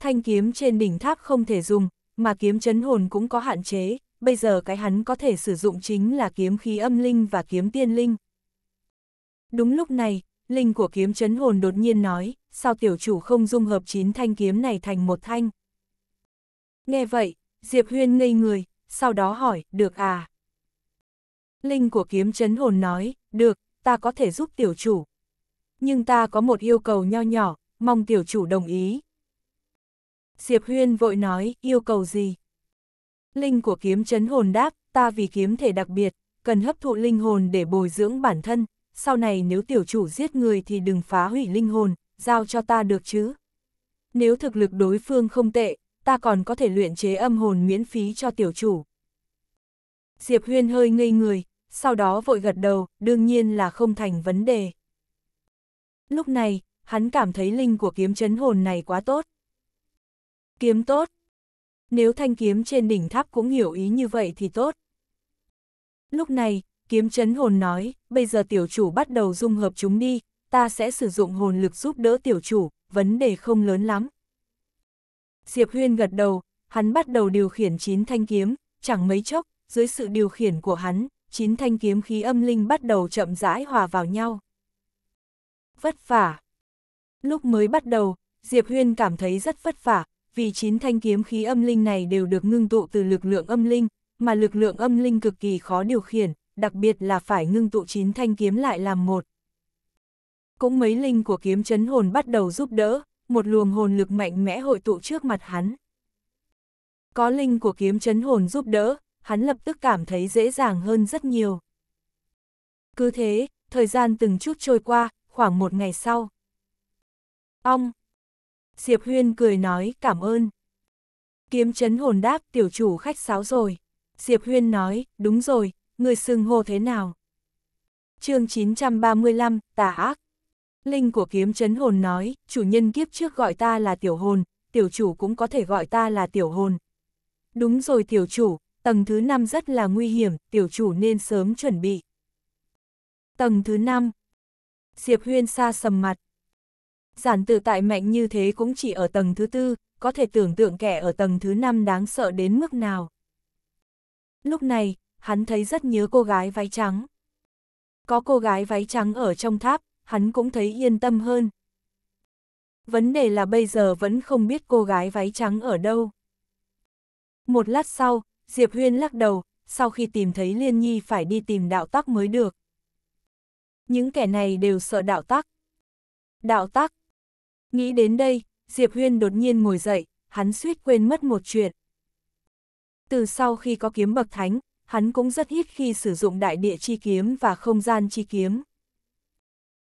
Thanh kiếm trên đỉnh tháp không thể dùng, mà kiếm chấn hồn cũng có hạn chế, bây giờ cái hắn có thể sử dụng chính là kiếm khí âm linh và kiếm tiên linh. Đúng lúc này, linh của kiếm chấn hồn đột nhiên nói, sao tiểu chủ không dung hợp chín thanh kiếm này thành một thanh. Nghe vậy, Diệp Huyên ngây người, sau đó hỏi, được à? Linh của kiếm chấn hồn nói, được, ta có thể giúp tiểu chủ. Nhưng ta có một yêu cầu nho nhỏ, mong tiểu chủ đồng ý. Diệp Huyên vội nói, yêu cầu gì? Linh của kiếm chấn hồn đáp, ta vì kiếm thể đặc biệt, cần hấp thụ linh hồn để bồi dưỡng bản thân, sau này nếu tiểu chủ giết người thì đừng phá hủy linh hồn, giao cho ta được chứ. Nếu thực lực đối phương không tệ, ta còn có thể luyện chế âm hồn miễn phí cho tiểu chủ. Diệp Huyên hơi ngây người, sau đó vội gật đầu, đương nhiên là không thành vấn đề. Lúc này, hắn cảm thấy linh của kiếm chấn hồn này quá tốt. Kiếm tốt. Nếu thanh kiếm trên đỉnh tháp cũng hiểu ý như vậy thì tốt. Lúc này, kiếm chấn hồn nói, bây giờ tiểu chủ bắt đầu dung hợp chúng đi, ta sẽ sử dụng hồn lực giúp đỡ tiểu chủ, vấn đề không lớn lắm. Diệp Huyên gật đầu, hắn bắt đầu điều khiển chín thanh kiếm, chẳng mấy chốc, dưới sự điều khiển của hắn, chín thanh kiếm khí âm linh bắt đầu chậm rãi hòa vào nhau. Vất vả. Lúc mới bắt đầu, Diệp Huyên cảm thấy rất vất vả, vì chín thanh kiếm khí âm linh này đều được ngưng tụ từ lực lượng âm linh, mà lực lượng âm linh cực kỳ khó điều khiển, đặc biệt là phải ngưng tụ chín thanh kiếm lại làm một. Cũng mấy linh của kiếm chấn hồn bắt đầu giúp đỡ, một luồng hồn lực mạnh mẽ hội tụ trước mặt hắn. Có linh của kiếm chấn hồn giúp đỡ, hắn lập tức cảm thấy dễ dàng hơn rất nhiều. Cứ thế, thời gian từng chút trôi qua, khoảng một ngày sau. Ông! Diệp Huyên cười nói cảm ơn. Kiếm chấn hồn đáp tiểu chủ khách sáo rồi. Diệp Huyên nói, đúng rồi, người xưng hô thế nào? chương 935, tà ác. Linh của kiếm chấn hồn nói, chủ nhân kiếp trước gọi ta là tiểu hồn, tiểu chủ cũng có thể gọi ta là tiểu hồn. Đúng rồi tiểu chủ, tầng thứ 5 rất là nguy hiểm, tiểu chủ nên sớm chuẩn bị. Tầng thứ 5 Diệp Huyên xa sầm mặt. Giản tự tại mạnh như thế cũng chỉ ở tầng thứ tư, có thể tưởng tượng kẻ ở tầng thứ 5 đáng sợ đến mức nào. Lúc này, hắn thấy rất nhớ cô gái váy trắng. Có cô gái váy trắng ở trong tháp, hắn cũng thấy yên tâm hơn. Vấn đề là bây giờ vẫn không biết cô gái váy trắng ở đâu. Một lát sau, Diệp Huyên lắc đầu, sau khi tìm thấy Liên Nhi phải đi tìm đạo tắc mới được. Những kẻ này đều sợ đạo tắc. Đạo tắc. Nghĩ đến đây, Diệp Huyên đột nhiên ngồi dậy, hắn suýt quên mất một chuyện. Từ sau khi có kiếm bậc thánh, hắn cũng rất ít khi sử dụng đại địa chi kiếm và không gian chi kiếm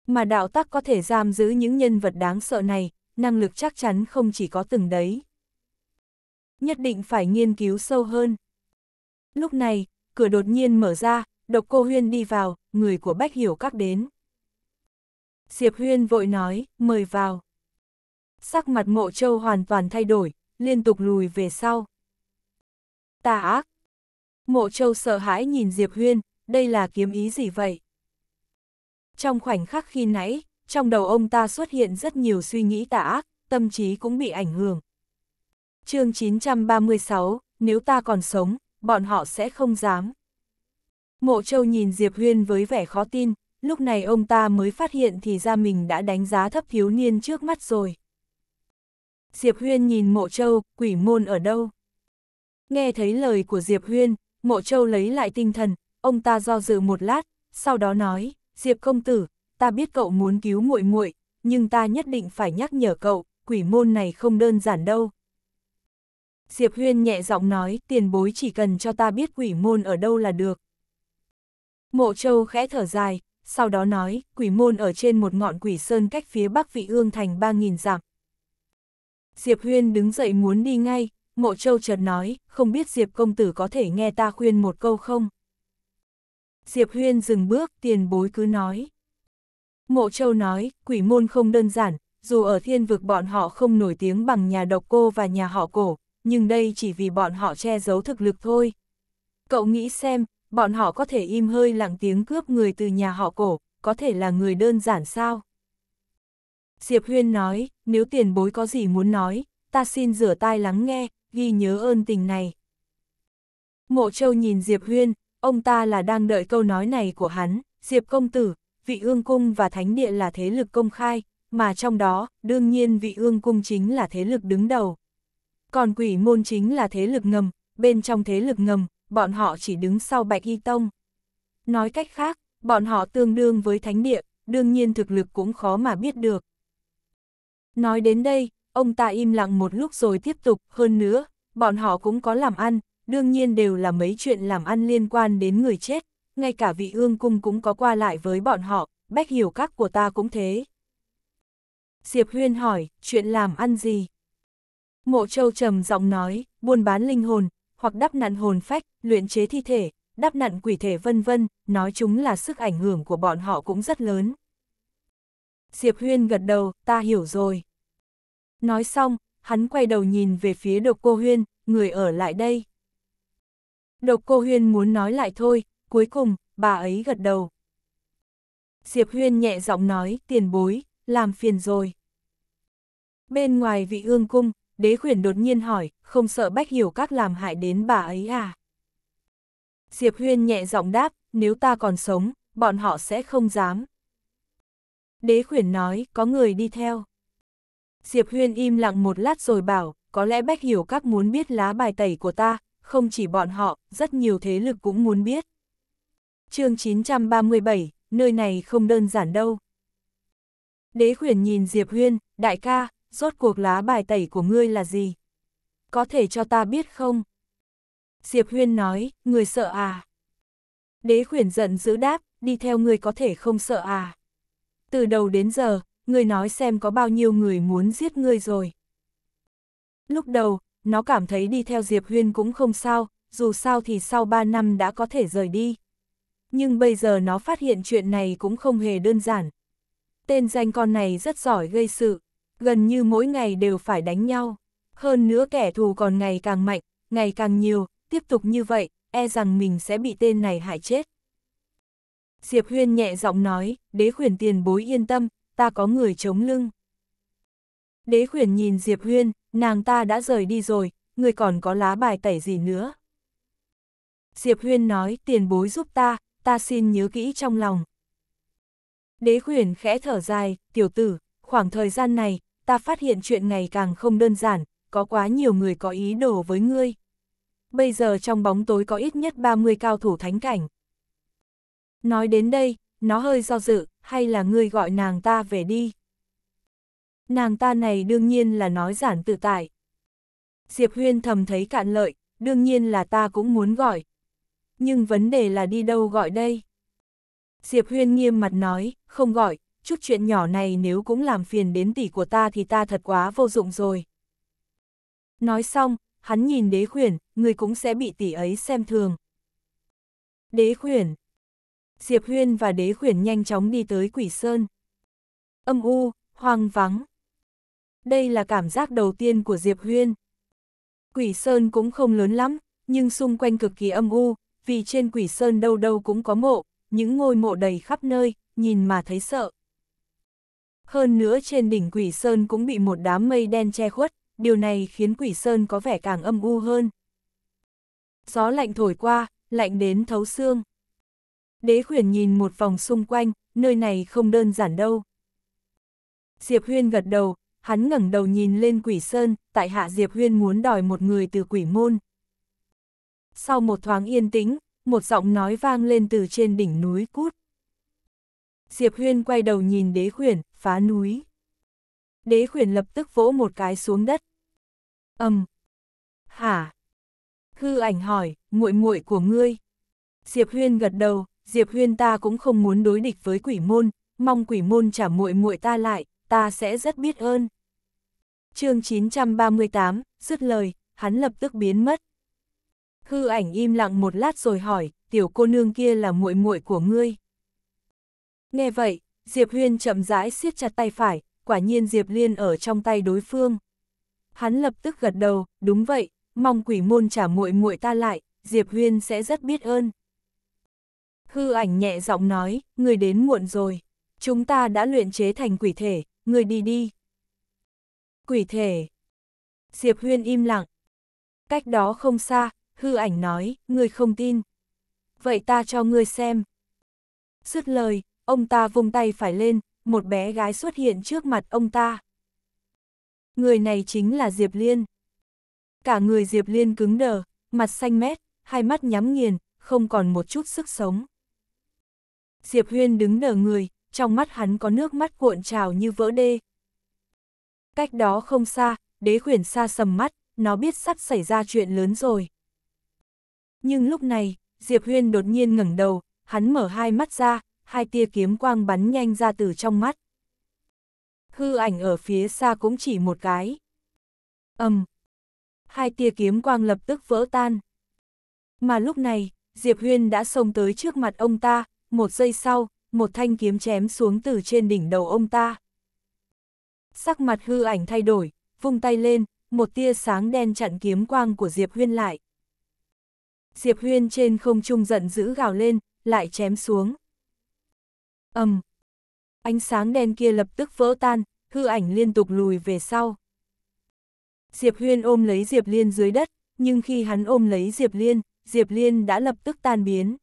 mà đạo tắc có thể giam giữ những nhân vật đáng sợ này, năng lực chắc chắn không chỉ có từng đấy. Nhất định phải nghiên cứu sâu hơn. Lúc này, cửa đột nhiên mở ra, độc cô Huyên đi vào, người của Bách Hiểu Các đến. Diệp Huyên vội nói, mời vào. Sắc mặt mộ châu hoàn toàn thay đổi, liên tục lùi về sau. Tà ác! Mộ châu sợ hãi nhìn Diệp Huyên, đây là kiếm ý gì vậy? Trong khoảnh khắc khi nãy, trong đầu ông ta xuất hiện rất nhiều suy nghĩ tà ác, tâm trí cũng bị ảnh hưởng. chương 936, nếu ta còn sống, bọn họ sẽ không dám. Mộ Châu nhìn Diệp Huyên với vẻ khó tin, lúc này ông ta mới phát hiện thì ra mình đã đánh giá thấp thiếu niên trước mắt rồi. Diệp Huyên nhìn Mộ Châu, quỷ môn ở đâu? Nghe thấy lời của Diệp Huyên, Mộ Châu lấy lại tinh thần, ông ta do dự một lát, sau đó nói. Diệp công tử, ta biết cậu muốn cứu muội muội, nhưng ta nhất định phải nhắc nhở cậu, quỷ môn này không đơn giản đâu. Diệp Huyên nhẹ giọng nói, tiền bối chỉ cần cho ta biết quỷ môn ở đâu là được. Mộ Châu khẽ thở dài, sau đó nói, quỷ môn ở trên một ngọn quỷ sơn cách phía bắc vị ương thành 3.000 dặm. Diệp Huyên đứng dậy muốn đi ngay, Mộ Châu chợt nói, không biết Diệp công tử có thể nghe ta khuyên một câu không? Diệp Huyên dừng bước, tiền bối cứ nói. Mộ Châu nói, quỷ môn không đơn giản, dù ở thiên vực bọn họ không nổi tiếng bằng nhà độc cô và nhà họ cổ, nhưng đây chỉ vì bọn họ che giấu thực lực thôi. Cậu nghĩ xem, bọn họ có thể im hơi lặng tiếng cướp người từ nhà họ cổ, có thể là người đơn giản sao? Diệp Huyên nói, nếu tiền bối có gì muốn nói, ta xin rửa tai lắng nghe, ghi nhớ ơn tình này. Mộ Châu nhìn Diệp Huyên, ông ta là đang đợi câu nói này của hắn, Diệp Công Tử, vị ương cung và thánh địa là thế lực công khai, mà trong đó, đương nhiên vị ương cung chính là thế lực đứng đầu. Còn quỷ môn chính là thế lực ngầm, bên trong thế lực ngầm, bọn họ chỉ đứng sau Bạch Y Tông. Nói cách khác, bọn họ tương đương với thánh địa, đương nhiên thực lực cũng khó mà biết được. Nói đến đây, ông ta im lặng một lúc rồi tiếp tục, hơn nữa, bọn họ cũng có làm ăn, đương nhiên đều là mấy chuyện làm ăn liên quan đến người chết, ngay cả vị ương cung cũng có qua lại với bọn họ, bách hiểu các của ta cũng thế. Diệp Huyên hỏi, chuyện làm ăn gì? Mộ Châu trầm giọng nói, buôn bán linh hồn, hoặc đắp nặn hồn phách, luyện chế thi thể, đắp nặn quỷ thể vân vân, nói chúng là sức ảnh hưởng của bọn họ cũng rất lớn. Diệp Huyên gật đầu, ta hiểu rồi. Nói xong, hắn quay đầu nhìn về phía độc cô Huyên, người ở lại đây. Độc cô Huyên muốn nói lại thôi, cuối cùng, bà ấy gật đầu. Diệp Huyên nhẹ giọng nói, tiền bối, làm phiền rồi. Bên ngoài vị ương cung, đế khuyển đột nhiên hỏi, không sợ bách hiểu các làm hại đến bà ấy à? Diệp Huyên nhẹ giọng đáp, nếu ta còn sống, bọn họ sẽ không dám. Đế khuyển nói, có người đi theo. Diệp Huyên im lặng một lát rồi bảo, có lẽ bách hiểu các muốn biết lá bài tẩy của ta, không chỉ bọn họ, rất nhiều thế lực cũng muốn biết. chương 937, nơi này không đơn giản đâu. Đế khuyển nhìn Diệp Huyên, đại ca, rốt cuộc lá bài tẩy của ngươi là gì? Có thể cho ta biết không? Diệp Huyên nói, người sợ à? Đế khuyển giận dữ đáp, đi theo người có thể không sợ à? Từ đầu đến giờ, người nói xem có bao nhiêu người muốn giết ngươi rồi. Lúc đầu, nó cảm thấy đi theo Diệp Huyên cũng không sao, dù sao thì sau 3 năm đã có thể rời đi. Nhưng bây giờ nó phát hiện chuyện này cũng không hề đơn giản. Tên danh con này rất giỏi gây sự, gần như mỗi ngày đều phải đánh nhau. Hơn nữa kẻ thù còn ngày càng mạnh, ngày càng nhiều, tiếp tục như vậy, e rằng mình sẽ bị tên này hại chết. Diệp Huyên nhẹ giọng nói, đế khuyển tiền bối yên tâm, ta có người chống lưng. Đế khuyển nhìn Diệp Huyên, nàng ta đã rời đi rồi, người còn có lá bài tẩy gì nữa. Diệp Huyên nói tiền bối giúp ta, ta xin nhớ kỹ trong lòng. Đế khuyển khẽ thở dài, tiểu tử, khoảng thời gian này, ta phát hiện chuyện ngày càng không đơn giản, có quá nhiều người có ý đồ với ngươi. Bây giờ trong bóng tối có ít nhất 30 cao thủ thánh cảnh. Nói đến đây, nó hơi do dự, hay là ngươi gọi nàng ta về đi nàng ta này đương nhiên là nói giản tự tại. Diệp Huyên thầm thấy cạn lợi, đương nhiên là ta cũng muốn gọi. Nhưng vấn đề là đi đâu gọi đây? Diệp Huyên nghiêm mặt nói, không gọi, chút chuyện nhỏ này nếu cũng làm phiền đến tỷ của ta thì ta thật quá vô dụng rồi. Nói xong, hắn nhìn đế khuyển, người cũng sẽ bị tỷ ấy xem thường. Đế khuyển Diệp Huyên và đế khuyển nhanh chóng đi tới quỷ sơn. Âm u, hoang vắng, đây là cảm giác đầu tiên của Diệp Huyên. Quỷ Sơn cũng không lớn lắm, nhưng xung quanh cực kỳ âm u, vì trên Quỷ Sơn đâu đâu cũng có mộ, những ngôi mộ đầy khắp nơi, nhìn mà thấy sợ. Hơn nữa trên đỉnh Quỷ Sơn cũng bị một đám mây đen che khuất, điều này khiến Quỷ Sơn có vẻ càng âm u hơn. Gió lạnh thổi qua, lạnh đến thấu xương. Đế khuyển nhìn một vòng xung quanh, nơi này không đơn giản đâu. Diệp Huyên gật đầu, hắn ngẩng đầu nhìn lên quỷ sơn, tại hạ Diệp Huyên muốn đòi một người từ quỷ môn. Sau một thoáng yên tĩnh, một giọng nói vang lên từ trên đỉnh núi cút. Diệp Huyên quay đầu nhìn đế khuyển, phá núi. Đế khuyển lập tức vỗ một cái xuống đất. Âm. Um. Hả? Hư ảnh hỏi, muội muội của ngươi. Diệp Huyên gật đầu, Diệp Huyên ta cũng không muốn đối địch với quỷ môn, mong quỷ môn trả muội muội ta lại, ta sẽ rất biết ơn chương 938, dứt lời, hắn lập tức biến mất. Hư ảnh im lặng một lát rồi hỏi, tiểu cô nương kia là muội muội của ngươi. Nghe vậy, Diệp Huyên chậm rãi siết chặt tay phải, quả nhiên Diệp Liên ở trong tay đối phương. Hắn lập tức gật đầu, đúng vậy, mong quỷ môn trả muội muội ta lại, Diệp Huyên sẽ rất biết ơn. Hư ảnh nhẹ giọng nói, người đến muộn rồi, chúng ta đã luyện chế thành quỷ thể, người đi đi quỷ thể. Diệp Huyên im lặng. Cách đó không xa, hư ảnh nói, ngươi không tin. Vậy ta cho ngươi xem. Dứt lời, ông ta vung tay phải lên, một bé gái xuất hiện trước mặt ông ta. Người này chính là Diệp Liên. Cả người Diệp Liên cứng đờ, mặt xanh mét, hai mắt nhắm nghiền, không còn một chút sức sống. Diệp Huyên đứng đờ người, trong mắt hắn có nước mắt cuộn trào như vỡ đê, Cách đó không xa, đế khuyển xa sầm mắt, nó biết sắp xảy ra chuyện lớn rồi. Nhưng lúc này, Diệp Huyên đột nhiên ngẩng đầu, hắn mở hai mắt ra, hai tia kiếm quang bắn nhanh ra từ trong mắt. Hư ảnh ở phía xa cũng chỉ một cái. ầm, um, Hai tia kiếm quang lập tức vỡ tan. Mà lúc này, Diệp Huyên đã xông tới trước mặt ông ta, một giây sau, một thanh kiếm chém xuống từ trên đỉnh đầu ông ta. Sắc mặt hư ảnh thay đổi, vung tay lên, một tia sáng đen chặn kiếm quang của Diệp Huyên lại. Diệp Huyên trên không trung giận dữ gào lên, lại chém xuống. ầm, um, Ánh sáng đen kia lập tức vỡ tan, hư ảnh liên tục lùi về sau. Diệp Huyên ôm lấy Diệp Liên dưới đất, nhưng khi hắn ôm lấy Diệp Liên, Diệp Liên đã lập tức tan biến.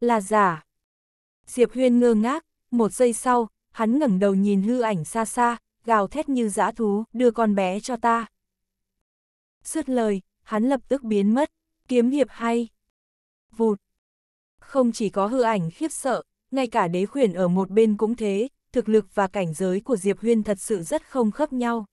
Là giả. Diệp Huyên ngơ ngác, một giây sau, hắn ngẩng đầu nhìn hư ảnh xa xa, gào thét như dã thú, đưa con bé cho ta. Sứt lời, hắn lập tức biến mất, kiếm hiệp hay. Vụt. Không chỉ có hư ảnh khiếp sợ, ngay cả đế khuyển ở một bên cũng thế, thực lực và cảnh giới của Diệp Huyên thật sự rất không khớp nhau.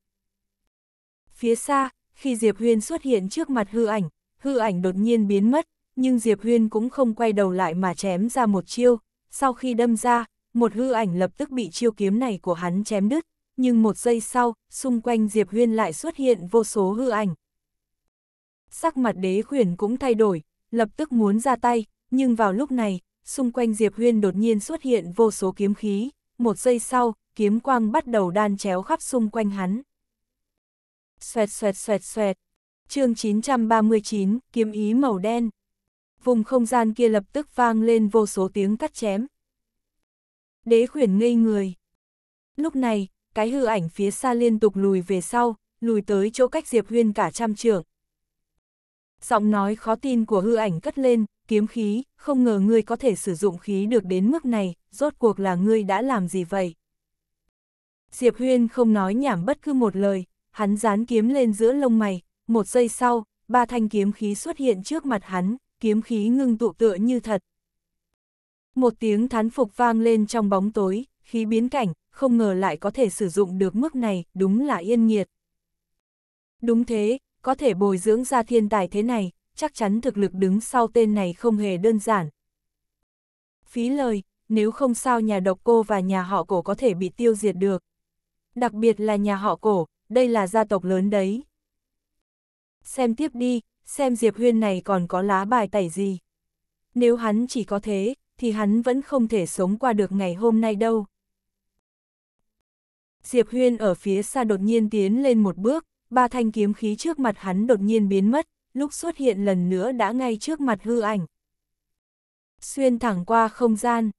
Phía xa, khi Diệp Huyên xuất hiện trước mặt hư ảnh, hư ảnh đột nhiên biến mất, nhưng Diệp Huyên cũng không quay đầu lại mà chém ra một chiêu, sau khi đâm ra, một hư ảnh lập tức bị chiêu kiếm này của hắn chém đứt, nhưng một giây sau, xung quanh Diệp Huyên lại xuất hiện vô số hư ảnh. Sắc mặt đế khuyển cũng thay đổi, lập tức muốn ra tay, nhưng vào lúc này, xung quanh Diệp Huyên đột nhiên xuất hiện vô số kiếm khí, một giây sau, kiếm quang bắt đầu đan chéo khắp xung quanh hắn. Xoẹt xoẹt xoẹt xoẹt, chương 939, kiếm ý màu đen. Vùng không gian kia lập tức vang lên vô số tiếng cắt chém, Đế khuyển ngây người. Lúc này, cái hư ảnh phía xa liên tục lùi về sau, lùi tới chỗ cách Diệp Huyên cả trăm trượng. Giọng nói khó tin của hư ảnh cất lên, kiếm khí, không ngờ ngươi có thể sử dụng khí được đến mức này, rốt cuộc là ngươi đã làm gì vậy? Diệp Huyên không nói nhảm bất cứ một lời, hắn dán kiếm lên giữa lông mày, một giây sau, ba thanh kiếm khí xuất hiện trước mặt hắn, kiếm khí ngưng tụ tựa như thật, một tiếng thán phục vang lên trong bóng tối, khí biến cảnh, không ngờ lại có thể sử dụng được mức này, đúng là yên nghiệt. Đúng thế, có thể bồi dưỡng ra thiên tài thế này, chắc chắn thực lực đứng sau tên này không hề đơn giản. Phí lời, nếu không sao nhà độc cô và nhà họ cổ có thể bị tiêu diệt được. Đặc biệt là nhà họ cổ, đây là gia tộc lớn đấy. Xem tiếp đi, xem Diệp Huyên này còn có lá bài tẩy gì. Nếu hắn chỉ có thế, thì hắn vẫn không thể sống qua được ngày hôm nay đâu. Diệp Huyên ở phía xa đột nhiên tiến lên một bước, ba thanh kiếm khí trước mặt hắn đột nhiên biến mất, lúc xuất hiện lần nữa đã ngay trước mặt hư ảnh. Xuyên thẳng qua không gian.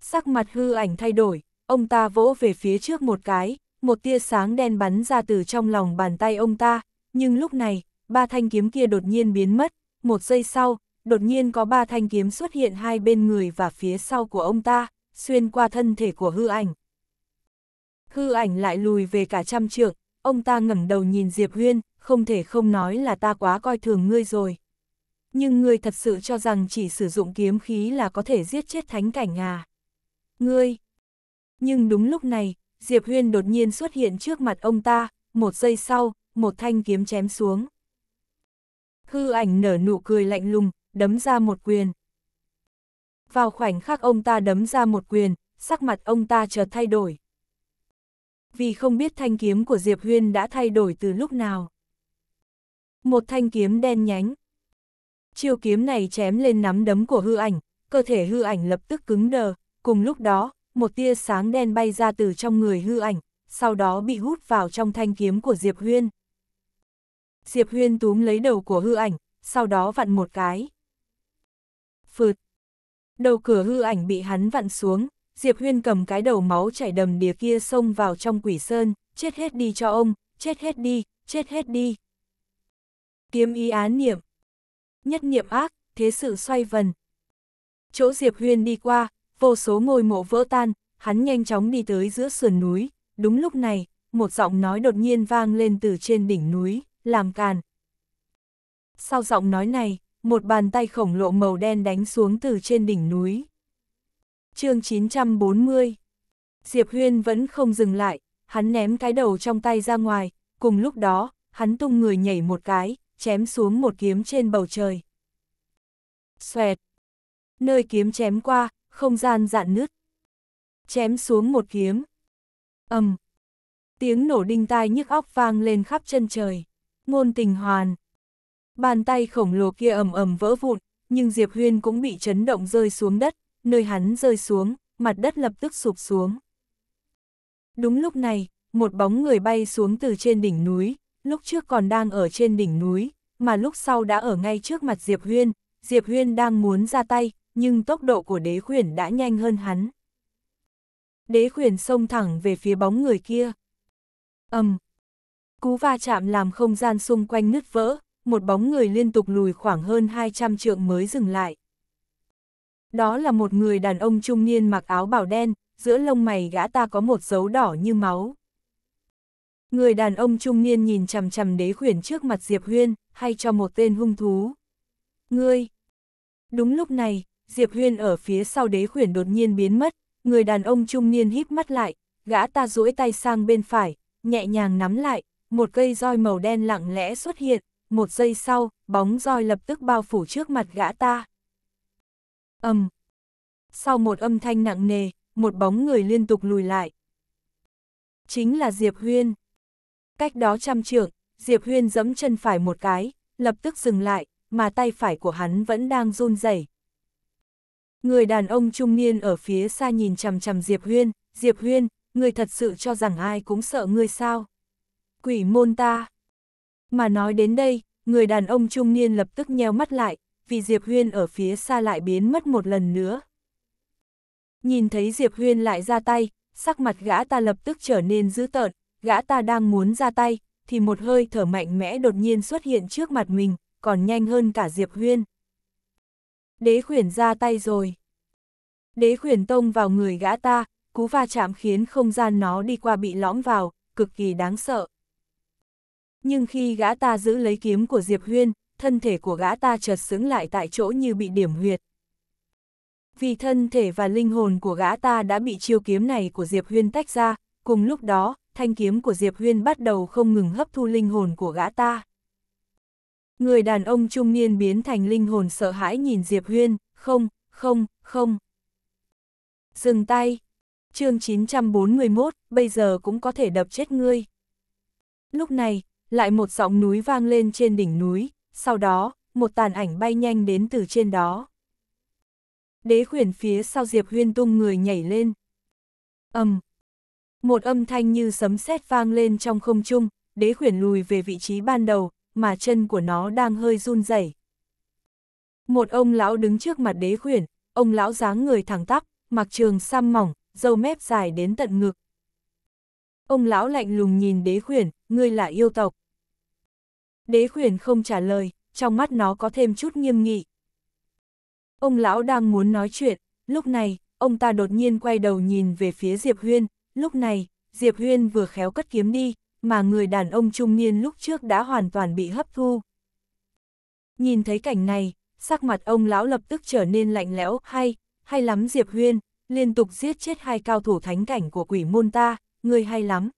Sắc mặt hư ảnh thay đổi, ông ta vỗ về phía trước một cái, một tia sáng đen bắn ra từ trong lòng bàn tay ông ta, nhưng lúc này, ba thanh kiếm kia đột nhiên biến mất, một giây sau, đột nhiên có ba thanh kiếm xuất hiện hai bên người và phía sau của ông ta, xuyên qua thân thể của hư ảnh. Hư ảnh lại lùi về cả trăm trượng, ông ta ngẩng đầu nhìn Diệp Huyên, không thể không nói là ta quá coi thường ngươi rồi. Nhưng ngươi thật sự cho rằng chỉ sử dụng kiếm khí là có thể giết chết thánh cảnh à. Ngươi! Nhưng đúng lúc này, Diệp Huyên đột nhiên xuất hiện trước mặt ông ta, một giây sau, một thanh kiếm chém xuống. Hư ảnh nở nụ cười lạnh lùng, đấm ra một quyền. Vào khoảnh khắc ông ta đấm ra một quyền, sắc mặt ông ta chợt thay đổi. Vì không biết thanh kiếm của Diệp Huyên đã thay đổi từ lúc nào. Một thanh kiếm đen nhánh. Chiêu kiếm này chém lên nắm đấm của hư ảnh, cơ thể hư ảnh lập tức cứng đờ, cùng lúc đó, một tia sáng đen bay ra từ trong người hư ảnh, sau đó bị hút vào trong thanh kiếm của Diệp Huyên. Diệp Huyên túm lấy đầu của hư ảnh, sau đó vặn một cái phượt. Đầu cửa hư ảnh bị hắn vặn xuống, Diệp Huyên cầm cái đầu máu chảy đầm đìa kia xông vào trong quỷ sơn, chết hết đi cho ông, chết hết đi, chết hết đi. Kiếm ý án niệm. Nhất niệm ác, thế sự xoay vần. Chỗ Diệp Huyên đi qua, vô số ngôi mộ vỡ tan, hắn nhanh chóng đi tới giữa sườn núi. Đúng lúc này, một giọng nói đột nhiên vang lên từ trên đỉnh núi, làm càn. Sau giọng nói này, một bàn tay khổng lồ màu đen đánh xuống từ trên đỉnh núi. chương 940 Diệp Huyên vẫn không dừng lại, hắn ném cái đầu trong tay ra ngoài, cùng lúc đó, hắn tung người nhảy một cái, chém xuống một kiếm trên bầu trời. Xoẹt! Nơi kiếm chém qua, không gian dạn nứt. Chém xuống một kiếm. ầm, Tiếng nổ đinh tai nhức óc vang lên khắp chân trời. Ngôn tình hoàn, Bàn tay khổng lồ kia ầm ầm vỡ vụn, nhưng Diệp Huyên cũng bị chấn động rơi xuống đất, nơi hắn rơi xuống, mặt đất lập tức sụp xuống. Đúng lúc này, một bóng người bay xuống từ trên đỉnh núi, lúc trước còn đang ở trên đỉnh núi, mà lúc sau đã ở ngay trước mặt Diệp Huyên, Diệp Huyên đang muốn ra tay, nhưng tốc độ của đế khuyển đã nhanh hơn hắn. Đế khuyển xông thẳng về phía bóng người kia. ầm, Cú va chạm làm không gian xung quanh nứt vỡ, một bóng người liên tục lùi khoảng hơn 200 trượng mới dừng lại. Đó là một người đàn ông trung niên mặc áo bảo đen, giữa lông mày gã ta có một dấu đỏ như máu. Người đàn ông trung niên nhìn chằm chằm đế khuyển trước mặt Diệp Huyên, hay cho một tên hung thú. Ngươi! Đúng lúc này, Diệp Huyên ở phía sau đế khuyển đột nhiên biến mất, người đàn ông trung niên híp mắt lại, gã ta duỗi tay sang bên phải, nhẹ nhàng nắm lại, một cây roi màu đen lặng lẽ xuất hiện, một giây sau, bóng roi lập tức bao phủ trước mặt gã ta. Âm. Sau một âm thanh nặng nề, một bóng người liên tục lùi lại. Chính là Diệp Huyên. Cách đó trăm trượng, Diệp Huyên giẫm chân phải một cái, lập tức dừng lại, mà tay phải của hắn vẫn đang run rẩy. Người đàn ông trung niên ở phía xa nhìn chằm chằm Diệp Huyên, Diệp Huyên, người thật sự cho rằng ai cũng sợ ngươi sao? Quỷ môn ta! Mà nói đến đây, người đàn ông trung niên lập tức nheo mắt lại, vì Diệp Huyên ở phía xa lại biến mất một lần nữa. Nhìn thấy Diệp Huyên lại ra tay, sắc mặt gã ta lập tức trở nên dữ tợn, gã ta đang muốn ra tay, thì một hơi thở mạnh mẽ đột nhiên xuất hiện trước mặt mình, còn nhanh hơn cả Diệp Huyên. Đế khuyển ra tay rồi. Đế khuyển tông vào người gã ta, cú va chạm khiến không gian nó đi qua bị lõm vào, cực kỳ đáng sợ. Nhưng khi gã ta giữ lấy kiếm của Diệp Huyên, thân thể của gã ta chợt xứng lại tại chỗ như bị điểm huyệt. Vì thân thể và linh hồn của gã ta đã bị chiêu kiếm này của Diệp Huyên tách ra, cùng lúc đó, thanh kiếm của Diệp Huyên bắt đầu không ngừng hấp thu linh hồn của gã ta. Người đàn ông trung niên biến thành linh hồn sợ hãi nhìn Diệp Huyên, không, không, không. Dừng tay. chương 941, bây giờ cũng có thể đập chết ngươi. Lúc này, lại một giọng núi vang lên trên đỉnh núi, sau đó, một tàn ảnh bay nhanh đến từ trên đó. Đế khuyển phía sau Diệp Huyên tung người nhảy lên. Âm. Một âm thanh như sấm sét vang lên trong không trung, đế khuyển lùi về vị trí ban đầu, mà chân của nó đang hơi run rẩy. Một ông lão đứng trước mặt đế khuyển, ông lão dáng người thẳng tắp, mặc trường sam mỏng, râu mép dài đến tận ngực. Ông lão lạnh lùng nhìn đế khuyển, ngươi là yêu tộc. Đế khuyển không trả lời, trong mắt nó có thêm chút nghiêm nghị. Ông lão đang muốn nói chuyện, lúc này, ông ta đột nhiên quay đầu nhìn về phía Diệp Huyên, lúc này, Diệp Huyên vừa khéo cất kiếm đi, mà người đàn ông trung niên lúc trước đã hoàn toàn bị hấp thu. Nhìn thấy cảnh này, sắc mặt ông lão lập tức trở nên lạnh lẽo, hay, hay lắm Diệp Huyên, liên tục giết chết hai cao thủ thánh cảnh của quỷ môn ta, người hay lắm.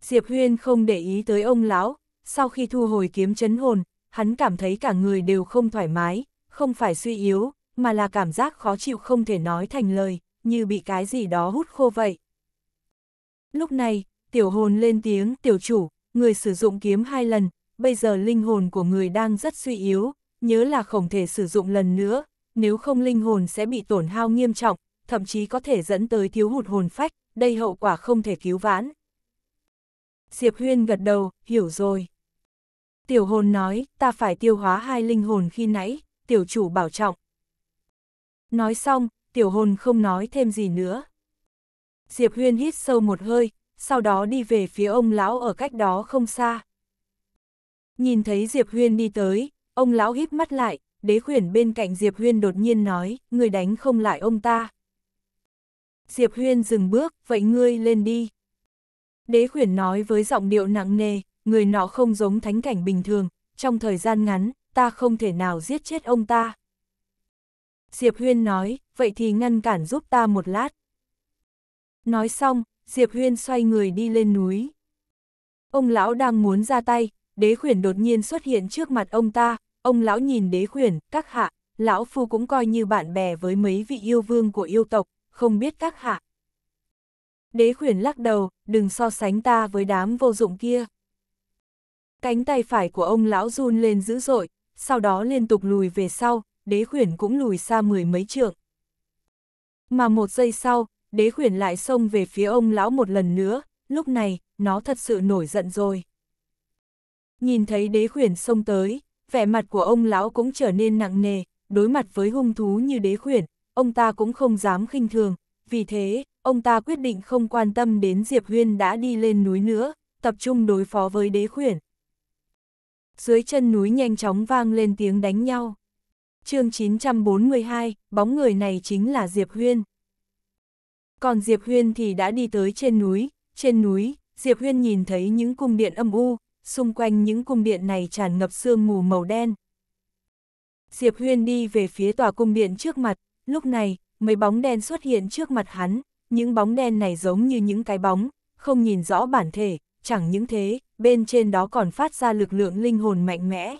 Diệp Huyên không để ý tới ông lão, sau khi thu hồi kiếm chấn hồn, hắn cảm thấy cả người đều không thoải mái, không phải suy yếu, mà là cảm giác khó chịu không thể nói thành lời, như bị cái gì đó hút khô vậy. Lúc này, tiểu hồn lên tiếng tiểu chủ, người sử dụng kiếm hai lần, bây giờ linh hồn của người đang rất suy yếu, nhớ là không thể sử dụng lần nữa, nếu không linh hồn sẽ bị tổn hao nghiêm trọng, thậm chí có thể dẫn tới thiếu hụt hồn phách, đây hậu quả không thể cứu vãn. Diệp Huyên gật đầu, hiểu rồi. Tiểu hồn nói, ta phải tiêu hóa hai linh hồn khi nãy, tiểu chủ bảo trọng. Nói xong, tiểu hồn không nói thêm gì nữa. Diệp Huyên hít sâu một hơi, sau đó đi về phía ông lão ở cách đó không xa. Nhìn thấy Diệp Huyên đi tới, ông lão híp mắt lại, đế khuyển bên cạnh Diệp Huyên đột nhiên nói, người đánh không lại ông ta. Diệp Huyên dừng bước, vậy ngươi lên đi. Đế khuyển nói với giọng điệu nặng nề, người nọ không giống thánh cảnh bình thường, trong thời gian ngắn, ta không thể nào giết chết ông ta. Diệp Huyên nói, vậy thì ngăn cản giúp ta một lát. Nói xong, Diệp Huyên xoay người đi lên núi. Ông lão đang muốn ra tay, đế khuyển đột nhiên xuất hiện trước mặt ông ta, ông lão nhìn đế khuyển, các hạ, lão phu cũng coi như bạn bè với mấy vị yêu vương của yêu tộc, không biết các hạ. Đế khuyển lắc đầu, đừng so sánh ta với đám vô dụng kia. Cánh tay phải của ông lão run lên dữ dội, sau đó liên tục lùi về sau, đế khuyển cũng lùi xa mười mấy trượng. Mà một giây sau, đế khuyển lại xông về phía ông lão một lần nữa, lúc này, nó thật sự nổi giận rồi. Nhìn thấy đế khuyển xông tới, vẻ mặt của ông lão cũng trở nên nặng nề, đối mặt với hung thú như đế khuyển, ông ta cũng không dám khinh thường, vì thế, ông ta quyết định không quan tâm đến Diệp Huyên đã đi lên núi nữa, tập trung đối phó với đế khuyển. Dưới chân núi nhanh chóng vang lên tiếng đánh nhau. chương 942, bóng người này chính là Diệp Huyên. Còn Diệp Huyên thì đã đi tới trên núi, trên núi, Diệp Huyên nhìn thấy những cung điện âm u, xung quanh những cung điện này tràn ngập sương mù màu đen. Diệp Huyên đi về phía tòa cung điện trước mặt, lúc này, mấy bóng đen xuất hiện trước mặt hắn, những bóng đen này giống như những cái bóng, không nhìn rõ bản thể, chẳng những thế, bên trên đó còn phát ra lực lượng linh hồn mạnh mẽ.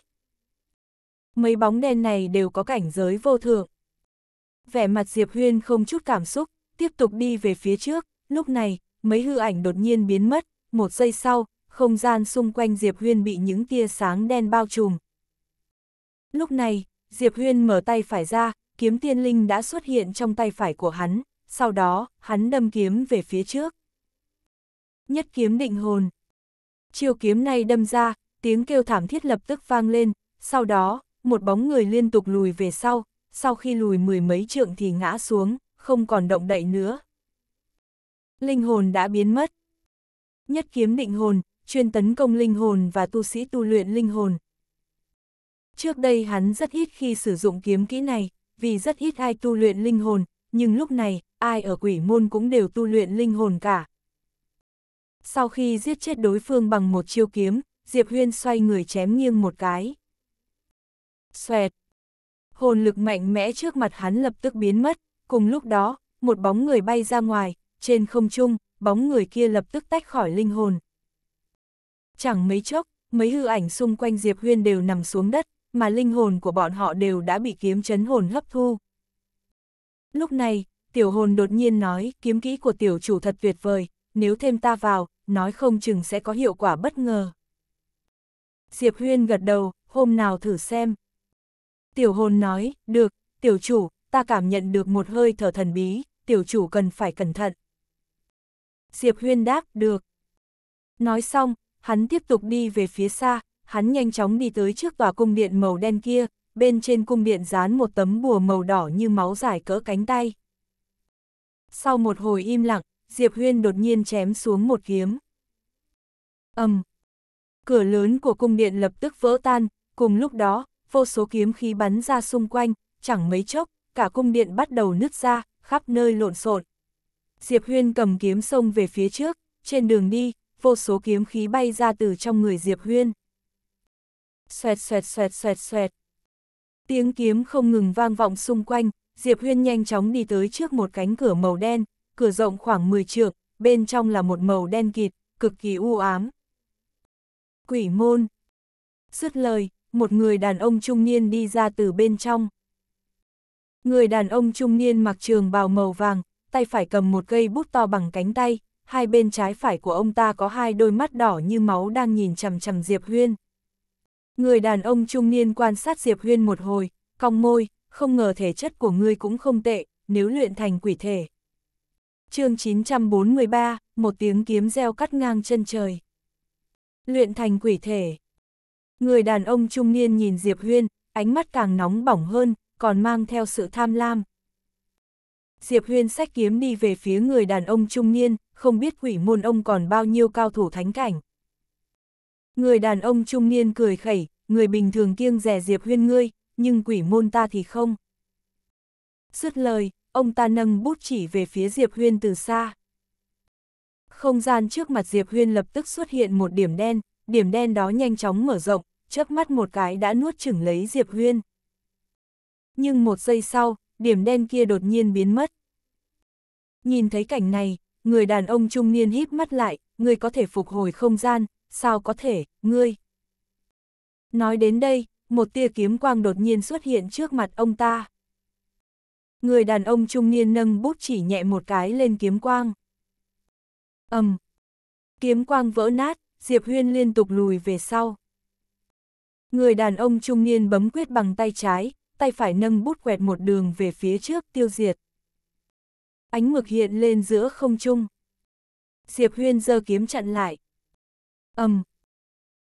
Mấy bóng đen này đều có cảnh giới vô thượng. Vẻ mặt Diệp Huyên không chút cảm xúc, tiếp tục đi về phía trước, lúc này, mấy hư ảnh đột nhiên biến mất, một giây sau, không gian xung quanh Diệp Huyên bị những tia sáng đen bao trùm. Lúc này, Diệp Huyên mở tay phải ra, kiếm tiên linh đã xuất hiện trong tay phải của hắn, sau đó, hắn đâm kiếm về phía trước nhất kiếm định hồn. chiều kiếm này đâm ra, tiếng kêu thảm thiết lập tức vang lên, sau đó, một bóng người liên tục lùi về sau, sau khi lùi mười mấy trượng thì ngã xuống, không còn động đậy nữa. Linh hồn đã biến mất. Nhất kiếm định hồn, chuyên tấn công linh hồn và tu sĩ tu luyện linh hồn. Trước đây hắn rất ít khi sử dụng kiếm kỹ này, vì rất ít ai tu luyện linh hồn, nhưng lúc này, ai ở quỷ môn cũng đều tu luyện linh hồn cả, sau khi giết chết đối phương bằng một chiêu kiếm, Diệp Huyên xoay người chém nghiêng một cái. Xoẹt! Hồn lực mạnh mẽ trước mặt hắn lập tức biến mất, cùng lúc đó, một bóng người bay ra ngoài, trên không trung, bóng người kia lập tức tách khỏi linh hồn. Chẳng mấy chốc, mấy hư ảnh xung quanh Diệp Huyên đều nằm xuống đất, mà linh hồn của bọn họ đều đã bị kiếm chấn hồn hấp thu. Lúc này, tiểu hồn đột nhiên nói, kiếm kỹ của tiểu chủ thật tuyệt vời, nếu thêm ta vào, nói không chừng sẽ có hiệu quả bất ngờ. Diệp Huyên gật đầu, hôm nào thử xem. Tiểu hồn nói, được, tiểu chủ, ta cảm nhận được một hơi thở thần bí, tiểu chủ cần phải cẩn thận. Diệp Huyên đáp, được. Nói xong, hắn tiếp tục đi về phía xa, hắn nhanh chóng đi tới trước tòa cung điện màu đen kia, bên trên cung điện dán một tấm bùa màu đỏ như máu dài cỡ cánh tay. Sau một hồi im lặng, Diệp Huyên đột nhiên chém xuống một kiếm. ầm, um, Cửa lớn của cung điện lập tức vỡ tan, cùng lúc đó, vô số kiếm khí bắn ra xung quanh, chẳng mấy chốc, cả cung điện bắt đầu nứt ra, khắp nơi lộn xộn. Diệp Huyên cầm kiếm xông về phía trước, trên đường đi, vô số kiếm khí bay ra từ trong người Diệp Huyên. Xoẹt xoẹt xoẹt xoẹt xoẹt. Tiếng kiếm không ngừng vang vọng xung quanh, Diệp Huyên nhanh chóng đi tới trước một cánh cửa màu đen, cửa rộng khoảng 10 trượng, bên trong là một màu đen kịt, cực kỳ u ám. Quỷ môn. Dứt lời, một người đàn ông trung niên đi ra từ bên trong. Người đàn ông trung niên mặc trường bào màu vàng, tay phải cầm một cây bút to bằng cánh tay, hai bên trái phải của ông ta có hai đôi mắt đỏ như máu đang nhìn chằm chằm Diệp Huyên. Người đàn ông trung niên quan sát Diệp Huyên một hồi, cong môi, không ngờ thể chất của ngươi cũng không tệ, nếu luyện thành quỷ thể chương 943, một tiếng kiếm reo cắt ngang chân trời. Luyện thành quỷ thể. Người đàn ông trung niên nhìn Diệp Huyên, ánh mắt càng nóng bỏng hơn, còn mang theo sự tham lam. Diệp Huyên sách kiếm đi về phía người đàn ông trung niên, không biết quỷ môn ông còn bao nhiêu cao thủ thánh cảnh. Người đàn ông trung niên cười khẩy, người bình thường kiêng rẻ Diệp Huyên ngươi, nhưng quỷ môn ta thì không. Dứt lời, ông ta nâng bút chỉ về phía Diệp Huyên từ xa. Không gian trước mặt Diệp Huyên lập tức xuất hiện một điểm đen, điểm đen đó nhanh chóng mở rộng, chớp mắt một cái đã nuốt chửng lấy Diệp Huyên. Nhưng một giây sau, điểm đen kia đột nhiên biến mất. Nhìn thấy cảnh này, người đàn ông trung niên híp mắt lại, người có thể phục hồi không gian, sao có thể, ngươi. Nói đến đây, một tia kiếm quang đột nhiên xuất hiện trước mặt ông ta người đàn ông trung niên nâng bút chỉ nhẹ một cái lên kiếm quang. ầm, um, Kiếm quang vỡ nát, Diệp Huyên liên tục lùi về sau. Người đàn ông trung niên bấm quyết bằng tay trái, tay phải nâng bút quẹt một đường về phía trước tiêu diệt. Ánh mực hiện lên giữa không trung. Diệp Huyên giơ kiếm chặn lại. ầm, um,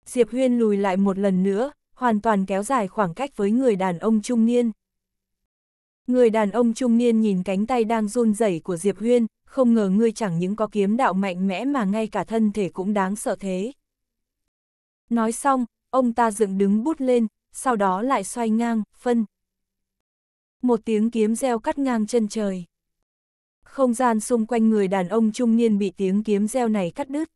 Diệp Huyên lùi lại một lần nữa, hoàn toàn kéo dài khoảng cách với người đàn ông trung niên. Người đàn ông trung niên nhìn cánh tay đang run rẩy của Diệp Huyên, không ngờ ngươi chẳng những có kiếm đạo mạnh mẽ mà ngay cả thân thể cũng đáng sợ thế. Nói xong, ông ta dựng đứng bút lên, sau đó lại xoay ngang, phân. Một tiếng kiếm reo cắt ngang chân trời. Không gian xung quanh người đàn ông trung niên bị tiếng kiếm reo này cắt đứt.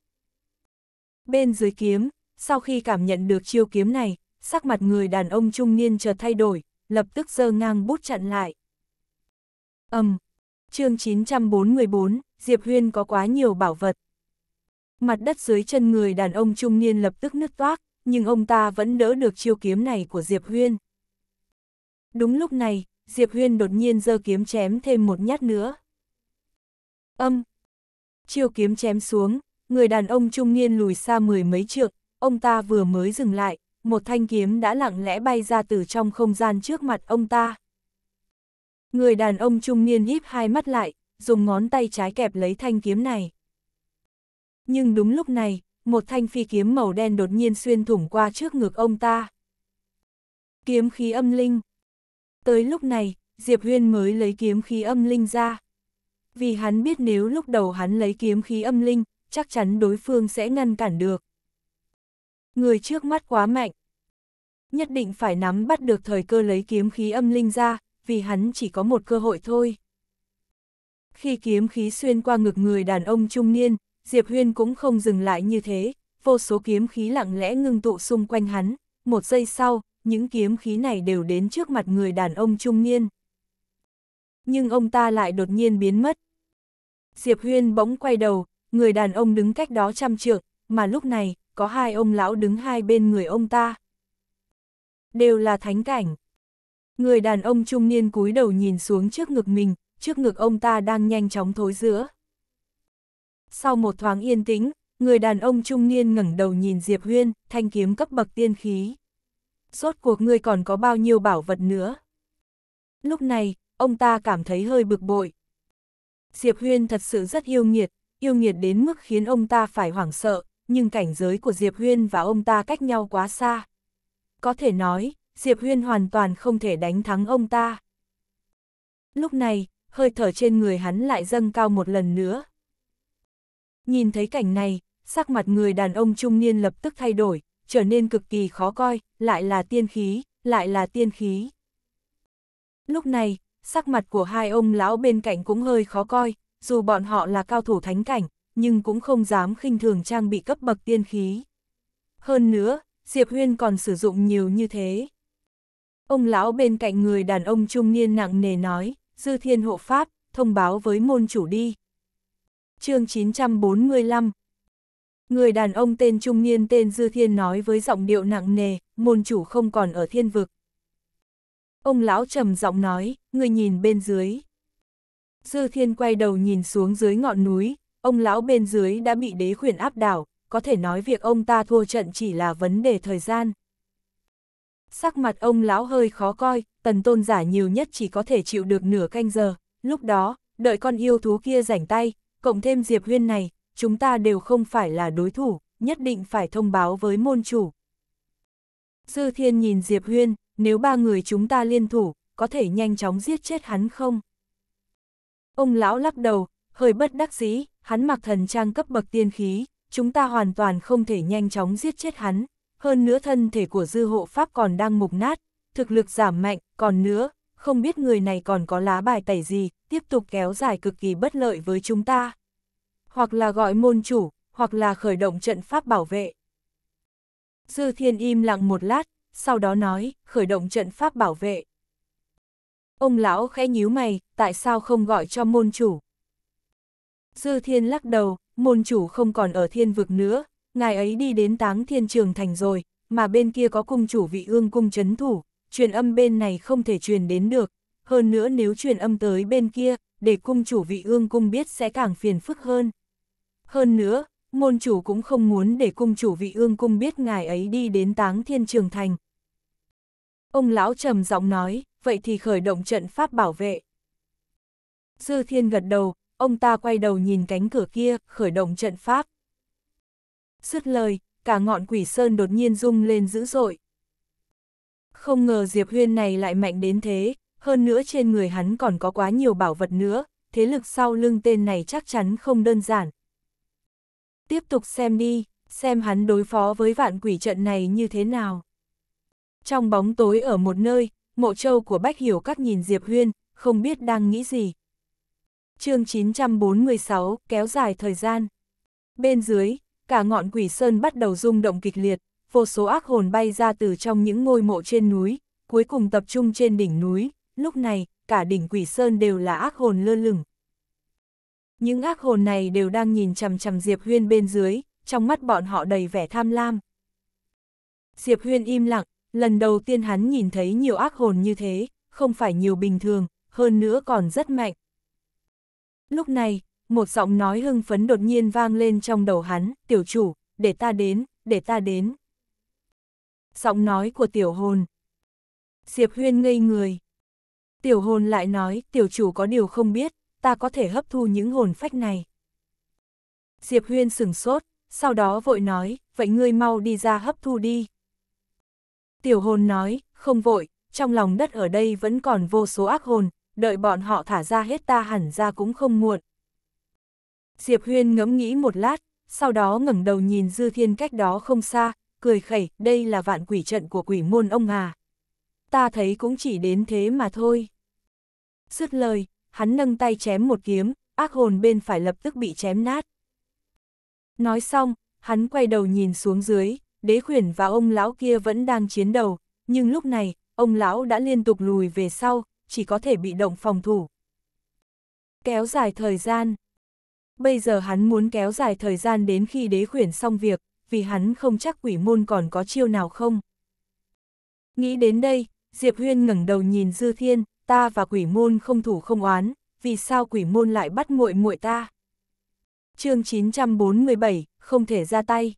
Bên dưới kiếm, sau khi cảm nhận được chiêu kiếm này, sắc mặt người đàn ông trung niên chợt thay đổi, lập tức giơ ngang bút chặn lại. Ầm. Um, chương 944, Diệp Huyên có quá nhiều bảo vật. Mặt đất dưới chân người đàn ông trung niên lập tức nứt toác, nhưng ông ta vẫn đỡ được chiêu kiếm này của Diệp Huyên. Đúng lúc này, Diệp Huyên đột nhiên giơ kiếm chém thêm một nhát nữa. Âm. Um, chiêu kiếm chém xuống, người đàn ông trung niên lùi xa mười mấy trượng, ông ta vừa mới dừng lại, một thanh kiếm đã lặng lẽ bay ra từ trong không gian trước mặt ông ta. Người đàn ông trung niên híp hai mắt lại, dùng ngón tay trái kẹp lấy thanh kiếm này. Nhưng đúng lúc này, một thanh phi kiếm màu đen đột nhiên xuyên thủng qua trước ngực ông ta. Kiếm khí âm linh. Tới lúc này, Diệp Huyên mới lấy kiếm khí âm linh ra. Vì hắn biết nếu lúc đầu hắn lấy kiếm khí âm linh, chắc chắn đối phương sẽ ngăn cản được người trước mắt quá mạnh. Nhất định phải nắm bắt được thời cơ lấy kiếm khí âm linh ra, vì hắn chỉ có một cơ hội thôi. Khi kiếm khí xuyên qua ngực người đàn ông trung niên, Diệp Huyên cũng không dừng lại như thế, vô số kiếm khí lặng lẽ ngưng tụ xung quanh hắn, một giây sau, những kiếm khí này đều đến trước mặt người đàn ông trung niên. Nhưng ông ta lại đột nhiên biến mất. Diệp Huyên bỗng quay đầu, người đàn ông đứng cách đó trăm trượng, mà lúc này, có hai ông lão đứng hai bên người ông ta. Đều là thánh cảnh. Người đàn ông trung niên cúi đầu nhìn xuống trước ngực mình, trước ngực ông ta đang nhanh chóng thối giữa. Sau một thoáng yên tĩnh, người đàn ông trung niên ngẩng đầu nhìn Diệp Huyên, thanh kiếm cấp bậc tiên khí. Rốt cuộc ngươi còn có bao nhiêu bảo vật nữa? Lúc này, ông ta cảm thấy hơi bực bội. Diệp Huyên thật sự rất yêu nghiệt, yêu nghiệt đến mức khiến ông ta phải hoảng sợ, nhưng cảnh giới của Diệp Huyên và ông ta cách nhau quá xa. Có thể nói, Diệp Huyên hoàn toàn không thể đánh thắng ông ta. Lúc này, hơi thở trên người hắn lại dâng cao một lần nữa. Nhìn thấy cảnh này, sắc mặt người đàn ông trung niên lập tức thay đổi, trở nên cực kỳ khó coi, lại là tiên khí, lại là tiên khí. Lúc này, sắc mặt của hai ông lão bên cạnh cũng hơi khó coi, dù bọn họ là cao thủ thánh cảnh, nhưng cũng không dám khinh thường trang bị cấp bậc tiên khí. Hơn nữa, Diệp Huyên còn sử dụng nhiều như thế. Ông lão bên cạnh người đàn ông trung niên nặng nề nói, Dư Thiên Hộ Pháp, thông báo với môn chủ đi. chương 945 Người đàn ông tên trung niên tên Dư Thiên nói với giọng điệu nặng nề, môn chủ không còn ở thiên vực. Ông lão trầm giọng nói, người nhìn bên dưới. Dư Thiên quay đầu nhìn xuống dưới ngọn núi, Ông lão bên dưới đã bị đế khuyển áp đảo, có thể nói việc ông ta thua trận chỉ là vấn đề thời gian. Sắc mặt ông lão hơi khó coi, tần tôn giả nhiều nhất chỉ có thể chịu được nửa canh giờ, lúc đó, đợi con yêu thú kia rảnh tay, cộng thêm Diệp Huyên này, chúng ta đều không phải là đối thủ, nhất định phải thông báo với môn chủ. Dư Thiên nhìn Diệp Huyên, nếu ba người chúng ta liên thủ, có thể nhanh chóng giết chết hắn không? Ông lão lắc đầu, hơi bất đắc dĩ, hắn mặc thần trang cấp bậc tiên khí, chúng ta hoàn toàn không thể nhanh chóng giết chết hắn, hơn nữa thân thể của dư hộ pháp còn đang mục nát, thực lực giảm mạnh, còn nữa, không biết người này còn có lá bài tẩy gì, tiếp tục kéo dài cực kỳ bất lợi với chúng ta. Hoặc là gọi môn chủ, hoặc là khởi động trận pháp bảo vệ. Dư thiên im lặng một lát, sau đó nói, khởi động trận pháp bảo vệ. Ông lão khẽ nhíu mày, tại sao không gọi cho môn chủ? Dư thiên lắc đầu, môn chủ không còn ở thiên vực nữa, ngài ấy đi đến táng thiên trường thành rồi, mà bên kia có cung chủ vị ương cung chấn thủ, truyền âm bên này không thể truyền đến được. Hơn nữa nếu truyền âm tới bên kia, để cung chủ vị ương cung biết sẽ càng phiền phức hơn. Hơn nữa, môn chủ cũng không muốn để cung chủ vị ương cung biết ngài ấy đi đến táng thiên trường thành. Ông lão trầm giọng nói, vậy thì khởi động trận pháp bảo vệ. Dư thiên gật đầu, ông ta quay đầu nhìn cánh cửa kia, khởi động trận pháp. Sứt lời, cả ngọn quỷ sơn đột nhiên rung lên dữ dội. Không ngờ Diệp Huyên này lại mạnh đến thế, hơn nữa trên người hắn còn có quá nhiều bảo vật nữa, thế lực sau lưng tên này chắc chắn không đơn giản. Tiếp tục xem đi, xem hắn đối phó với vạn quỷ trận này như thế nào. Trong bóng tối ở một nơi, mộ châu của Bách Hiểu Các nhìn Diệp Huyên, không biết đang nghĩ gì, chương 946, kéo dài thời gian. Bên dưới, cả ngọn quỷ sơn bắt đầu rung động kịch liệt, vô số ác hồn bay ra từ trong những ngôi mộ trên núi, cuối cùng tập trung trên đỉnh núi, lúc này, cả đỉnh quỷ sơn đều là ác hồn lơ lửng. Những ác hồn này đều đang nhìn chằm chằm Diệp Huyên bên dưới, trong mắt bọn họ đầy vẻ tham lam. Diệp Huyên im lặng, lần đầu tiên hắn nhìn thấy nhiều ác hồn như thế, không phải nhiều bình thường, hơn nữa còn rất mạnh. Lúc này, một giọng nói hưng phấn đột nhiên vang lên trong đầu hắn, tiểu chủ, để ta đến, để ta đến. Giọng nói của tiểu hồn. Diệp huyên ngây người. Tiểu hồn lại nói, tiểu chủ có điều không biết, ta có thể hấp thu những hồn phách này. Diệp huyên sửng sốt, sau đó vội nói, vậy ngươi mau đi ra hấp thu đi. Tiểu hồn nói, không vội, trong lòng đất ở đây vẫn còn vô số ác hồn, đợi bọn họ thả ra hết ta hẳn ra cũng không muộn. Diệp Huyên ngẫm nghĩ một lát, sau đó ngẩng đầu nhìn Dư Thiên cách đó không xa, cười khẩy, đây là vạn quỷ trận của quỷ môn ông à. Ta thấy cũng chỉ đến thế mà thôi. Dứt lời, hắn nâng tay chém một kiếm, ác hồn bên phải lập tức bị chém nát. Nói xong, hắn quay đầu nhìn xuống dưới, đế khuyển và ông lão kia vẫn đang chiến đầu, nhưng lúc này, ông lão đã liên tục lùi về sau, chỉ có thể bị động phòng thủ. Kéo dài thời gian Bây giờ hắn muốn kéo dài thời gian đến khi đế khuyển xong việc, vì hắn không chắc quỷ môn còn có chiêu nào không. Nghĩ đến đây, Diệp Huyên ngẩng đầu nhìn Dư Thiên, ta và quỷ môn không thủ không oán, vì sao quỷ môn lại bắt muội muội ta? chương 947, không thể ra tay.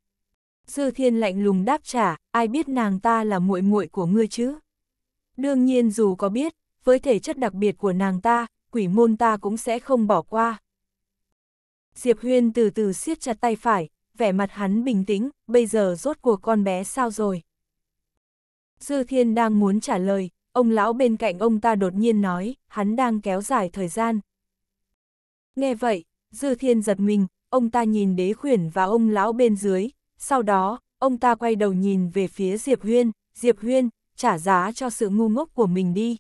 Dư Thiên lạnh lùng đáp trả, ai biết nàng ta là muội muội của ngươi chứ? Đương nhiên dù có biết, với thể chất đặc biệt của nàng ta, quỷ môn ta cũng sẽ không bỏ qua. Diệp Huyên từ từ siết chặt tay phải, vẻ mặt hắn bình tĩnh, bây giờ rốt cuộc con bé sao rồi. Dư Thiên đang muốn trả lời, ông lão bên cạnh ông ta đột nhiên nói, hắn đang kéo dài thời gian. Nghe vậy, Dư Thiên giật mình, ông ta nhìn đế khuyển và ông lão bên dưới, sau đó, ông ta quay đầu nhìn về phía Diệp Huyên, Diệp Huyên, trả giá cho sự ngu ngốc của mình đi.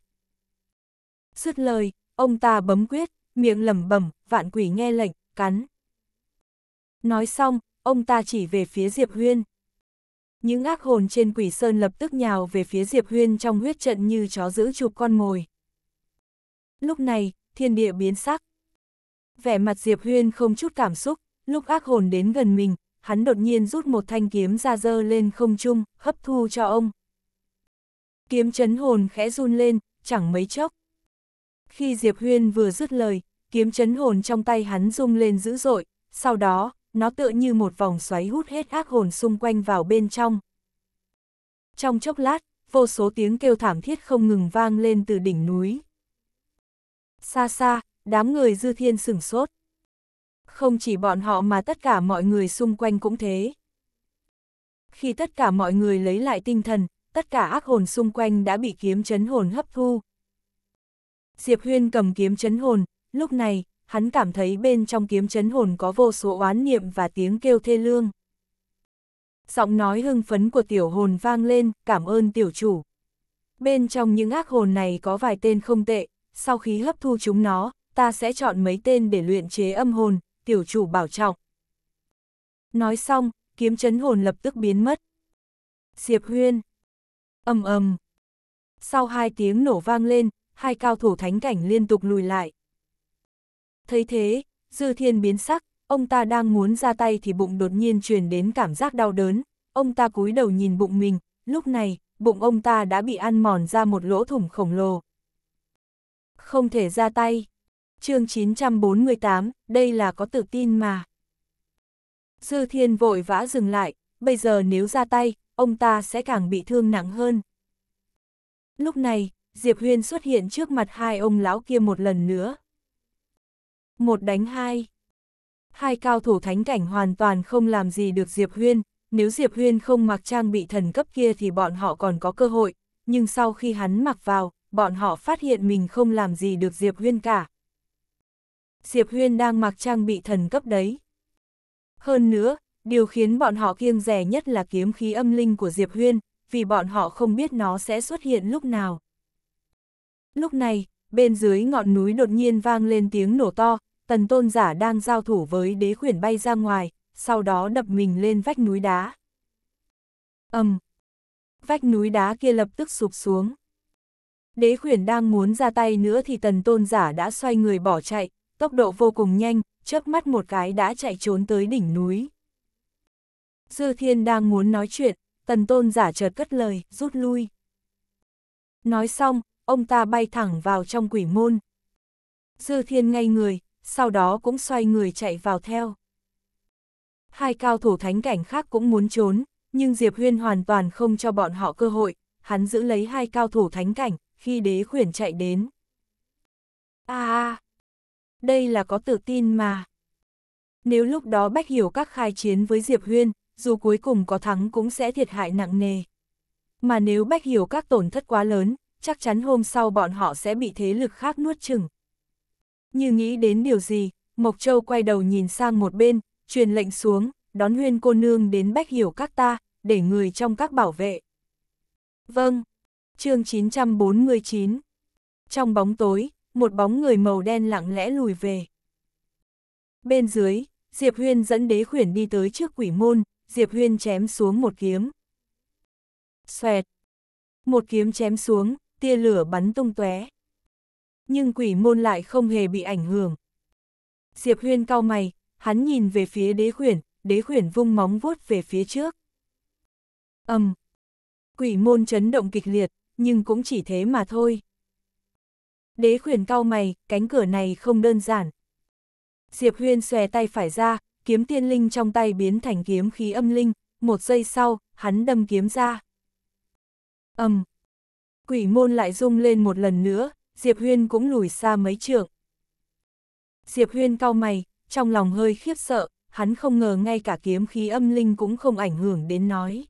Dứt lời, ông ta bấm quyết, miệng lẩm bẩm, vạn quỷ nghe lệnh, cắn. Nói xong, ông ta chỉ về phía Diệp Huyên. Những ác hồn trên quỷ sơn lập tức nhào về phía Diệp Huyên trong huyết trận như chó giữ chụp con mồi. Lúc này, thiên địa biến sắc. Vẻ mặt Diệp Huyên không chút cảm xúc, lúc ác hồn đến gần mình, hắn đột nhiên rút một thanh kiếm ra dơ lên không trung, hấp thu cho ông. Kiếm chấn hồn khẽ run lên, chẳng mấy chốc, khi Diệp Huyên vừa dứt lời, kiếm chấn hồn trong tay hắn rung lên dữ dội, sau đó, nó tựa như một vòng xoáy hút hết ác hồn xung quanh vào bên trong. Trong chốc lát, vô số tiếng kêu thảm thiết không ngừng vang lên từ đỉnh núi. Xa xa, đám người dư thiên sửng sốt. Không chỉ bọn họ mà tất cả mọi người xung quanh cũng thế. Khi tất cả mọi người lấy lại tinh thần, tất cả ác hồn xung quanh đã bị kiếm chấn hồn hấp thu, Diệp Huyên cầm kiếm chấn hồn, lúc này, hắn cảm thấy bên trong kiếm chấn hồn có vô số oán niệm và tiếng kêu thê lương. Giọng nói hưng phấn của tiểu hồn vang lên, cảm ơn tiểu chủ. Bên trong những ác hồn này có vài tên không tệ, sau khi hấp thu chúng nó, ta sẽ chọn mấy tên để luyện chế âm hồn, tiểu chủ bảo trọng. Nói xong, kiếm chấn hồn lập tức biến mất. Diệp Huyên. ầm ầm. Sau hai tiếng nổ vang lên, hai cao thủ thánh cảnh liên tục lùi lại. Thấy thế, dư thiên biến sắc, ông ta đang muốn ra tay thì bụng đột nhiên truyền đến cảm giác đau đớn, ông ta cúi đầu nhìn bụng mình, lúc này, bụng ông ta đã bị ăn mòn ra một lỗ thủng khổng lồ. Không thể ra tay. chương 948, đây là có tự tin mà. Dư thiên vội vã dừng lại, bây giờ nếu ra tay, ông ta sẽ càng bị thương nặng hơn. Lúc này, Diệp Huyên xuất hiện trước mặt hai ông lão kia một lần nữa. Một đánh hai. Hai cao thủ thánh cảnh hoàn toàn không làm gì được Diệp Huyên, nếu Diệp Huyên không mặc trang bị thần cấp kia thì bọn họ còn có cơ hội, nhưng sau khi hắn mặc vào, bọn họ phát hiện mình không làm gì được Diệp Huyên cả. Diệp Huyên đang mặc trang bị thần cấp đấy. Hơn nữa, điều khiến bọn họ kiêng rẻ nhất là kiếm khí âm linh của Diệp Huyên, vì bọn họ không biết nó sẽ xuất hiện lúc nào. Lúc này, bên dưới ngọn núi đột nhiên vang lên tiếng nổ to, tần tôn giả đang giao thủ với đế khuyển bay ra ngoài, sau đó đập mình lên vách núi đá. ầm Vách núi đá kia lập tức sụp xuống. Đế khuyển đang muốn ra tay nữa thì tần tôn giả đã xoay người bỏ chạy, tốc độ vô cùng nhanh, chớp mắt một cái đã chạy trốn tới đỉnh núi. Dư thiên đang muốn nói chuyện, tần tôn giả chợt cất lời, rút lui. Nói xong, ông ta bay thẳng vào trong quỷ môn. Dư thiên ngay người, sau đó cũng xoay người chạy vào theo. Hai cao thủ thánh cảnh khác cũng muốn trốn, nhưng Diệp Huyên hoàn toàn không cho bọn họ cơ hội, hắn giữ lấy hai cao thủ thánh cảnh, khi đế khuyển chạy đến. À, đây là có tự tin mà. Nếu lúc đó Bách Hiểu các khai chiến với Diệp Huyên, dù cuối cùng có thắng cũng sẽ thiệt hại nặng nề. Mà nếu Bách Hiểu các tổn thất quá lớn, chắc chắn hôm sau bọn họ sẽ bị thế lực khác nuốt chừng. Như nghĩ đến điều gì, Mộc Châu quay đầu nhìn sang một bên, truyền lệnh xuống, đón huyên cô nương đến bách hiểu các ta, để người trong các bảo vệ. Vâng, chương 949. Trong bóng tối, một bóng người màu đen lặng lẽ lùi về. Bên dưới, Diệp Huyên dẫn đế khuyển đi tới trước quỷ môn, Diệp Huyên chém xuống một kiếm. Xoẹt. Một kiếm chém xuống, tia lửa bắn tung tóe. Nhưng quỷ môn lại không hề bị ảnh hưởng. Diệp Huyên cao mày, hắn nhìn về phía đế khuyển, đế khuyển vung móng vuốt về phía trước. Âm! Um, quỷ môn chấn động kịch liệt, nhưng cũng chỉ thế mà thôi. Đế khuyển cao mày, cánh cửa này không đơn giản. Diệp Huyên xòe tay phải ra, kiếm tiên linh trong tay biến thành kiếm khí âm linh, một giây sau, hắn đâm kiếm ra. Âm! Um, quỷ môn lại rung lên một lần nữa, Diệp Huyên cũng lùi xa mấy trượng. Diệp Huyên cau mày, trong lòng hơi khiếp sợ, hắn không ngờ ngay cả kiếm khí âm linh cũng không ảnh hưởng đến nói.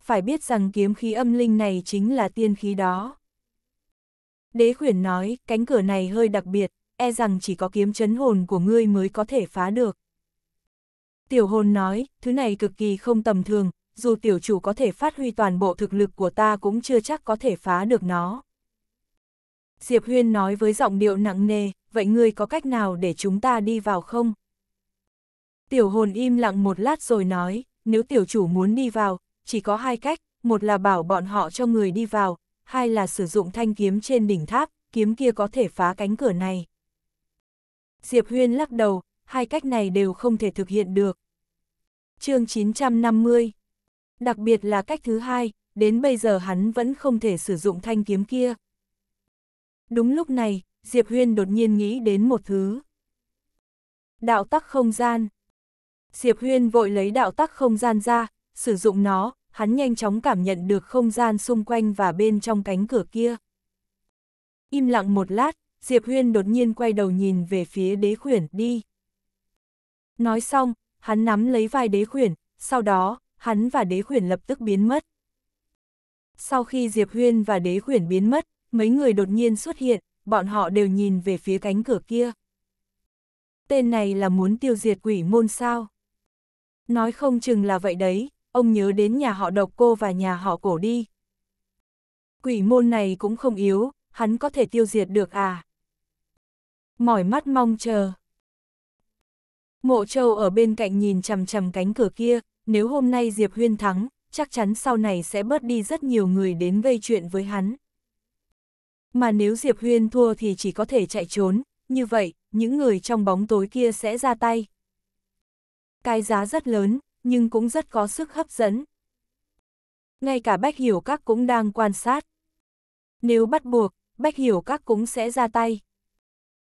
Phải biết rằng kiếm khí âm linh này chính là tiên khí đó. Đế khuyển nói, cánh cửa này hơi đặc biệt, e rằng chỉ có kiếm chấn hồn của ngươi mới có thể phá được. Tiểu hồn nói, thứ này cực kỳ không tầm thường, dù tiểu chủ có thể phát huy toàn bộ thực lực của ta cũng chưa chắc có thể phá được nó. Diệp Huyên nói với giọng điệu nặng nề, vậy ngươi có cách nào để chúng ta đi vào không? Tiểu hồn im lặng một lát rồi nói, nếu tiểu chủ muốn đi vào, chỉ có hai cách, một là bảo bọn họ cho người đi vào, hai là sử dụng thanh kiếm trên đỉnh tháp, kiếm kia có thể phá cánh cửa này. Diệp Huyên lắc đầu, hai cách này đều không thể thực hiện được. chương 950 đặc biệt là cách thứ hai, đến bây giờ hắn vẫn không thể sử dụng thanh kiếm kia. Đúng lúc này, Diệp Huyên đột nhiên nghĩ đến một thứ. Đạo tắc không gian. Diệp Huyên vội lấy đạo tắc không gian ra, sử dụng nó, hắn nhanh chóng cảm nhận được không gian xung quanh và bên trong cánh cửa kia. Im lặng một lát, Diệp Huyên đột nhiên quay đầu nhìn về phía đế khuyển đi. Nói xong, hắn nắm lấy vai đế khuyển, sau đó, hắn và đế khuyển lập tức biến mất. Sau khi Diệp Huyên và đế khuyển biến mất, mấy người đột nhiên xuất hiện, bọn họ đều nhìn về phía cánh cửa kia. Tên này là muốn tiêu diệt quỷ môn sao? Nói không chừng là vậy đấy, ông nhớ đến nhà họ độc cô và nhà họ cổ đi. Quỷ môn này cũng không yếu, hắn có thể tiêu diệt được à? Mỏi mắt mong chờ. Mộ Châu ở bên cạnh nhìn chằm chằm cánh cửa kia, nếu hôm nay Diệp Huyên thắng, chắc chắn sau này sẽ bớt đi rất nhiều người đến gây chuyện với hắn. Mà nếu Diệp Huyên thua thì chỉ có thể chạy trốn, như vậy, những người trong bóng tối kia sẽ ra tay. Cái giá rất lớn, nhưng cũng rất có sức hấp dẫn. Ngay cả Bách Hiểu Các cũng đang quan sát. Nếu bắt buộc, Bách Hiểu Các cũng sẽ ra tay.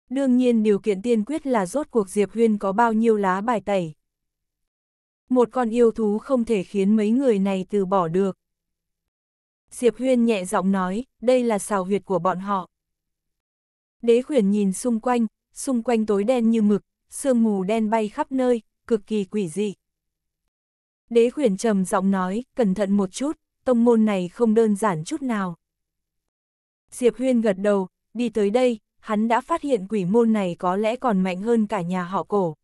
Đương nhiên điều kiện tiên quyết là rốt cuộc Diệp Huyên có bao nhiêu lá bài tẩy một con yêu thú không thể khiến mấy người này từ bỏ được. Diệp Huyên nhẹ giọng nói, đây là xào huyệt của bọn họ. Đế khuyển nhìn xung quanh, xung quanh tối đen như mực, sương mù đen bay khắp nơi, cực kỳ quỷ dị. Đế khuyển trầm giọng nói, cẩn thận một chút, tông môn này không đơn giản chút nào. Diệp Huyên gật đầu, đi tới đây, hắn đã phát hiện quỷ môn này có lẽ còn mạnh hơn cả nhà họ cổ.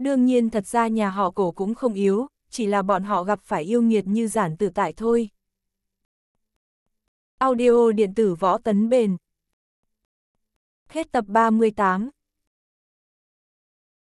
Đương nhiên thật ra nhà họ cổ cũng không yếu, chỉ là bọn họ gặp phải yêu nghiệt như giản tử tại thôi. Audio điện tử võ tấn bền Hết tập 38